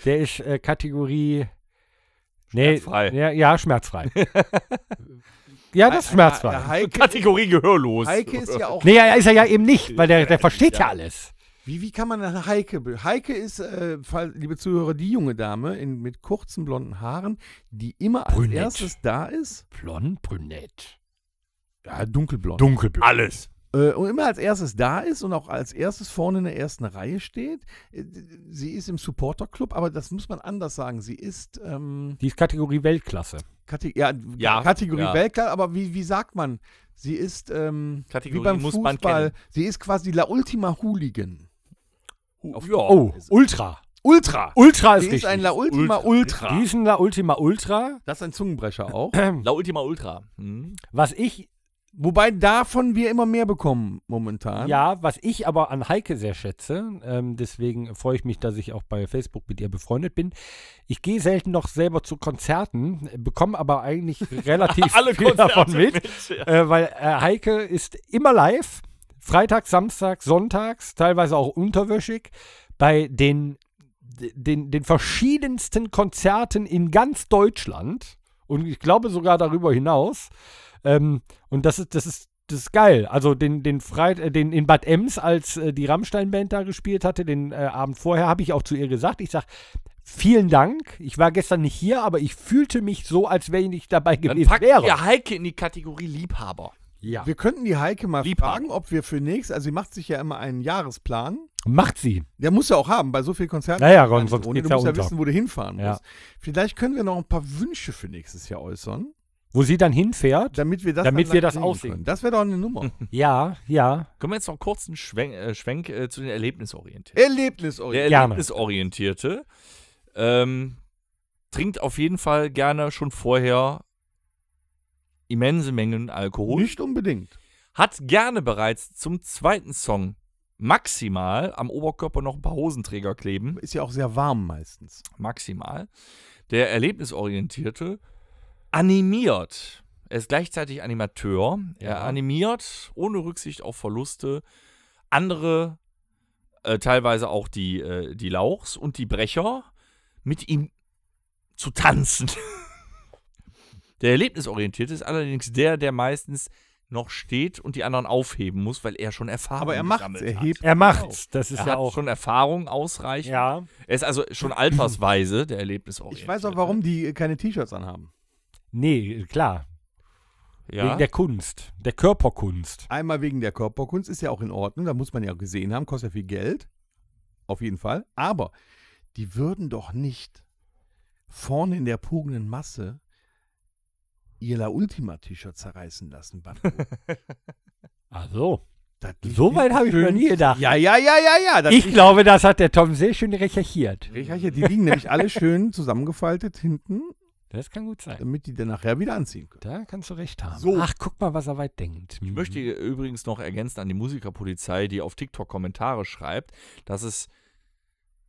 der ist äh, Kategorie schmerzfrei. Nee, ja, ja, schmerzfrei. ja, das ist äh, äh, schmerzfrei. Ja, äh, Heike, Kategorie gehörlos. Heike ist ja auch. Nee, ist er ja eben nicht, weil der, der versteht ja alles. Wie, wie kann man Heike? Heike ist, äh, liebe Zuhörer, die junge Dame in, mit kurzen blonden Haaren, die immer als brünett. erstes da ist. Blond, brünett. Ja, dunkelblond. Dunkelblond. Alles. Äh, und immer als erstes da ist und auch als erstes vorne in der ersten Reihe steht. Äh, sie ist im Supporterclub, aber das muss man anders sagen. Sie ist. Ähm, die ist Kategorie Weltklasse. Kate ja, ja, Kategorie ja. Weltklasse, aber wie, wie sagt man? Sie ist ähm, Kategorie wie beim muss Fußball. sie ist quasi La Ultima Hooligan. Auf, ja, oh, Ultra. Ultra. Ultra ist Die richtig. ist ein La Ultima Ultra. Ultra. Die ist ein La Ultima Ultra. Das ist ein Zungenbrecher auch. *clears throat* La Ultima Ultra. Mhm. Was ich Wobei davon wir immer mehr bekommen momentan. Ja, was ich aber an Heike sehr schätze, ähm, deswegen freue ich mich, dass ich auch bei Facebook mit ihr befreundet bin. Ich gehe selten noch selber zu Konzerten, bekomme aber eigentlich *laughs* relativ Alle viel Konzerte davon mit, mit ja. äh, weil äh, Heike ist immer live, freitags, samstags, sonntags, teilweise auch unterwöschig, bei den, den, den verschiedensten Konzerten in ganz Deutschland und ich glaube sogar darüber hinaus. Ähm, und das ist, das ist, das ist geil. Also den, den Freit äh, den in Bad Ems, als äh, die Rammstein-Band da gespielt hatte, den äh, Abend vorher, habe ich auch zu ihr gesagt. Ich sage, vielen Dank. Ich war gestern nicht hier, aber ich fühlte mich so, als wäre ich nicht dabei gewesen Dann packt wäre. Ja, Heike in die Kategorie Liebhaber. Ja. Wir könnten die Heike mal Liebhaber. fragen, ob wir für nächstes, also sie macht sich ja immer einen Jahresplan. Macht sie. Der muss ja auch haben, bei so vielen Konzerten. Naja, Ron, sonst ohne. geht's du musst ja, ja wissen, wo du hinfahren musst. Vielleicht können wir noch ein paar Wünsche für nächstes Jahr äußern. Wo sie dann hinfährt, damit wir das, damit wir das aussehen. Können. Das wäre doch eine Nummer. *laughs* ja, ja. Können wir jetzt noch kurz einen Schwenk, äh, Schwenk äh, zu den Erlebnisorientierten? Erlebnisorientierte. Der Erlebnisorientierte ähm, trinkt auf jeden Fall gerne schon vorher immense Mengen Alkohol. Nicht unbedingt. Hat gerne bereits zum zweiten Song maximal am Oberkörper noch ein paar Hosenträger kleben. Ist ja auch sehr warm meistens. Maximal. Der Erlebnisorientierte animiert. Er ist gleichzeitig Animateur. Ja. Er animiert ohne Rücksicht auf Verluste andere, äh, teilweise auch die, äh, die Lauchs und die Brecher, mit ihm zu tanzen. *laughs* der erlebnisorientierte ist allerdings der, der meistens noch steht und die anderen aufheben muss, weil er schon Erfahrung hat. Aber er macht, er hebt, er macht, das ist er ja hat auch schon Erfahrung ausreichend. Ja. Er ist also schon altersweise der Erlebnisorientierte. Ich weiß auch, warum die keine T-Shirts anhaben. Nee, klar. Ja. Wegen der Kunst, der Körperkunst. Einmal wegen der Körperkunst ist ja auch in Ordnung, da muss man ja gesehen haben, kostet ja viel Geld. Auf jeden Fall. Aber die würden doch nicht vorne in der pugenden Masse ihr La Ultima-T-Shirt zerreißen lassen. *laughs* Ach so. So weit habe ich mir nie gedacht. Ja, ja, ja, ja, ja. Ich glaube, das hat der Tom sehr schön recherchiert. Recherchiert, die liegen nämlich alle schön zusammengefaltet hinten das kann gut sein. Damit die dann nachher wieder anziehen können. Da kannst du recht haben. So. Ach, guck mal, was er weit denkt. Ich hm. möchte übrigens noch ergänzen an die Musikerpolizei, die auf TikTok Kommentare schreibt, dass es,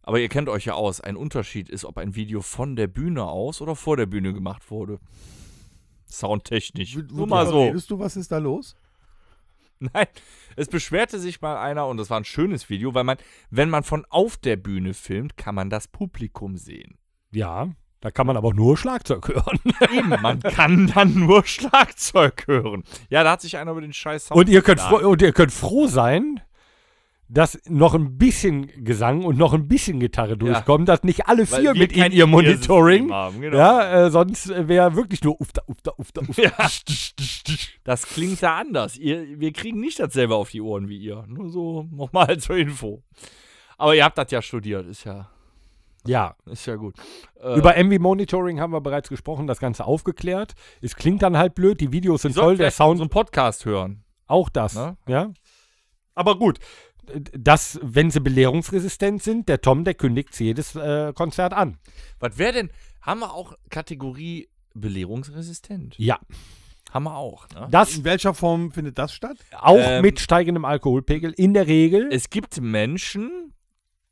aber ihr kennt euch ja aus, ein Unterschied ist, ob ein Video von der Bühne aus oder vor der Bühne gemacht wurde. Soundtechnisch. W Nur mal so. Redest du, was ist da los? *laughs* Nein, es beschwerte sich mal einer und das war ein schönes Video, weil man, wenn man von auf der Bühne filmt, kann man das Publikum sehen. Ja, da kann man aber nur Schlagzeug hören. *laughs* Eben, man kann dann nur Schlagzeug hören. Ja, da hat sich einer über den scheiß Sound und ihr könnt froh, Und ihr könnt froh sein, dass noch ein bisschen Gesang und noch ein bisschen Gitarre durchkommen, ja. dass nicht alle vier mit in ihr Monitoring. Haben, genau. Ja, äh, sonst wäre wirklich nur ufta, ufta, ufta, ufta. Ja. Das klingt ja anders. Ihr, wir kriegen nicht dasselbe auf die Ohren wie ihr. Nur so nochmal *laughs* zur Info. Aber ihr habt das ja studiert, ist ja ja. Ist ja gut. Äh, Über äh, MV Monitoring haben wir bereits gesprochen, das Ganze aufgeklärt. Es klingt dann halt blöd, die Videos sind toll, der Sound. unseren Podcast hören. Auch das, ne? ja. Aber gut, dass, wenn sie belehrungsresistent sind, der Tom, der kündigt jedes äh, Konzert an. Was wäre denn, haben wir auch Kategorie belehrungsresistent? Ja. Haben wir auch. Ne? Das, in welcher Form findet das statt? Auch ähm, mit steigendem Alkoholpegel, in der Regel. Es gibt Menschen,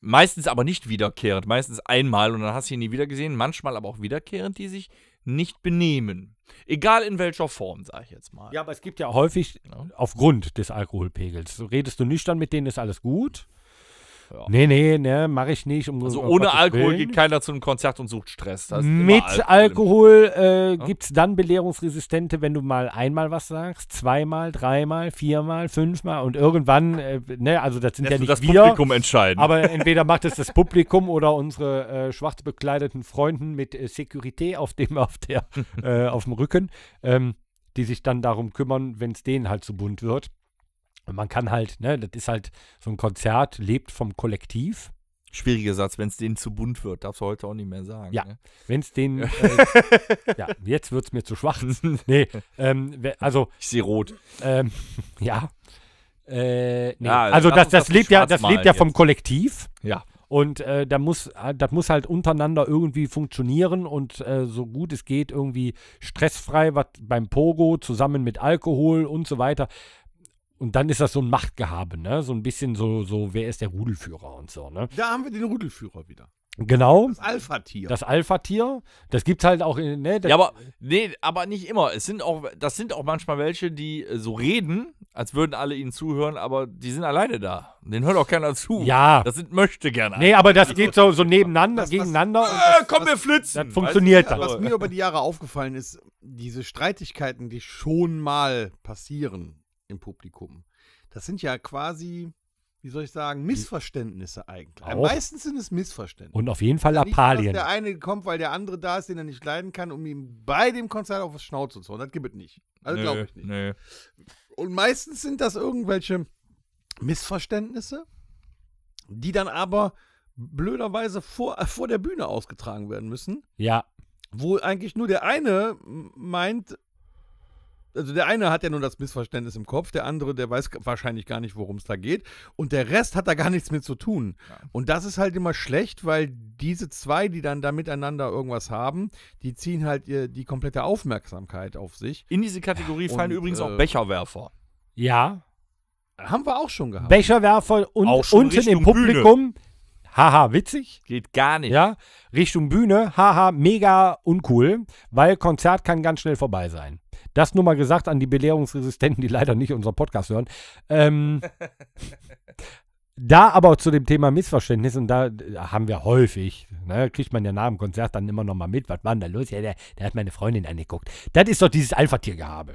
Meistens aber nicht wiederkehrend, meistens einmal und dann hast du ihn nie wieder gesehen, manchmal aber auch wiederkehrend, die sich nicht benehmen. Egal in welcher Form, sage ich jetzt mal. Ja, aber es gibt ja häufig ja. aufgrund des Alkoholpegels. Redest du nüchtern mit denen, ist alles gut. Ja. Nee, nee, nee, mache ich nicht. Um also ohne Alkohol geht keiner zu einem Konzert und sucht Stress. Mit Alkohol, Alkohol äh, ja? gibt es dann Belehrungsresistente, wenn du mal einmal was sagst, zweimal, dreimal, viermal, fünfmal und irgendwann, äh, ne, also das sind Lässt ja nicht das wir, Publikum entscheiden. Aber *laughs* entweder macht es das Publikum oder unsere äh, schwarz bekleideten Freunde mit äh, Securité auf dem, auf der, *laughs* äh, auf dem Rücken, ähm, die sich dann darum kümmern, wenn es denen halt zu bunt wird man kann halt, ne, das ist halt so ein Konzert, lebt vom Kollektiv. Schwieriger Satz, wenn es denen zu bunt wird, darfst du heute auch nicht mehr sagen. Ja, ne? wenn es denen. *laughs* Äh, ja, jetzt wird es mir zu schwach. *laughs* nee, ähm, also. Ich sehe rot. Ähm, *laughs* ja. Äh, nee. ja. also, das, das, lebt ja, das lebt ja vom Kollektiv. Ja. Und äh, da muss, das muss halt untereinander irgendwie funktionieren und äh, so gut es geht, irgendwie stressfrei, was beim Pogo zusammen mit Alkohol und so weiter und dann ist das so ein Machtgehabe, ne? So ein bisschen so, so, wer ist der Rudelführer und so, ne? Da haben wir den Rudelführer wieder. Genau. Das Alpha-Tier. Das Alpha-Tier. Das gibt's halt auch in, ne? Ja, aber, nee, aber nicht immer. Es sind auch, das sind auch manchmal welche, die äh, so reden, als würden alle ihnen zuhören, aber die sind alleine da. Den hört auch keiner zu. Ja. Das sind möchte gerne. Nee, aber das geht so, so nebeneinander, äh, das, gegeneinander. Was, das, äh, komm, wir flitzen. Das funktioniert dann. Was mir über die Jahre aufgefallen ist, diese Streitigkeiten, die schon mal passieren, im Publikum. Das sind ja quasi, wie soll ich sagen, hm. Missverständnisse eigentlich. Äh, Auch. Meistens sind es Missverständnisse. Und auf jeden Fall Apalien. der eine kommt, weil der andere da ist, den er nicht leiden kann, um ihm bei dem Konzert auf das Schnauze zu hauen. Das gibt es nicht. Also glaube ich nicht. Nö. Und meistens sind das irgendwelche Missverständnisse, die dann aber blöderweise vor, äh, vor der Bühne ausgetragen werden müssen. Ja. Wo eigentlich nur der eine meint, also der eine hat ja nur das Missverständnis im Kopf, der andere, der weiß wahrscheinlich gar nicht, worum es da geht. Und der Rest hat da gar nichts mit zu tun. Ja. Und das ist halt immer schlecht, weil diese zwei, die dann da miteinander irgendwas haben, die ziehen halt ihr, die komplette Aufmerksamkeit auf sich. In diese Kategorie fallen und, übrigens äh, auch Becherwerfer. Ja. Haben wir auch schon gehabt. Becherwerfer und unten Richtung im Publikum. Bühne. Haha, witzig. Geht gar nicht. Ja, Richtung Bühne, haha, mega uncool, weil Konzert kann ganz schnell vorbei sein. Das nur mal gesagt an die Belehrungsresistenten, die leider nicht unseren Podcast hören. Ähm, *laughs* da aber zu dem Thema Missverständnis, und da haben wir häufig, ne, kriegt man ja nach dem Konzert dann immer noch mal mit, was war denn da los? Ja, der, der hat meine Freundin angeguckt. Das ist doch dieses Alphatiergehabe.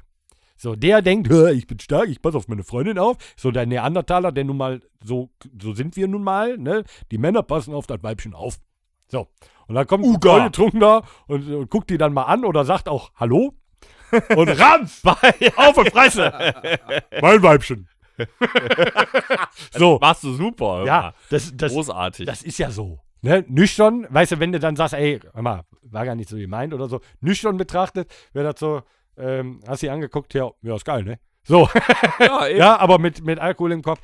So, der denkt, ich bin stark, ich passe auf meine Freundin auf. So der Neandertaler, der nun mal, so, so sind wir nun mal, ne? Die Männer passen auf das Weibchen auf. So. Und dann kommt Uga. ein Trunkener und, und guckt die dann mal an oder sagt auch Hallo. Und Rams! *laughs* Auf und Fresse! mein Weibchen! *laughs* so. Das machst du super. Ja, das, das, großartig. Das ist ja so. Ne? Nüchtern, weißt du, wenn du dann sagst, ey, hör mal, war gar nicht so gemeint oder so, nüchtern betrachtet, wäre das so, ähm, hast du angeguckt, ja, ja, ist geil, ne? So. Ja, *laughs* ja, aber mit, mit Alkohol im Kopf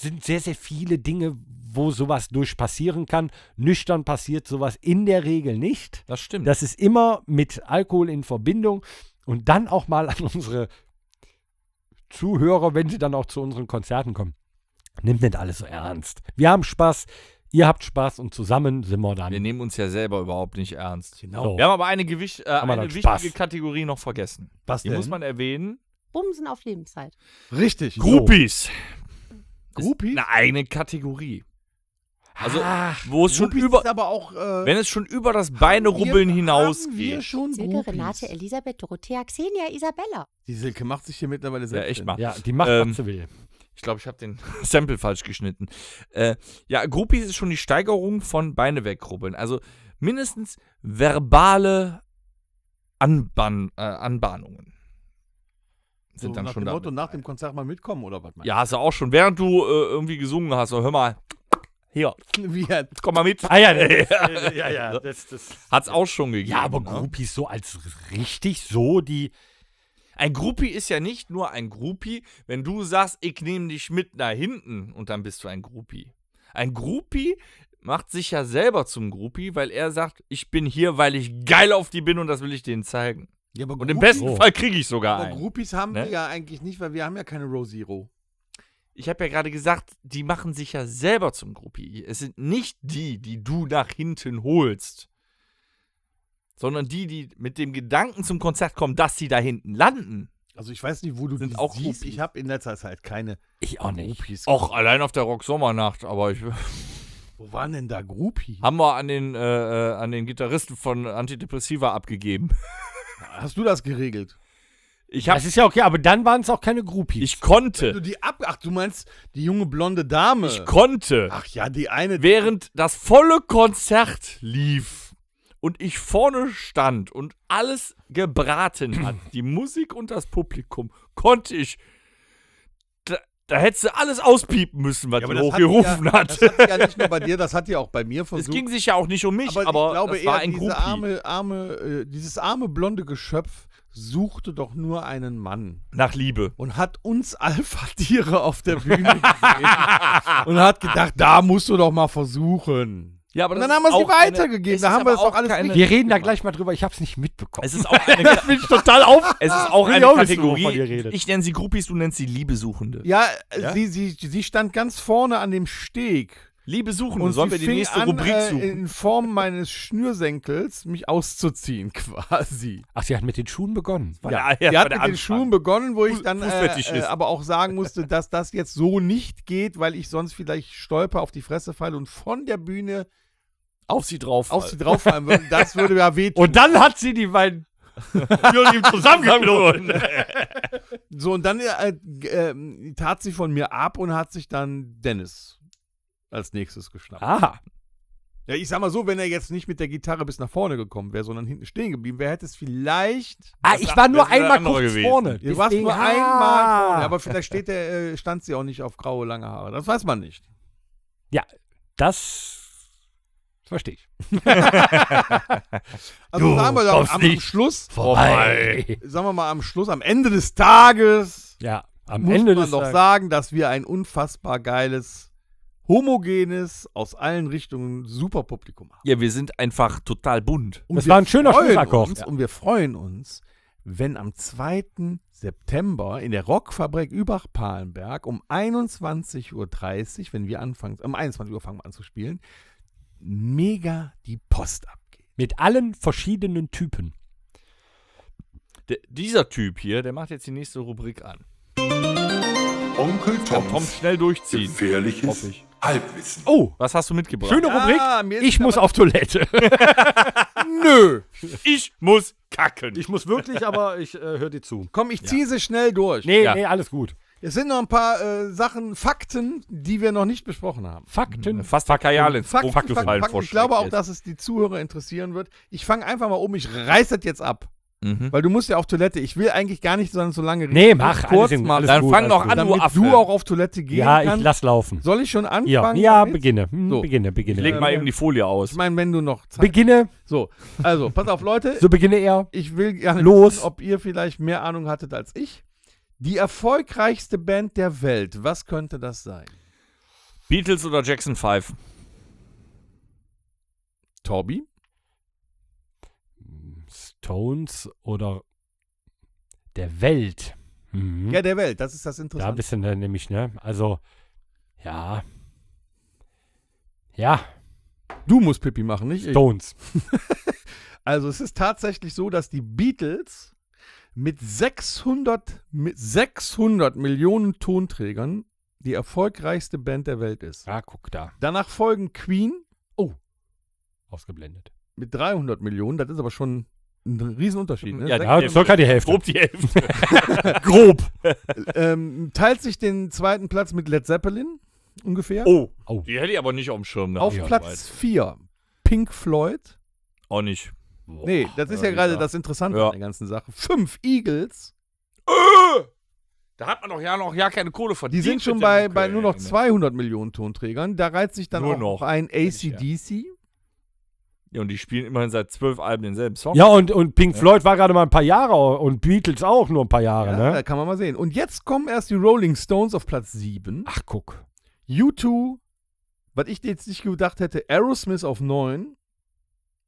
sind sehr, sehr viele Dinge, wo sowas durch passieren kann. Nüchtern passiert sowas in der Regel nicht. Das stimmt. Das ist immer mit Alkohol in Verbindung und dann auch mal an unsere Zuhörer, wenn sie dann auch zu unseren Konzerten kommen. Nimmt nicht alles so ernst. Wir haben Spaß, ihr habt Spaß und zusammen sind wir dann. Wir nehmen uns ja selber überhaupt nicht ernst. Genau. So. Wir haben aber eine, Gewicht, äh, eine wichtige Spaß. Kategorie noch vergessen. Was Die muss man erwähnen. Bumsen auf Lebenszeit. Richtig. Groupies. So. Groupies? Eine eigene Kategorie. Also, wo es schon Ruppis über. Auch, äh, wenn es schon über das Beinerubbeln hinausgeht. Wir schon Silke, Renate, Elisabeth, Dorothea, Xenia, Isabella. Die Silke macht sich hier mittlerweile selbst. Ja, echt mal. Ja, die macht, ähm, was sie will. Ich glaube, ich habe den *laughs* Sample falsch geschnitten. Äh, ja, Groupies ist schon die Steigerung von Beine wegrubbeln. Also mindestens verbale Anbahn, äh, Anbahnungen sind so, dann nach schon dem Motto, nach dem Konzert mal mitkommen oder was? Ja, hast du auch schon. Während du äh, irgendwie gesungen hast, hör mal, hier. Wir, komm mal mit. Ah ja, das, *laughs* ja, ja. Das, das, Hat's auch schon gegeben. Ja, aber ne? Groupies so als richtig so, die. Ein Groupie ist ja nicht nur ein Groupie, wenn du sagst, ich nehme dich mit nach hinten und dann bist du ein Groupie. Ein Groupie macht sich ja selber zum Groupie, weil er sagt, ich bin hier, weil ich geil auf die bin und das will ich denen zeigen. Ja, und Groupies, im besten oh. Fall kriege ich sogar aber einen. Groupies haben ne? wir ja eigentlich nicht, weil wir haben ja keine Row Zero ich habe ja gerade gesagt, die machen sich ja selber zum Groupie. Es sind nicht die, die du nach hinten holst, sondern die, die mit dem Gedanken zum Konzert kommen, dass sie da hinten landen. Also ich weiß nicht, wo du sind die auch siehst. Groupies. Ich habe in letzter Zeit halt keine ich auch nicht. Groupies. Auch allein auf der Rock Sommernacht, aber ich *laughs* Wo waren denn da Groupies? Haben wir an den, äh, äh an den Gitarristen von Antidepressiva abgegeben. *laughs* Hast du das geregelt? Ich hab, das ist ja okay, aber dann waren es auch keine Groupies. Ich konnte. Du die ab Ach, du meinst die junge blonde Dame. Ich konnte. Ach ja, die eine. Während das volle Konzert lief und ich vorne stand und alles gebraten hat, *clears throat* die Musik und das Publikum, konnte ich da hättest du alles auspiepen müssen, was ja, du hochgerufen ja, hat. Das hat ja nicht nur bei dir, das hat ja auch bei mir *laughs* versucht. Es ging sich ja auch nicht um mich, aber, aber ich glaube das eher war ein diese arme, arme, äh, dieses arme blonde Geschöpf suchte doch nur einen Mann. Nach Liebe. Und hat uns Alpha-Tiere auf der Bühne gesehen und hat gedacht, da musst du doch mal versuchen. Ja, aber und dann haben wir es nicht weitergegeben. Da haben wir es auch alles keine, Wir reden da gleich mal drüber. Ich habe es nicht mitbekommen. Es ist auch eine, *laughs* das bin ich total auf. *laughs* Es ist auch eine Kategorie. Ich nenne sie Groupies, du nennst sie Liebesuchende. Ja, ja? Sie, sie, sie stand ganz vorne an dem Steg Liebe Suchende, und sollen wir die nächste an, Rubrik äh, suchen? Äh, in Form meines Schnürsenkels mich auszuziehen, *laughs* quasi. Ach, sie hat mit den Schuhen begonnen. Ja, ja, sie hat mit Anfang. den Schuhen begonnen, wo ich dann äh, äh, aber auch sagen musste, *laughs* dass das jetzt so nicht geht, weil ich sonst vielleicht stolper, auf die Fresse falle und von der Bühne auf sie drauf auf sie drauf fallen würde. Das würde ja *laughs* wehtun. Und dann hat sie die beiden zusammengeknoten. so, und dann äh, äh, ähm, tat sie von mir ab und hat sich dann Dennis als nächstes geschnappt. Aha. Ja, ich sag mal so, wenn er jetzt nicht mit der Gitarre bis nach vorne gekommen wäre, sondern hinten stehen geblieben wäre, hätte es vielleicht. Ah, ich war nur einmal kurz gewesen. vorne. Du warst nur ah. einmal vorne. Aber vielleicht steht der, äh, stand sie auch nicht auf graue, lange Haare. Das weiß man nicht. Ja, das verstehe ich. *laughs* also du sagen wir doch, am, am Schluss. Vorbei. Sagen wir mal, am Schluss, am Ende des Tages. Ja, am muss Ende man des doch sagen, dass wir ein unfassbar geiles homogenes, aus allen Richtungen super Publikum haben. Ja, wir sind einfach total bunt. Und das war ein schöner Schlussakkord. Ja. Und wir freuen uns, wenn am 2. September in der Rockfabrik Übach-Palenberg um 21.30 Uhr, wenn wir anfangen, um 21 Uhr fangen wir an zu spielen, mega die Post abgeht. Mit allen verschiedenen Typen. Der, dieser Typ hier, der macht jetzt die nächste Rubrik an. Onkel Tom, Tom schnell durchziehen. Gefährliches ich. Halbwissen. Oh, was hast du mitgebracht? Schöne Rubrik. Ah, ich muss auf Toilette. *laughs* Nö. Ich muss kacken. Ich muss wirklich, aber ich äh, höre dir zu. Komm, ich ziehe ja. sie schnell durch. Nee, ja. nee, alles gut. Es sind noch ein paar äh, Sachen, Fakten, die wir noch nicht besprochen haben. Fallen, Fakten? Hm, fast Fakten, Fakten, Fakten, Fakten. Ich glaube auch, dass es die Zuhörer interessieren wird. Ich fange einfach mal um, ich reiße das jetzt ab. Mhm. Weil du musst ja auf Toilette. Ich will eigentlich gar nicht so lange reden. Nee, mach kurz alles mal. Alles dann gut, fang doch an, damit du, du auch auf Toilette gehen Ja, ich lass laufen. Soll ich schon anfangen? Ja, ja beginne. Hm, so. Beginne, beginne. Ich leg mal eben die Folie aus. Ich meine, wenn du noch Zeit Beginne. So, also, pass auf, Leute. so beginne er. Ich will gerne Los. wissen, ob ihr vielleicht mehr Ahnung hattet als ich. Die erfolgreichste Band der Welt, was könnte das sein? Beatles oder Jackson 5? Torby? Stones oder der Welt. Mhm. Ja, der Welt, das ist das Interessante. Da bist du nämlich, ne? Also, ja. Ja. Du musst Pippi machen, nicht Stones. *laughs* also, es ist tatsächlich so, dass die Beatles mit 600, mit 600 Millionen Tonträgern die erfolgreichste Band der Welt ist. Ah, guck da. Danach folgen Queen. Oh. Ausgeblendet. Mit 300 Millionen, das ist aber schon ein Riesenunterschied. Ne? Ja, da hat circa die Hälfte. Grob die Hälfte. *laughs* Grob. ähm, teilt sich den zweiten Platz mit Led Zeppelin ungefähr. Oh, oh. die hätte ich aber nicht auf dem Schirm. Auf ja, Platz 4 Pink Floyd. Auch nicht. Boah. Nee, das ist ja, ja gerade ja. das Interessante an der ganzen Sache. Fünf Eagles. Äh! Da hat man doch ja noch ja keine Kohle verdient. Die sind schon bei, bei nur noch 200 Millionen Tonträgern. Da reizt sich dann nur auch noch. ein ACDC. Ja, und die spielen immerhin seit zwölf Alben denselben Song. Ja, und, und Pink ja. Floyd war gerade mal ein paar Jahre und Beatles auch nur ein paar Jahre, ja, ne? Kann man mal sehen. Und jetzt kommen erst die Rolling Stones auf Platz 7. Ach, guck. U2, was ich jetzt nicht gedacht hätte, Aerosmith auf 9.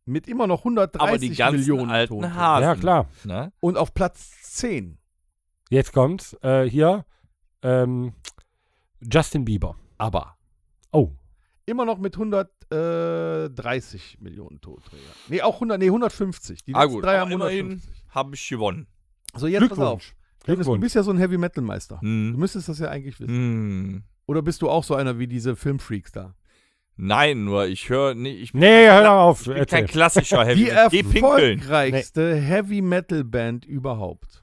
Mit immer noch 130 Aber die ganzen Millionen alten Toten. Hasen. Ja, klar. Na? Ne? Und auf Platz 10. Jetzt kommt äh, hier ähm, Justin Bieber. Aber. Oh. Immer noch mit 130 äh, Millionen Tonträger. Nee, auch 100, nee, 150. Die ah, gut, drei haben immerhin habe ich gewonnen. So, jetzt Glückwunsch. pass auf. Glückwunsch. Du bist ja so ein Heavy-Metal-Meister. Hm. Du müsstest das ja eigentlich wissen. Hm. Oder bist du auch so einer wie diese Filmfreaks da? Nein, nur ich höre nicht. Ich nee, hör auf. Ich bin kein klassischer Heavy Metal. Die erfolgreichste nee. Heavy Metal Band überhaupt.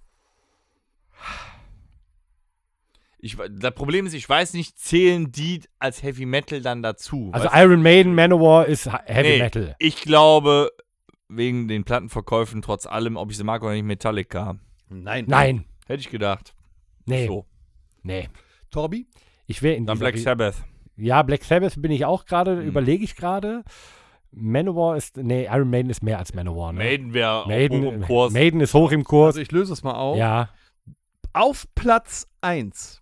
Ich, das Problem ist, ich weiß nicht, zählen die als Heavy Metal dann dazu? Also Iron Maiden, Manowar ist Heavy nee, Metal. Ich glaube, wegen den Plattenverkäufen, trotz allem, ob ich sie mag oder nicht, Metallica. Nein. Nein. Hätte ich gedacht. Nee. So. Nee. Torbi? Ich wäre in Dann Black Sabbath. Ja, Black Sabbath bin ich auch gerade, hm. überlege ich gerade. Manowar ist, nee, Iron Maiden ist mehr als Manowar. Ne? Maiden wäre hoch im Kurs. Maiden ist hoch im Kurs. Also ich löse es mal auf. Ja. Auf Platz 1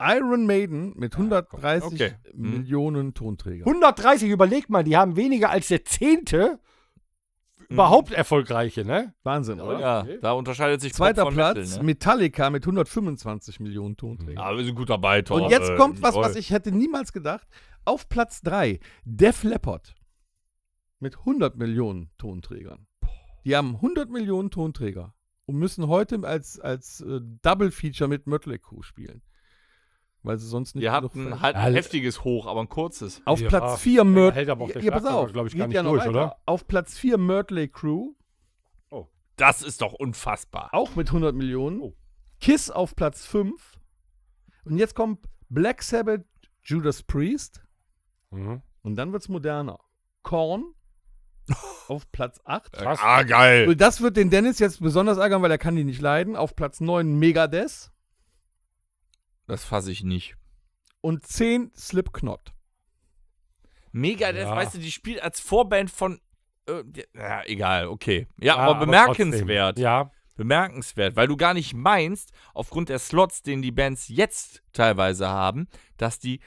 Iron Maiden mit 130 ah, okay. Mhm. Millionen Tonträgern. 130, überleg mal, die haben weniger als der Zehnte mhm. überhaupt erfolgreiche, ne? Wahnsinn, oder? Ja, okay. da unterscheidet sich Zweiter Platz Metal, ne? Metallica mit 125 Millionen Tonträgern. Tonträger. Mhm. wir sind gut dabei, Beitrag. Und jetzt äh, kommt was, was ich hätte niemals gedacht. Auf Platz 3 Def Leppard mit 100 Millionen Tonträgern. Die haben 100 Millionen Tonträger und müssen heute als, als äh, Double Feature mit Mötley Crew spielen weil sie sonst nicht. Wir hatten halt ein heftiges Hoch, aber ein kurzes. Auf ja, Platz 4 Mörtley. Ja, ja, pass auf, glaube ich, gar nicht ja durch, oder? Auf Platz 4 Mörtley Crew. Oh. Das ist doch unfassbar. Auch mit 100 Millionen. Oh. Kiss auf Platz 5. Und jetzt kommt Black Sabbath, Judas Priest. Mhm. Und dann wird es moderner. Korn *laughs* auf Platz 8. Ah, geil. Das wird den Dennis jetzt besonders ärgern, weil er kann die nicht leiden. Auf Platz 9 Megadeth. Das fasse ich nicht. Und 10 Slipknot. Mega, das, weißt du, die spielt als Vorband von. Äh, ja, egal, okay. Ja, ja aber bemerkenswert. Aber ja. Bemerkenswert, weil du gar nicht meinst, aufgrund der Slots, den die Bands jetzt teilweise haben, dass die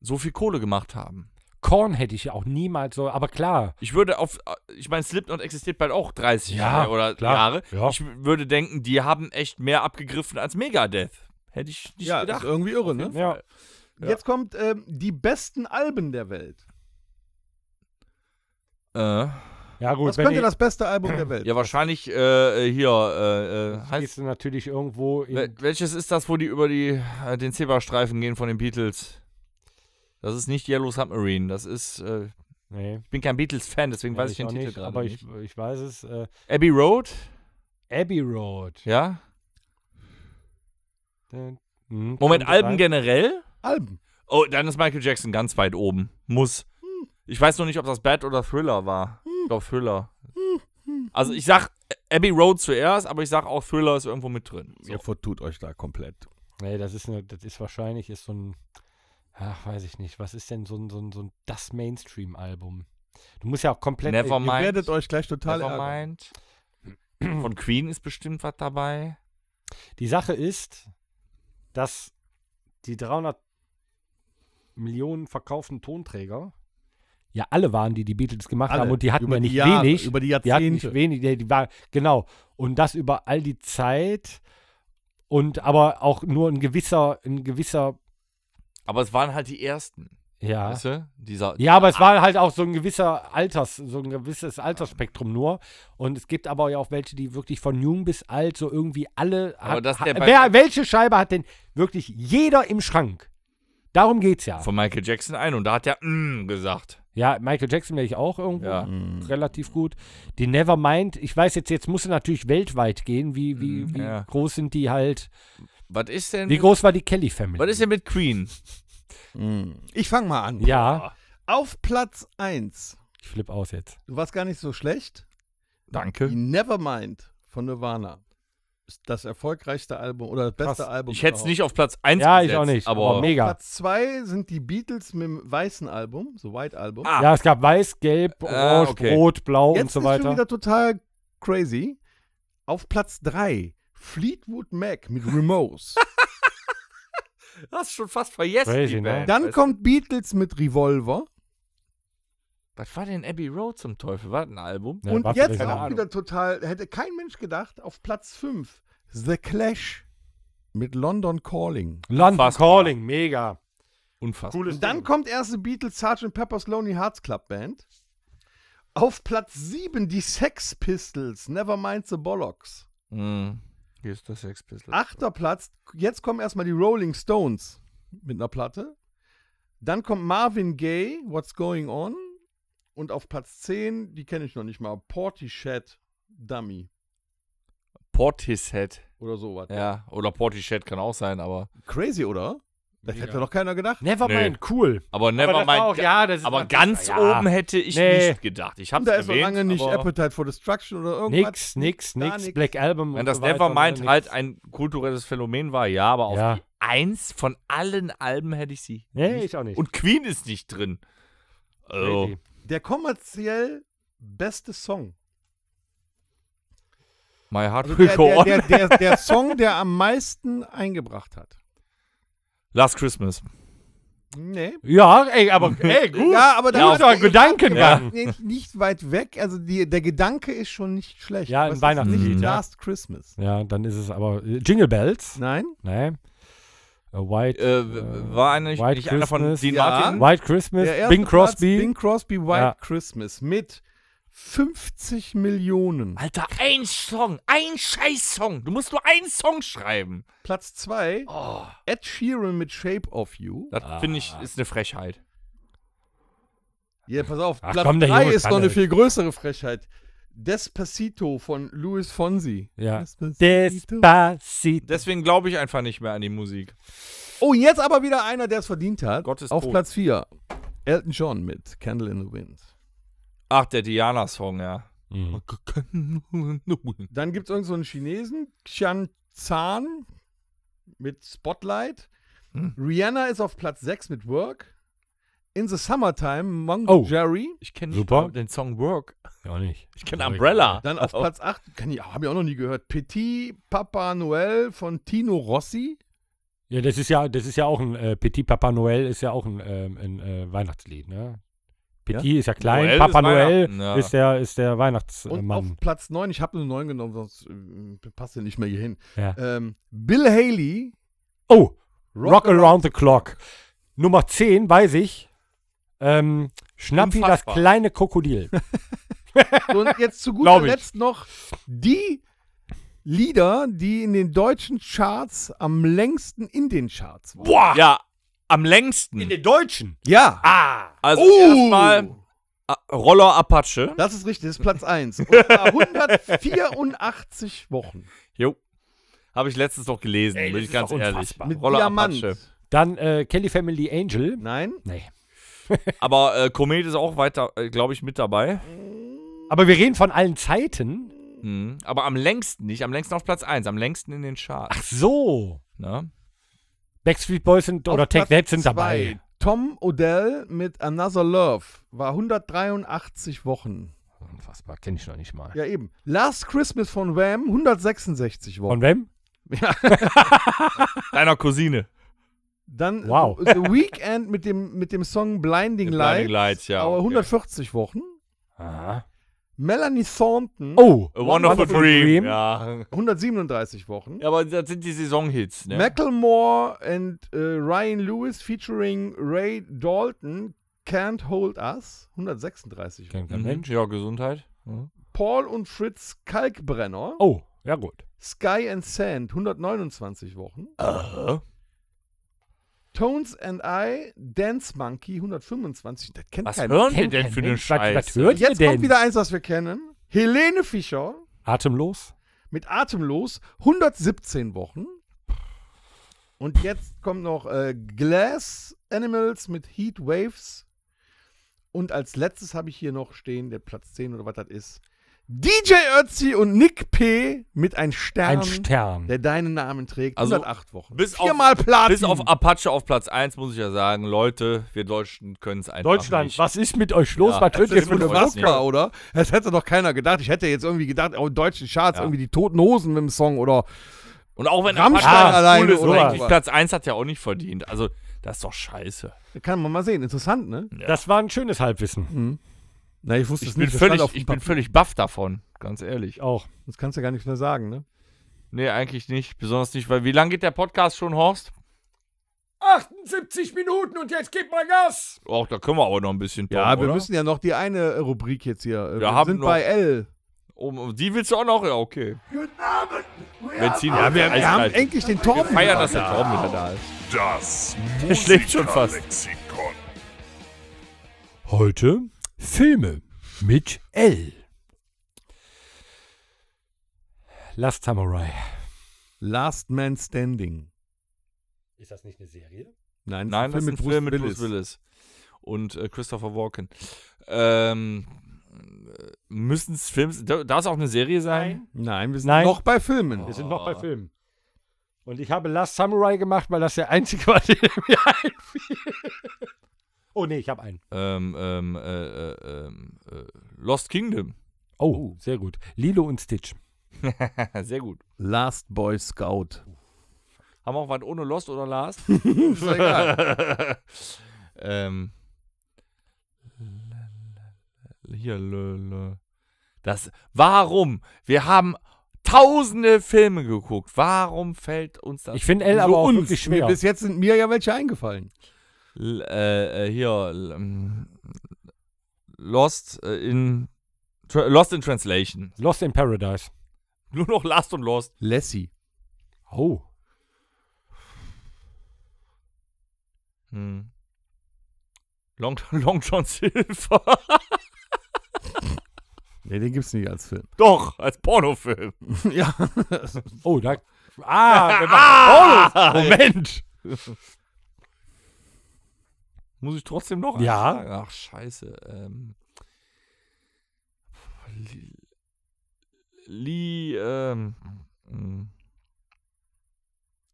so viel Kohle gemacht haben. Korn hätte ich ja auch niemals so, aber klar. Ich würde auf, äh, ich meine, Slipknot existiert bald auch 30 ja, Jahre oder klar, Jahre. Ja. Ich würde denken, die haben echt mehr abgegriffen als Megadeth. Hätte ich nicht ja, gedacht. Ist irgendwie irre, ne? Ja. Jetzt kommt äh, die besten Alben der Welt. Äh. Ja, gut. Was könnte ich, das beste Album der Welt? Ja, wahrscheinlich äh, äh hier. Äh, äh heißt, natürlich irgendwo. welches ist das, wo die über die, äh, den Zebrastreifen gehen von den Beatles? Das ist nicht Yellow Submarine. Das ist. Äh, nee. Ich bin kein Beatles-Fan, deswegen ja, weiß ich den Titel gerade. Aber nicht. Ich, ich weiß es. Äh Abbey Road? Abbey Road. Ja? Moment, Alben generell? Alben. Oh, dann ist Michael Jackson ganz weit oben. Muss. Hm. Ich weiß noch nicht, ob das Bad oder Thriller war. Hm. Ich glaube Thriller. Hm, also ich sag Abbey Road zuerst, aber ich sag auch Thriller ist irgendwo mit drin. So. Ihr vertut euch da komplett. Nee, das ist eine, das ist wahrscheinlich ist so ein, ach weiß ich nicht, was ist denn so ein, so ein, so ein das Mainstream-Album? Du musst ja auch komplett. Nevermind. Ihr werdet euch gleich total Nevermind. Von Queen ist bestimmt was dabei. Die Sache ist, dass die 300 Millionen verkauften Tonträger ja, alle waren, die die Beatles gemacht alle. haben und die hatten über ja nicht Jahre, wenig. Über die Jahrzehnte. Die hatten nicht wenig, die war, genau. Und das über all die Zeit und aber auch nur ein gewisser, ein gewisser. Aber es waren halt die ersten. Ja. Weißt du? Dieser, ja, aber es ah. war halt auch so ein gewisser Alters, so ein gewisses Altersspektrum nur. Und es gibt aber ja auch welche, die wirklich von jung bis alt so irgendwie alle. Aber hat, das hat, wer, welche Scheibe hat denn wirklich jeder im Schrank? Darum geht's ja. Von Michael Jackson ein und da hat er mm, gesagt. Ja, Michael Jackson wäre ich auch irgendwo ja. Mm. relativ gut. Die Nevermind, ich weiß jetzt, jetzt muss er natürlich weltweit gehen. Wie, wie, mm, wie ja. groß sind die halt? Was ist denn? Wie groß war die Kelly Family? Was ist denn mit Queen? Mm. Ich fange mal an. Ja. Auf Platz 1. Ich flipp aus jetzt. Du warst gar nicht so schlecht. Danke. Nevermind von Nirvana. Ist das erfolgreichste Album oder das beste Krass. Album. Ich hätte es nicht auf Platz 1 Ja, ich auch nicht, Aber, aber mega. Platz 2 sind die Beatles mit dem weißen Album, so White Album. Ah, Ja, es gab weiß, gelb, Ah, orange, okay. rot, blau Jetzt und so ist schon weiter. wieder total crazy. Auf Platz 3 Fleetwood Mac mit Remorse. *laughs* Das ist schon fast vergessen. Crazy, ne? Dann weißt kommt Beatles mit Revolver. Was war denn Abbey Road zum Teufel? War ein Album? Ja, und jetzt auch Ahnung. wieder total, hätte kein Mensch gedacht, auf Platz 5 The Clash mit London Calling. London Unfassbar. Calling, mega. Unfassbar. Cooles und dann Ding. kommt erst The Beatles Sgt. Pepper's Lonely Hearts Club Band. Auf Platz 7 die Sex Pistols, Nevermind the Bollocks. Mhm. Ist das Sexpistol. Achter Platz. Jetzt kommen erstmal die Rolling Stones mit einer Platte. Dann kommt Marvin Gaye, What's Going On. Und auf Platz 10, die kenne ich noch nicht mal, Portishead Dummy. Portishead. Oder sowas. Ja, oder Portishead kann auch sein, aber. Crazy, oder? Das hätte doch keiner gedacht. Nevermind, nee. cool. Aber Nevermind. Ja, aber ganz ja. oben hätte ich nee. nicht gedacht. Ich habe da erwähnt, ist so lange nicht Appetite for Destruction oder irgendwas. Nix, nix, nix. nix. Black Album. Wenn das so Nevermind halt ein kulturelles Phänomen war, ja, aber auf ja. die Eins von allen Alben hätte ich sie. Nee, nicht. ich auch nicht. Und Queen ist nicht drin. Also. Der kommerziell beste Song. My Heart also Will Go Der, der, der *laughs* Song, der am meisten eingebracht hat. Last Christmas. Nee. Ja, ey, aber *laughs* ey, gut. ja, aber da ja, ist doch Gedanken ja. nicht, weit weg. Also die, der Gedanke ist schon nicht schlecht. Ja, ein Weihnachtslied. Ja. Last Christmas. Ja, dann ist es aber Jingle Bells. Nein. Nein. A White, äh, äh war eine, White nicht Christmas. einer von Dean ja. Martin? White Christmas, Bing Crosby. Bing Crosby, White Christmas mit 50 Millionen. Alter, ein Song, ein Scheiß-Song. Du musst nur einen Song schreiben. Platz 2, oh. Ed Sheeran mit Shape of You. Das ah. finde ich, ist eine Frechheit. Ja, pass auf, Ach, Platz 3 ist noch eine viel größere Frechheit. Despacito von Luis Fonsi. Ja. Despacito. Despacito. Deswegen glaube ich einfach nicht mehr an die Musik. Oh, jetzt aber wieder einer, der es verdient hat. Gottes auf Tod. Platz 4. Elton John mit Candle in the Wind. Ach, der Diana-Song, ja. Mhm. Oh, Dann gibt es irgendeinen so einen Chinesen, Xian Zan mit Spotlight. Hm. Rihanna ist auf Platz 6 mit Work. In the Summertime, Mongo oh, Jerry. Ich kenne den Song Work. Ja, auch nicht. Ich kenne Umbrella. Dann auf oh. Platz 8, habe ich auch noch nie gehört, Petit Papa Noel von Tino Rossi. Ja, das ist ja, das ist ja auch ein äh, Petit Papa Noel ist ja auch ein, ähm, ein äh, Weihnachtslied, ne? Petit ja? ist ja klein, Noel Papa ist Noel ja. ist, der, ist der Weihnachtsmann. Und auf Platz 9, ich habe nur 9 genommen, sonst äh, passt er nicht mehr hier hin. Ja. Ähm, Bill Haley. Oh, Rock, Rock around, around the Clock. Nummer 10, weiß ich. Ähm, Schnappi, das kleine Krokodil. *laughs* und jetzt zu guter Letzt noch die Lieder, die in den deutschen Charts am längsten in den Charts waren. Boah! Ja, am längsten. In den deutschen? Ja. Ah. Also oh. erstmal äh, Roller Apache. Das ist richtig, das ist Platz 1. Und 184 *laughs* Wochen. Jo. Habe ich letztens noch gelesen, Ey, bin ich ganz ehrlich. Mit Roller Diamant. Apache. Dann äh, Kelly Family Angel. Nein. Nee. *laughs* Aber äh, Komet ist auch weiter, äh, glaube ich, mit dabei. Aber wir reden von allen Zeiten. Mhm. Aber am längsten nicht, am längsten auf Platz 1, am längsten in den Charts. Ach so. Na? Backstreet Boys sind Auf oder Platz Take sind zwei. dabei. Tom Odell mit Another Love war 183 Wochen. Unfassbar, kenne ich noch nicht mal. Ja, eben. Last Christmas von Wham, 166 Wochen. Von Wham? Ja. *laughs* Deiner Cousine. Dann wow. The Weekend mit dem, mit dem Song Blinding, Blinding Lights, Lights ja, aber okay. 140 Wochen. Aha. Melanie Thornton. Oh, A Wonderful, Dream. Dream. Ja. 137 Wochen. Ja, aber das sind die Saisonhits. Ne? Macklemore and äh, Ryan Lewis featuring Ray Dalton. Can't Hold Us. 136 Kennt Wochen. Kein Mensch. Ja, Gesundheit. Mhm. Paul und Fritz Kalkbrenner. Oh, ja gut. Sky and Sand. 129 Wochen. Uh. Tones and I, Dance Monkey 125. Das kennt was keiner. hören wir denn für eine Scheiß? Was, was hört Jetzt kommt wieder eins, was wir kennen. Helene Fischer. Atemlos. Mit Atemlos. 117 Wochen. Und jetzt kommt noch äh, Glass Animals mit Heat Waves. Und als letztes habe ich hier noch stehen, der Platz 10 oder was das ist. DJ Ötzi und Nick P. mit einem Stern, ein Stern, der deinen Namen trägt. Also 108 Wochen. Bis Viermal auf, Platin. Bis auf Apache auf Platz 1 muss ich ja sagen, Leute, wir Deutschen können es einfach Deutschland, nicht. was ist mit euch los? Ja, was könnt ihr für oder? Das hätte doch keiner gedacht. Ich hätte jetzt irgendwie gedacht, auch oh, in deutschen Charts ja. irgendwie die Toten Hosen mit dem Song oder und auch wenn Rammstein Apache allein ist, oder eigentlich Platz 1 hat ja auch nicht verdient. Also, das ist doch scheiße. Kann man mal sehen. Interessant, ne? Ja. Das war ein schönes Halbwissen. Mhm. Na, ich wusste ich es bin nicht. Völlig, ich bin völlig baff davon, ganz ehrlich. Auch. Das kannst du gar nichts mehr sagen, ne? Nee, eigentlich nicht. Besonders nicht, weil wie lange geht der Podcast schon, Horst? 78 Minuten und jetzt gib mal Gas. Ach, da können wir aber noch ein bisschen. Tom, ja, wir oder? müssen ja noch die eine äh, Rubrik jetzt hier. Äh, wir, wir sind bei L. Um, die willst du auch noch? Ja, okay. Guten Abend. Benzin. Ja, wir, wir haben endlich den Torben. Wir feiern, dass der Torben wieder da ist. Das Der *laughs* schlägt schon fast. Heute Filme mit L. Last Samurai. Last Man Standing. Ist das nicht eine Serie? Nein, das Nein, ist ein Film, ist ein mit, Film mit Bruce Willis. Und äh, Christopher Walken. Ähm, müssen es Filme. sein? Darf es auch eine Serie sein? Nein, Nein wir sind Nein. noch bei Filmen. Oh. Wir sind noch bei Filmen. Und ich habe Last Samurai gemacht, weil das der einzige war, *laughs* der mir einfiel. Oh nee, ich habe einen. Ähm, ähm, äh, äh, ähm, äh, Lost Kingdom. Oh, oh, sehr gut. Lilo und Stitch. *laughs* sehr gut. Last Boy Scout. Haben wir auch was ohne Lost oder Last? *laughs* Ist egal. *laughs* ähm. Hier, lö, Das. Warum? Wir haben tausende Filme geguckt. Warum fällt uns das? Ich finde L aber so auch uns. wirklich schwer. Bis jetzt sind mir ja welche eingefallen. Äh, äh, hier ähm, Lost äh, in Tra Lost in Translation. Lost in Paradise. *laughs* Nur noch Last und Lost. Lassie. Oh. Hm. Long, *laughs* Long John Silver. *laughs* nee, den gibt's nicht als Film. Doch, als Pornofilm. ja. oh, da. Ah, ah Moment. Muss ich trotzdem noch ja. Fragen? Ach, scheiße. Ähm, Lee, Lee ähm, hm.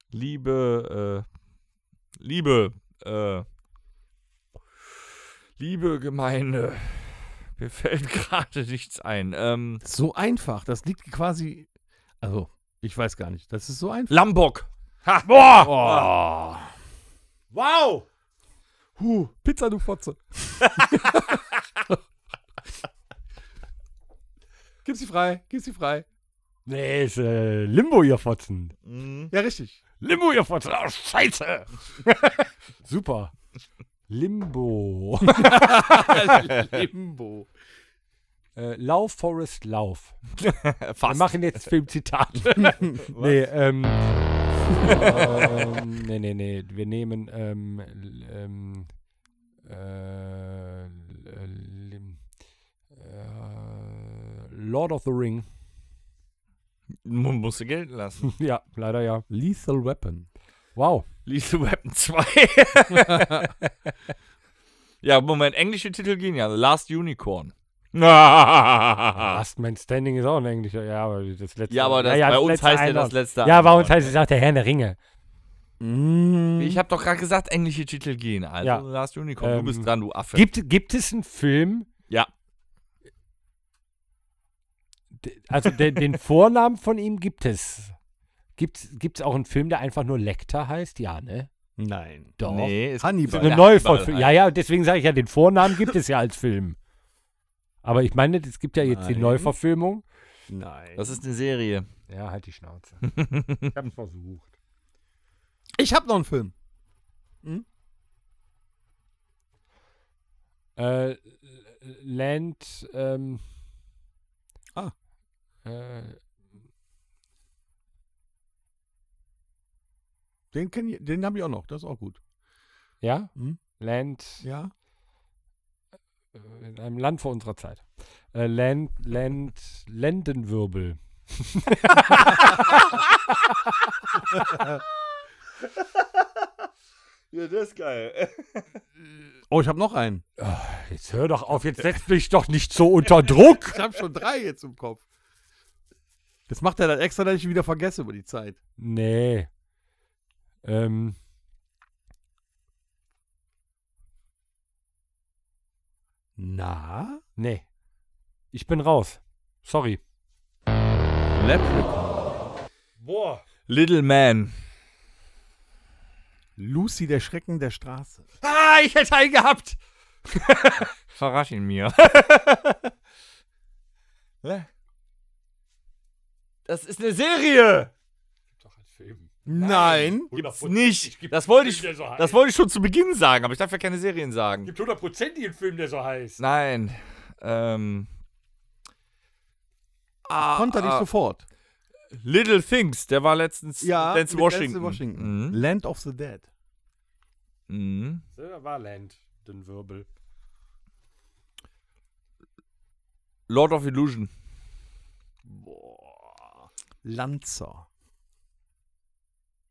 liebe, äh, liebe, äh, liebe Gemeinde, mir fällt *laughs* gerade nichts ein. Ähm, so einfach, das liegt quasi, also, ich weiß gar nicht, das ist so einfach. Lambok! Ha! Boah! Boah. Wow! Huh, Pizza, du Fotze. *laughs* gib sie frei, gib sie frei. Nee, ist äh, Limbo, ihr Fotzen. Mhm. Ja, richtig. Limbo, ihr Fotzen. Oh, scheiße. *laughs* Super. Limbo. *laughs* Limbo. Äh, Lauf, Forest, Lauf. Fast. Wir machen jetzt Filmzitate. nee, ähm. Ähm, nee, nee, nee. Wir nehmen ähm, ähm, äh, äh, Lord of the Ring. Man musste gelten lassen. *laughs* ja, leider ja. Lethal Weapon. Wow. Lethal Weapon 2. *laughs* ja, Moment, englische Titel gehen ja. The Last Unicorn. Last *laughs* Man Standing ist auch ein englischer. Ja, aber das letzte. Ja, aber das, ja, ja, bei uns heißt er das letzte. Ja, bei uns heißt es auch der Herr der Ringe. Mhm. Ich habe doch gerade gesagt, englische Titel gehen. Also ja. Last Unicorn, ähm, du bist ähm, dran, du Affe. Gibt, gibt es einen Film? Ja. Also den, den *laughs* Vornamen von ihm gibt es. Gibt es auch einen Film, der einfach nur Lecter heißt? Ja, ne? Nein. Doch. Nee, es Hannibal. Ist eine Hannibal. Ja, ja, deswegen sage ich ja, den Vornamen gibt es ja als Film. Aber ich meine, es gibt ja jetzt Nein. die Neuverfilmung. Nein. Das ist eine Serie. Ja, halt die Schnauze. *laughs* ich habe versucht. Ich habe noch einen Film. Hm? Äh, Land. Ähm, ah. Äh, den, den habe ich auch noch, das ist auch gut. Ja? Hm? Land. Ja. Äh, in einem Land vor unserer Zeit. Äh, Land, Land, Lendenwirbel. *laughs* ja, das ist geil. *laughs* Oh, ich habe noch einen. Jetzt hör doch auf, jetzt setz mich doch nicht so unter Druck. Ich habe schon drei jetzt im Kopf. Das macht er dann extra, dass ich wieder vergesse über die Zeit. Nee. Ähm. Na? Nee. Ich bin raus. Sorry. Leprechaun. Boah. Little Man. Lucy, der Schrecken der Straße. Ah, ich hätte einen gehabt. *laughs* Verrasch ihn mir. *laughs* das ist eine Serie. Gibt doch einen Film. Nein, gibt's nicht. Gibt das, wollte ich, so das wollte ich schon zu Beginn sagen, aber ich darf ja keine Serien sagen. Es Gibt hundertprozentigen Film, der so heißt. Nein. Ähm. Ah, Konnte ah, nicht sofort. Little Things, der war letztens ja, Dance Washington. Dance Washington. Mhm. Land of the Dead. Mhm. Da war Land, den Wirbel. Lord of Illusion. Boah. Lanzer.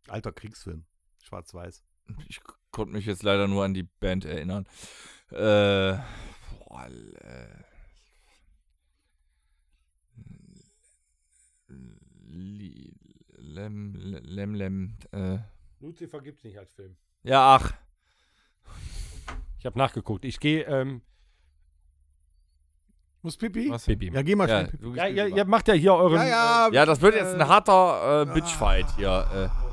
Alter Kriegsfilm. Schwarz-Weiß. Ich konnte mich jetzt leider nur an die Band erinnern. Äh, boah, äh, Lem, Lem, Lem. Äh. Lucifer es nicht als Film. Ja, ach. Ich habe nachgeguckt. Ich gehe. Ähm, muss Pipi? Was Pipi? Ja, geh mal schnell. Ja, ja, ihr macht ja hier euren. Ja, ja, ja das wird jetzt ein harter äh, Bitchfight hier. Äh.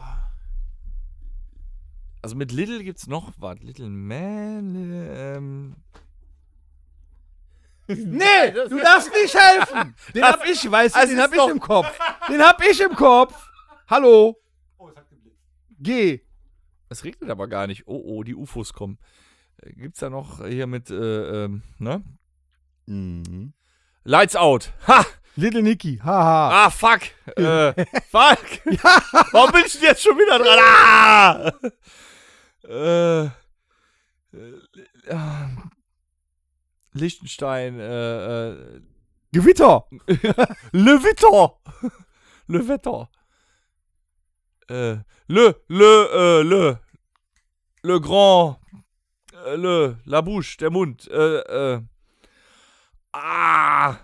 Also mit Little gibt's noch was. Little Man. ähm. *laughs* Nee, du darfst nicht helfen. Den hab ich, weißt du, also den hab ich im Kopf. Den hab ich im Kopf. Hallo. Oh, es hat geblitzt. Geh. Es regnet aber gar nicht. Oh, oh, die UFOs kommen. Äh, gibt's da noch hier mit, äh, ähm, ne? Mhm. Lights out. Ha! Little Nicky, haha. Ah, fuck. Äh, fuck. *laughs* Warum bin ich denn jetzt schon wieder dran? Ah! äh, äh, äh Lichtenstein, äh, äh, Gewitter! *laughs* Lewitter! Lewetter! Äh, le, le, äh, le. Le Grand. Äh, le, la bouche, der Mund. Äh, äh. Ah!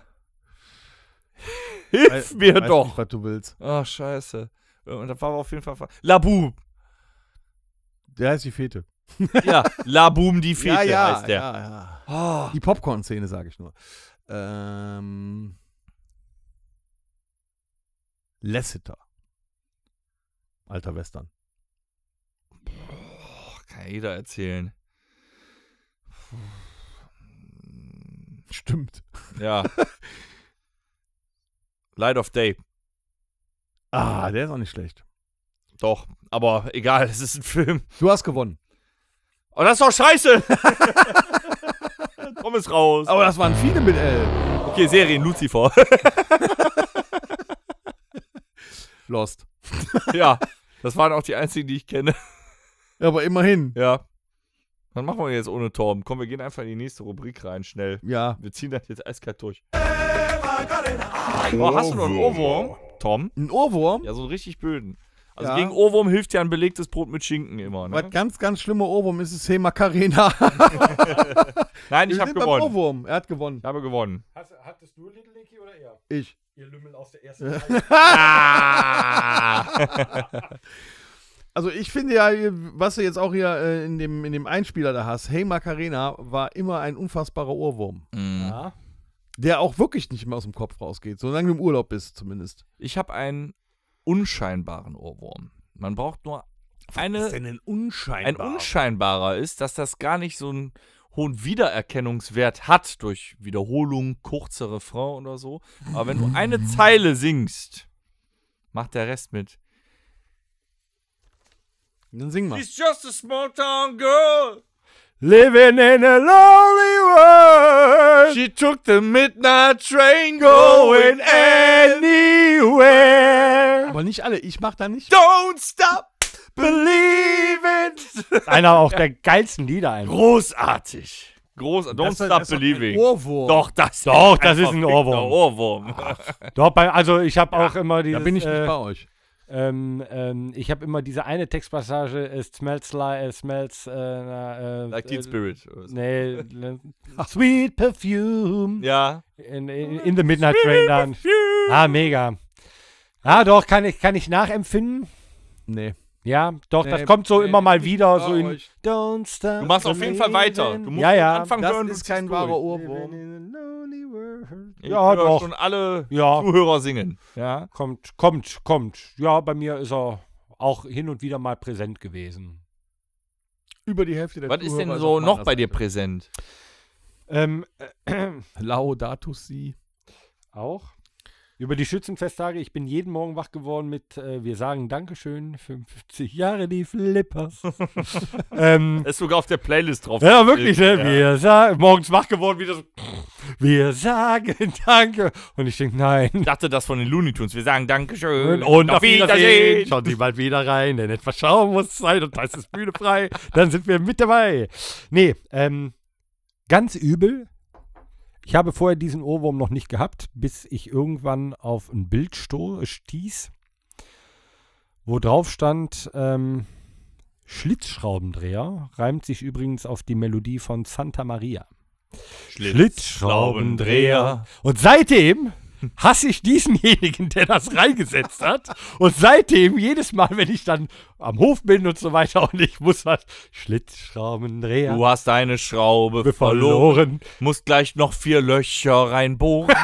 Hilf mir We doch! Nicht, was du willst. Ach, scheiße. Äh, und da war auf jeden Fall. La Boue. Der heißt die Fete. ja, La Boom die Fete ja, ja, heißt der. Ja, ja. Oh. Die Popcorn-Szene, sage ich nur. Ähm, Lassiter. Alter Western. Boah, kann jeder erzählen. Stimmt. Ja. *laughs* Light of Day. Ah, der ist auch nicht schlecht. Doch, aber egal, *laughs* es ist ein Film. Du hast gewonnen. Oh, das ist doch scheiße! *laughs* Komm es raus. Aber das waren viele mit L. Okay, Serien, Lucifer. *laughs* Lost. ja, das waren auch die einzigen, die ich kenne. Ja, aber immerhin. Ja. Was machen wir jetzt ohne Torben? Komm, wir gehen einfach in die nächste Rubrik rein, schnell. Ja. Wir ziehen das jetzt eiskalt durch. Oh, hast du noch einen Ohrwurm? Tom? Ein Ohrwurm? Ja, so einen richtig böden. Also ja. gegen Ohrwurm hilft ja ein belegtes Brot mit Schinken immer. Ne? Was ganz, ganz schlimmer Ohrwurm ist es Hey Macarena. *laughs* Nein, ich habe gewonnen. Ohrwurm. Er hat gewonnen. Ich habe gewonnen. hattest du Little Linky oder er? Ich. Ihr Lümmel aus der ersten *laughs* Reihe. Ah! *laughs* Also ich finde ja, was du jetzt auch hier äh, in, dem, in dem Einspieler da hast, Hey Macarena war immer ein unfassbarer Ohrwurm. Mhm. Ja. Der auch wirklich nicht mehr aus dem Kopf rausgeht, solange du im Urlaub bist zumindest. Ich habe einen unscheinbaren Ohrwurm. Man braucht nur eine. Was ist denn ein unscheinbarer? Ein unscheinbarer ist, dass das gar nicht so einen hohen Wiedererkennungswert hat durch Wiederholung, kurze Refrain oder so. Aber wenn du eine *laughs* Zeile singst, macht der Rest mit. Dann sing mal. She's just a small town girl. Living in a lonely world. She took the midnight train going anywhere. Aber nicht alle, ich mach da nicht. Don't stop believing. *laughs* Einer auch der geilsten Lieder einfach. Großartig. Groß, don't das stop ist, believing. Ohrwurm. Doch, das, doch, das ist ein Ohrwurm. Ohrwurm. doch, bei, also ich habe auch immer die. Da bin ich nicht äh, bei euch. Ähm, ähm, ich habe immer diese eine Textpassage, es äh, smells, äh, smells, äh, äh, like Teen äh, Spirit. Nee, *laughs* sweet perfume. Ja. In, in, in the Midnight sweet Train dann. Perfume. Ah, mega. Ah, doch, kann ich, kann ich nachempfinden? Nee. Ja, doch, nee, das kommt so nee, immer mal wieder. So in, Don't stop du machst auf jeden Fall weiter. Du musst ja, ja. Anfang das hören. ist kein wahrer Ohrwurm. ja, doch. schon alle ja. Zuhörer singen. Ja. Kommt, kommt, kommt. Ja, bei mir ist er auch hin und wieder mal präsent gewesen. Über die Hälfte der Was Zuhörer ist denn so noch bei dir präsent? Ähm, äh, Laudatus Si. Auch. Über die Schützenfesttage, ich bin jeden Morgen wach geworden mit, äh, wir sagen Dankeschön, 50 Jahre die Flippers. *laughs* ähm, ist sogar auf der Playlist drauf. Ja, wirklich, ne? Ja. Wir sagen, morgens wach geworden, wieder so, Wir sagen *laughs* Danke. Und ich denke, nein. Ich dachte das von den Looney Tunes. Wir sagen Dankeschön. Und, und auf, Wiedersehen. Wiedersehen. Schauen Sie bald wieder rein, denn etwas schauen muss sein und da ist es Bühne frei. Dann sind wir mit dabei. Nee, ähm, ganz übel ich habe vorher diesen Ohrwurm noch nicht gehabt, bis ich irgendwann auf ein Bild äh, stieß, wo drauf stand, ähm, Schlitzschraubendreher reimt sich übrigens auf die Melodie von Santa Maria. Schlitzschraubendreher. Und seitdem hasse ich diesenjenigen, der das reingesetzt hat. Und seitdem, jedes Mal, wenn ich dann am Hof bin und so weiter und ich muss halt Schlitzschrauben drehen. Du hast eine Schraube verloren. verloren. Musst gleich noch vier Löcher reinbohren.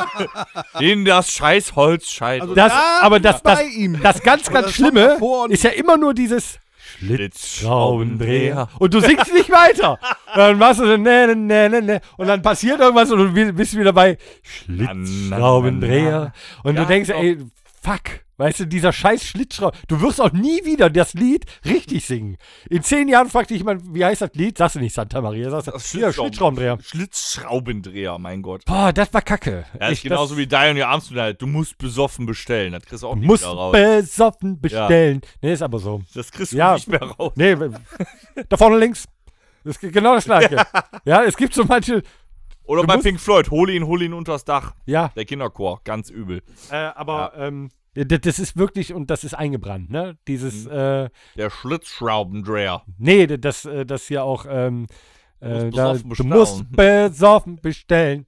*laughs* In das scheiß Holzscheit. Also das, aber das, das, das, das ganz, ganz Schlimme ist ja immer nur dieses Schlitzschraubendreher. Und du singst nicht weiter. Und dann machst du so, ne, ne, ne, ne. Und dann passiert irgendwas und du bist wieder bei Schlitzschraubendreher. Und du denkst, ey, fuck. Weißt du, dieser scheiß Schlittschrauber. Du wirst auch nie wieder das Lied richtig singen. In zehn Jahren fragt dich jemand, wie heißt das Lied? Sagst du nicht Santa Maria, sagst du Schlitzschraub Schlitzschraubendreher. Schlitzschraubendreher, mein Gott. Boah, das war kacke. Ja, ich, genauso das, wie Dion ihr Arms Tonight. Du musst besoffen bestellen. Das kriegst du auch nicht musst mehr raus. besoffen bestellen. Ja. Nee, ist aber so. Das kriegst du ja. nicht mehr raus. Nee, da vorne links. Das ist genau das Gleiche. *laughs* Ja. es gibt so manche, oder bei Pink Floyd, Hole ihn, hole ihn unters Dach. Ja. Der Kinderchor, ganz übel. Äh, aber ja. ähm, das ist wirklich, und das ist eingebrannt, ne? Dieses. Mhm. Äh, der Schlitzschraubendreher. Nee, das, äh, das hier auch. Ähm, äh, da, du musst besoffen bestellen.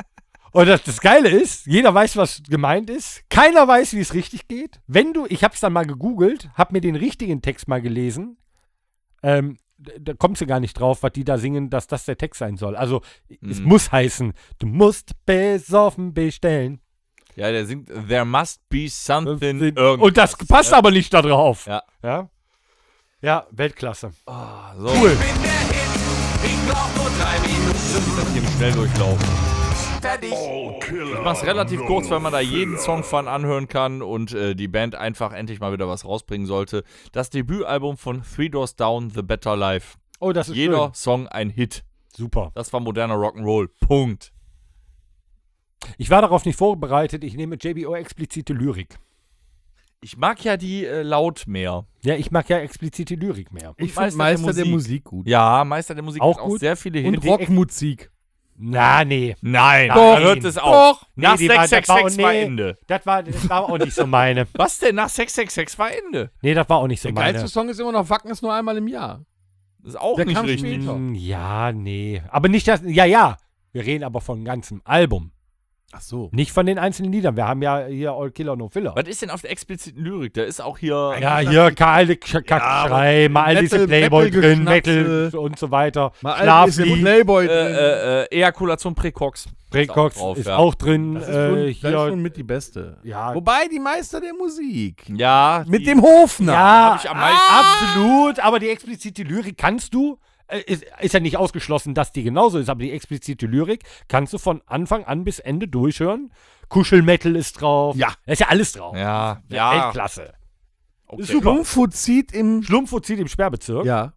*laughs* und das, das, Geile ist, jeder weiß, was gemeint ist. Keiner weiß, wie es richtig geht. Wenn du, ich hab's dann mal gegoogelt, hab mir den richtigen Text mal gelesen. Ähm, da kommst du gar nicht drauf, was die da singen, dass das der Text sein soll. Also, mhm. es muss heißen, du musst besoffen bestellen. Ja, der singt There must be something irgendwas. Und das passt ja. aber nicht da drauf. Ja. Ja, ja Weltklasse. Oh, so. Cool. Ich bin der Hit. Ich brauch nur drei Minuten. Das hier im Schnelldurchlauf. Ich mach's relativ kurz, weil man da jeden Song von anhören kann und äh, die Band einfach endlich mal wieder was rausbringen sollte. Das Debütalbum von Three Doors Down, The Better Life. Oh, das ist Jeder schön. Song ein Hit. Super. Das war moderner Rock'n'Roll. Punkt. Ich war darauf nicht vorbereitet. Ich nehme JBO explizite Lyrik. Ich mag ja die äh, laut mehr. Ja, ich mag ja explizite Lyrik mehr. ich finde Meister, der, der Musik. Musik. gut. Ja, Meister der Musik auch, gut. auch sehr viele Hits. Und Rockmusik. Na, nee. Nein, da hört es auch. Doch. Nach 666 war, war, nee, Ende. Das war, das war auch nicht so meine. *laughs* Was denn? Nach 666 war Ende. Nee, das war auch nicht so der meine. Der geilste Song ist immer noch Wacken ist nur einmal im Jahr. Das ist auch der nicht richtig. Hm, ja, nee. Aber nicht das. Ja, ja. Wir reden aber von ganzem Album. Ach so. Nicht von den einzelnen Liedern. Wir haben ja hier All Killer No Filler. Was ist denn auf der expliziten Lyrik? Da ist auch hier. Ja, hier Karl Kackschrei, ja, mal all diese Playboy drin, Metal und so weiter. Mal all diese Playboy äh, drin. Äh, äh, Ejakulation Präcox. Präcox ist auch, drauf, ist ja. auch drin. Das ist, äh, schon, äh, hier, das ist schon mit die beste. Ja. Wobei die Meister der Musik. Ja. Mit dem Hofner. Ja, ich am Ah! absolut. Aber die explizite Lyrik kannst du. Äh, ist, ist, ja nicht ausgeschlossen, dass die genauso ist, aber die explizite Lyrik kannst du von Anfang an bis Ende durchhören. Kuschelmetal ist drauf. Ja. Da ist ja alles drauf. Ja. Ja. ja. Weltklasse. Okay. Schlumpfozid im. Schlumpfozid im Sperrbezirk. Ja.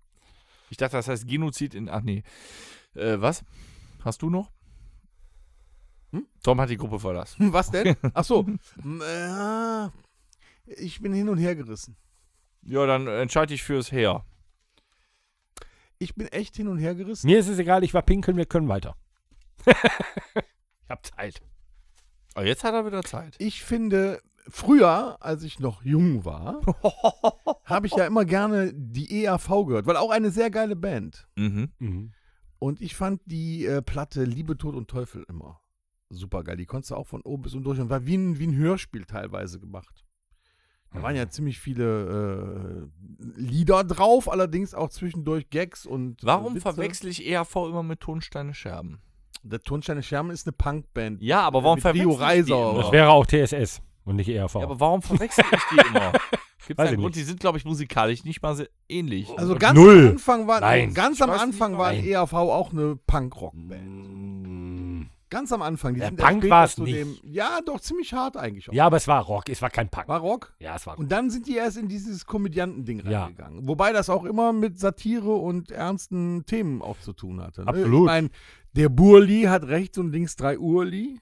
Ich dachte, das heißt Genozid in. Ach nee. Äh, was? Hast du noch? Hm? Tom hat die Gruppe verlassen. *laughs* Was denn? *laughs* Ach so. Äh, ich bin hin und her gerissen. Ja, dann entscheide ich fürs Heer. Ich bin echt hin und her gerissen. Mir ist es egal, ich war pinkeln, wir können weiter. *laughs* ich hab Zeit. Aber jetzt hat er wieder Zeit. Ich finde, früher, als ich noch jung war, *laughs* habe ich ja immer gerne die EAV gehört, weil auch eine sehr geile Band. Mhm. Mhm. Und ich fand die äh, Platte Liebe, Tod und Teufel immer super geil. Die konntest du auch von oben bis unten durch und war wie ein, wie ein Hörspiel teilweise gemacht. Da waren ja ziemlich viele äh, Lieder drauf, allerdings auch zwischendurch Gags und. Äh, warum Witze. verwechsel ich EAV immer mit Tonsteine Scherben? Der Tonsteine Scherben ist eine Punkband. Ja, aber äh, warum verwechsel ich Reiser, die immer? Das wäre auch TSS und nicht EAV. Ja, aber warum verwechsel ich die immer? *laughs* Gibt's Weiß einen Grund, die sind, glaube ich, musikalisch nicht mal so ähnlich. Also äh, ganz Null. am Anfang war, Nein. ganz am Anfang war EAV e auch eine Punkrockband. Mm. Ganz am Anfang. Die ja, äh, sind Punk war es nicht. Dem, ja, doch, ziemlich hart eigentlich. Auch. Ja, aber es war Rock. Es war kein Punk. War Rock? Ja, es war Rock. Und dann sind die erst in dieses Komödiantending ja. reingegangen. Wobei das auch immer mit Satire und ernsten Themen auch zu tun hatte. Ne? Absolut. Ich meine, der Burli hat rechts und links drei Urli.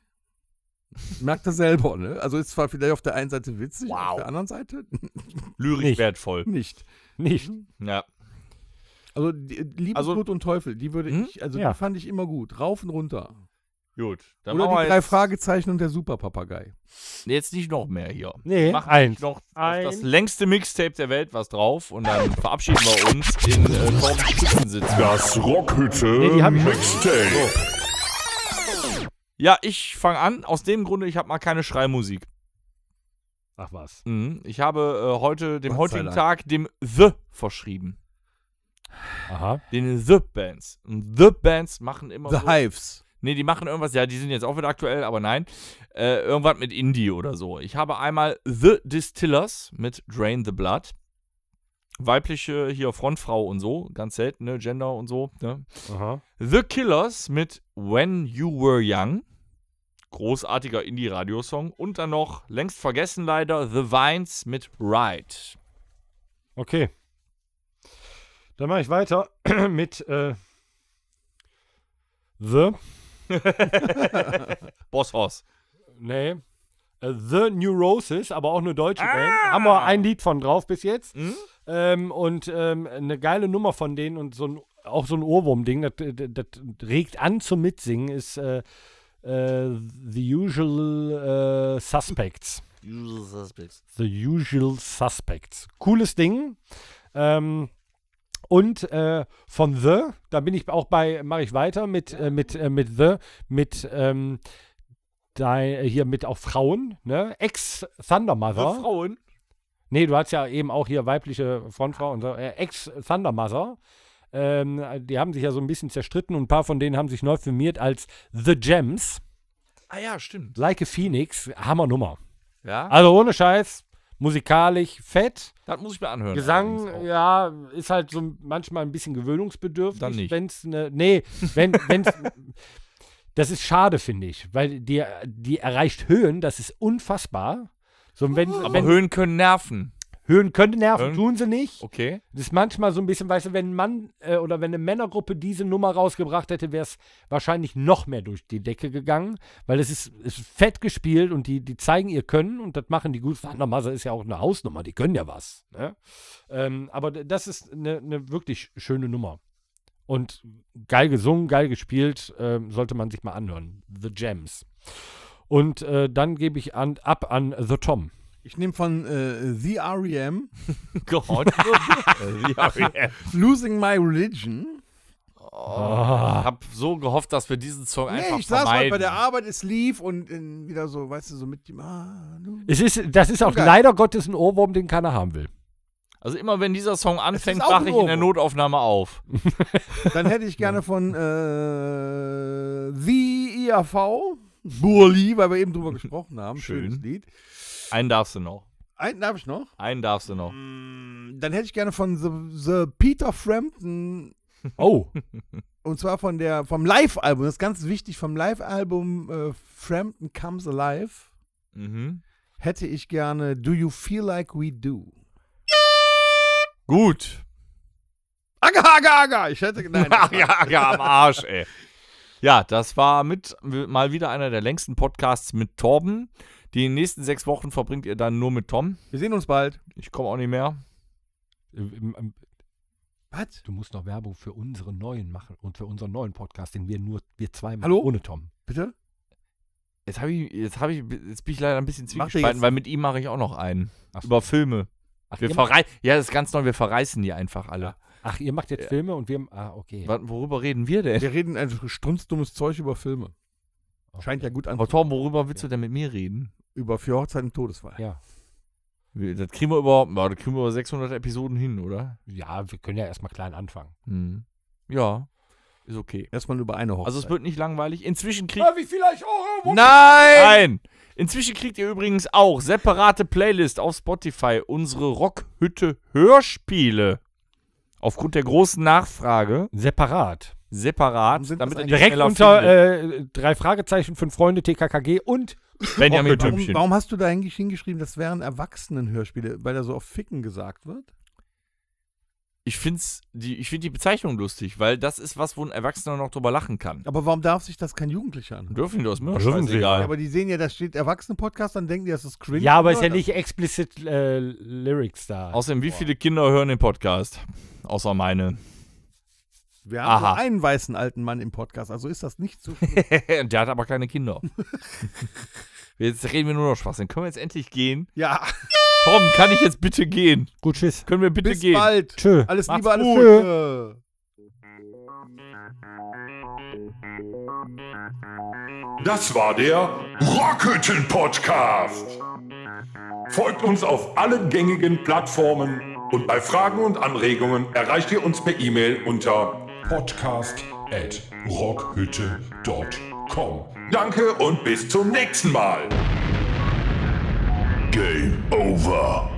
Merkt er selber, ne? Also ist zwar vielleicht auf der einen Seite witzig, wow. auf der anderen Seite. *laughs* Lyrik nicht. wertvoll. Nicht. Nicht. Mhm. Ja. Also Liebesblut also, und Teufel, die würde hm? ich, also ja. die fand ich immer gut. Rauf und runter. Gut. Dann Oder die drei Fragezeichen und der Superpapagei. Nee, Jetzt nicht noch mehr hier. Nee, Mach eins. Noch eins. das längste Mixtape der Welt was drauf und dann verabschieden wir uns in äh, Torben Das Rockhütte nee, Mixtape. So. Oh. Ja, ich fange an. Aus dem Grunde, ich habe mal keine Schreimusik. Ach was. Mhm. Ich habe äh, heute, dem Gott heutigen Tag, dem The verschrieben. Aha. Den The Bands. The Bands machen immer. The so Hives. Nee, die machen irgendwas, ja, die sind jetzt auch wieder aktuell, aber nein. Äh, irgendwas mit Indie oder so. Ich habe einmal The Distillers mit Drain the Blood. Weibliche hier Frontfrau und so, ganz selten, ne? Gender und so. Ne? Aha. The Killers mit When You Were Young. Großartiger Indie-Radiosong. Und dann noch, längst vergessen leider, The Vines mit Ride. Okay. Dann mache ich weiter *clears throat* mit äh, The *laughs* Boss Hoss. Nee. Äh, The Neurosis, aber auch eine deutsche ah! Band. Haben wir ein Lied von drauf bis jetzt. Mhm. Ähm, und ähm, eine geile Nummer von denen und so ein, auch so ein Ohrwurm-Ding, das, äh, das, das, regt an zum Mitsingen, ist äh, äh, The Usual äh, Suspects. Usual Suspects. The Usual Suspects. Cooles Ding. Ähm, und äh, von The, da bin ich auch bei, mache ich weiter mit, äh, mit, äh, mit The, mit ähm, dein, äh, hier mit auch Frauen, ne? Ex-Thundermother. Äh, Frauen? Nee, du hast ja eben auch hier weibliche Frontfrau und so. Äh, Ex-Thundermother. Ähm, die haben sich ja so ein bisschen zerstritten und ein paar von denen haben sich neu filmiert als The Gems. Ah ja, stimmt. Like a Phoenix, Hammer Nummer. Ja. Also ohne Scheiß, musikalisch fett. Das muss ich mir anhören. Gesang, ja, ist halt so manchmal ein bisschen gewöhnungsbedürftig. Dann nicht. Wenn's ne, nee, wenn es. *laughs* das ist schade, finde ich, weil die, die erreicht Höhen, das ist unfassbar. So, wenn, aber wenn, Höhen können nerven. Höhen könnte nerven, Hören? tun sie nicht. Okay. Das ist manchmal so ein bisschen, weißt du, wenn ein Mann äh, oder wenn eine Männergruppe diese Nummer rausgebracht hätte, wäre es wahrscheinlich noch mehr durch die Decke gegangen, weil es ist, ist fett gespielt und die, die zeigen ihr Können und das machen die gut. Wanda ist ja auch eine Hausnummer, die können ja was. Ne? Ähm, aber das ist eine, eine, wirklich schöne Nummer. Und geil gesungen, geil gespielt, äh, sollte man sich mal anhören. The Gems. Und äh, dann gebe ich an, ab an The Tom. Ich nehme von äh, The R.E.M. God. The R.E.M. Losing My Religion. Oh, ich habe so gehofft, dass wir diesen Song nee, einfach ich saß mal bei der Arbeit, es lief und in, äh, wieder so, weißt du, so mit dem. Ah, es ist, das ist auch geil. leider Gottes ein Ohrwurm, den keiner haben will. Also immer wenn dieser Song anfängt, wache ich in der Notaufnahme auf. *laughs* Dann hätte ich gerne von äh, The IAV, Burli, weil wir eben drüber gesprochen haben. Schön. Schönes Lied. Einen darfst du noch. Einen darf ich noch? Einen darfst du noch. Mm, dann hätte ich gerne von The, The Peter Frampton. Oh. *laughs* und zwar von der, vom Live-Album. Das ist ganz wichtig. Vom Live-Album äh, Frampton Comes Alive mhm. hätte ich gerne Do You Feel Like We Do? Gut. Aga, aga, aga. Ich hätte. Nein. *laughs* aga, aga, am Arsch, ey. Ja, das war mit mal wieder einer der längsten Podcasts mit Torben. Die nächsten sechs Wochen verbringt ihr dann nur mit Tom. Wir sehen uns bald. Ich komme auch nicht mehr. Was? Du musst noch Werbung für unseren neuen machen und für unseren neuen Podcast, den wir nur wir zwei machen. Hallo? Ohne Tom. Bitte? Jetzt habe ich, jetzt habe ich, jetzt bin ich leider ein bisschen zwiegespalten, weil mit ihm mache ich auch noch einen. So. Über Filme. Ach, wir verrei ja, das ist ganz neu, wir verreißen die einfach alle. Ach, ihr macht jetzt Filme und wir. Ah, okay. Worüber reden wir denn? Wir reden ein also strunzdummes Zeug über Filme. Okay. Scheint ja gut an. Oh, Aber Tom, worüber willst du denn mit mir reden? Über vier Hochzeiten Todesfall. Ja. Das kriegen wir überhaupt, das kriegen wir über 600 Episoden hin, oder? Ja, wir können ja erstmal klein anfangen. Mhm. Ja. Ist okay. Erstmal über eine Hochzeit. Also es wird nicht langweilig. Inzwischen kriegt. Ah, wie vielleicht auch. Nein! Nein! Inzwischen kriegt ihr übrigens auch separate Playlist auf Spotify, unsere Rockhütte Hörspiele. Aufgrund der großen Nachfrage. Separat separat, damit direkt unter äh, drei Fragezeichen, fünf Freunde, TKKG und Benjamin warum, Tümpchen. Warum hast du da eigentlich hingeschrieben, das wären Erwachsenenhörspiele, weil da so oft Ficken gesagt wird? Ich finde die, ich find die Bezeichnung lustig, weil das ist was, wo ein Erwachsener noch drüber lachen kann. Aber warum darf sich das kein Jugendlicher an? Dürfen die das mir? Dürfen sie. Ja, aber die sehen ja, da steht Erwachsenen-Podcast, dann denken die, das ist cringe. Ja, aber ist ja nicht explizit äh, Lyrics da. Außerdem, wie Boah. viele Kinder hören den Podcast? Außer meine. Wir haben Aha. nur einen weißen alten Mann im Podcast, also ist das nicht zu schlimm. *laughs* der hat aber keine Kinder. *laughs* jetzt reden wir nur noch Spaß. Dann können wir jetzt endlich gehen. Ja. Tom, kann ich jetzt bitte gehen? Gut, tschüss. Können wir bitte Bis gehen? Bis bald. Tschö. Alles Macht's Liebe, alles gut. Gute. Das war der Rockhütten Podcast. Folgt uns auf allen gängigen Plattformen und bei Fragen und Anregungen erreicht ihr uns per E-Mail unter podcast at rockhütte.com. Danke und bis zum nächsten Mal. Game over.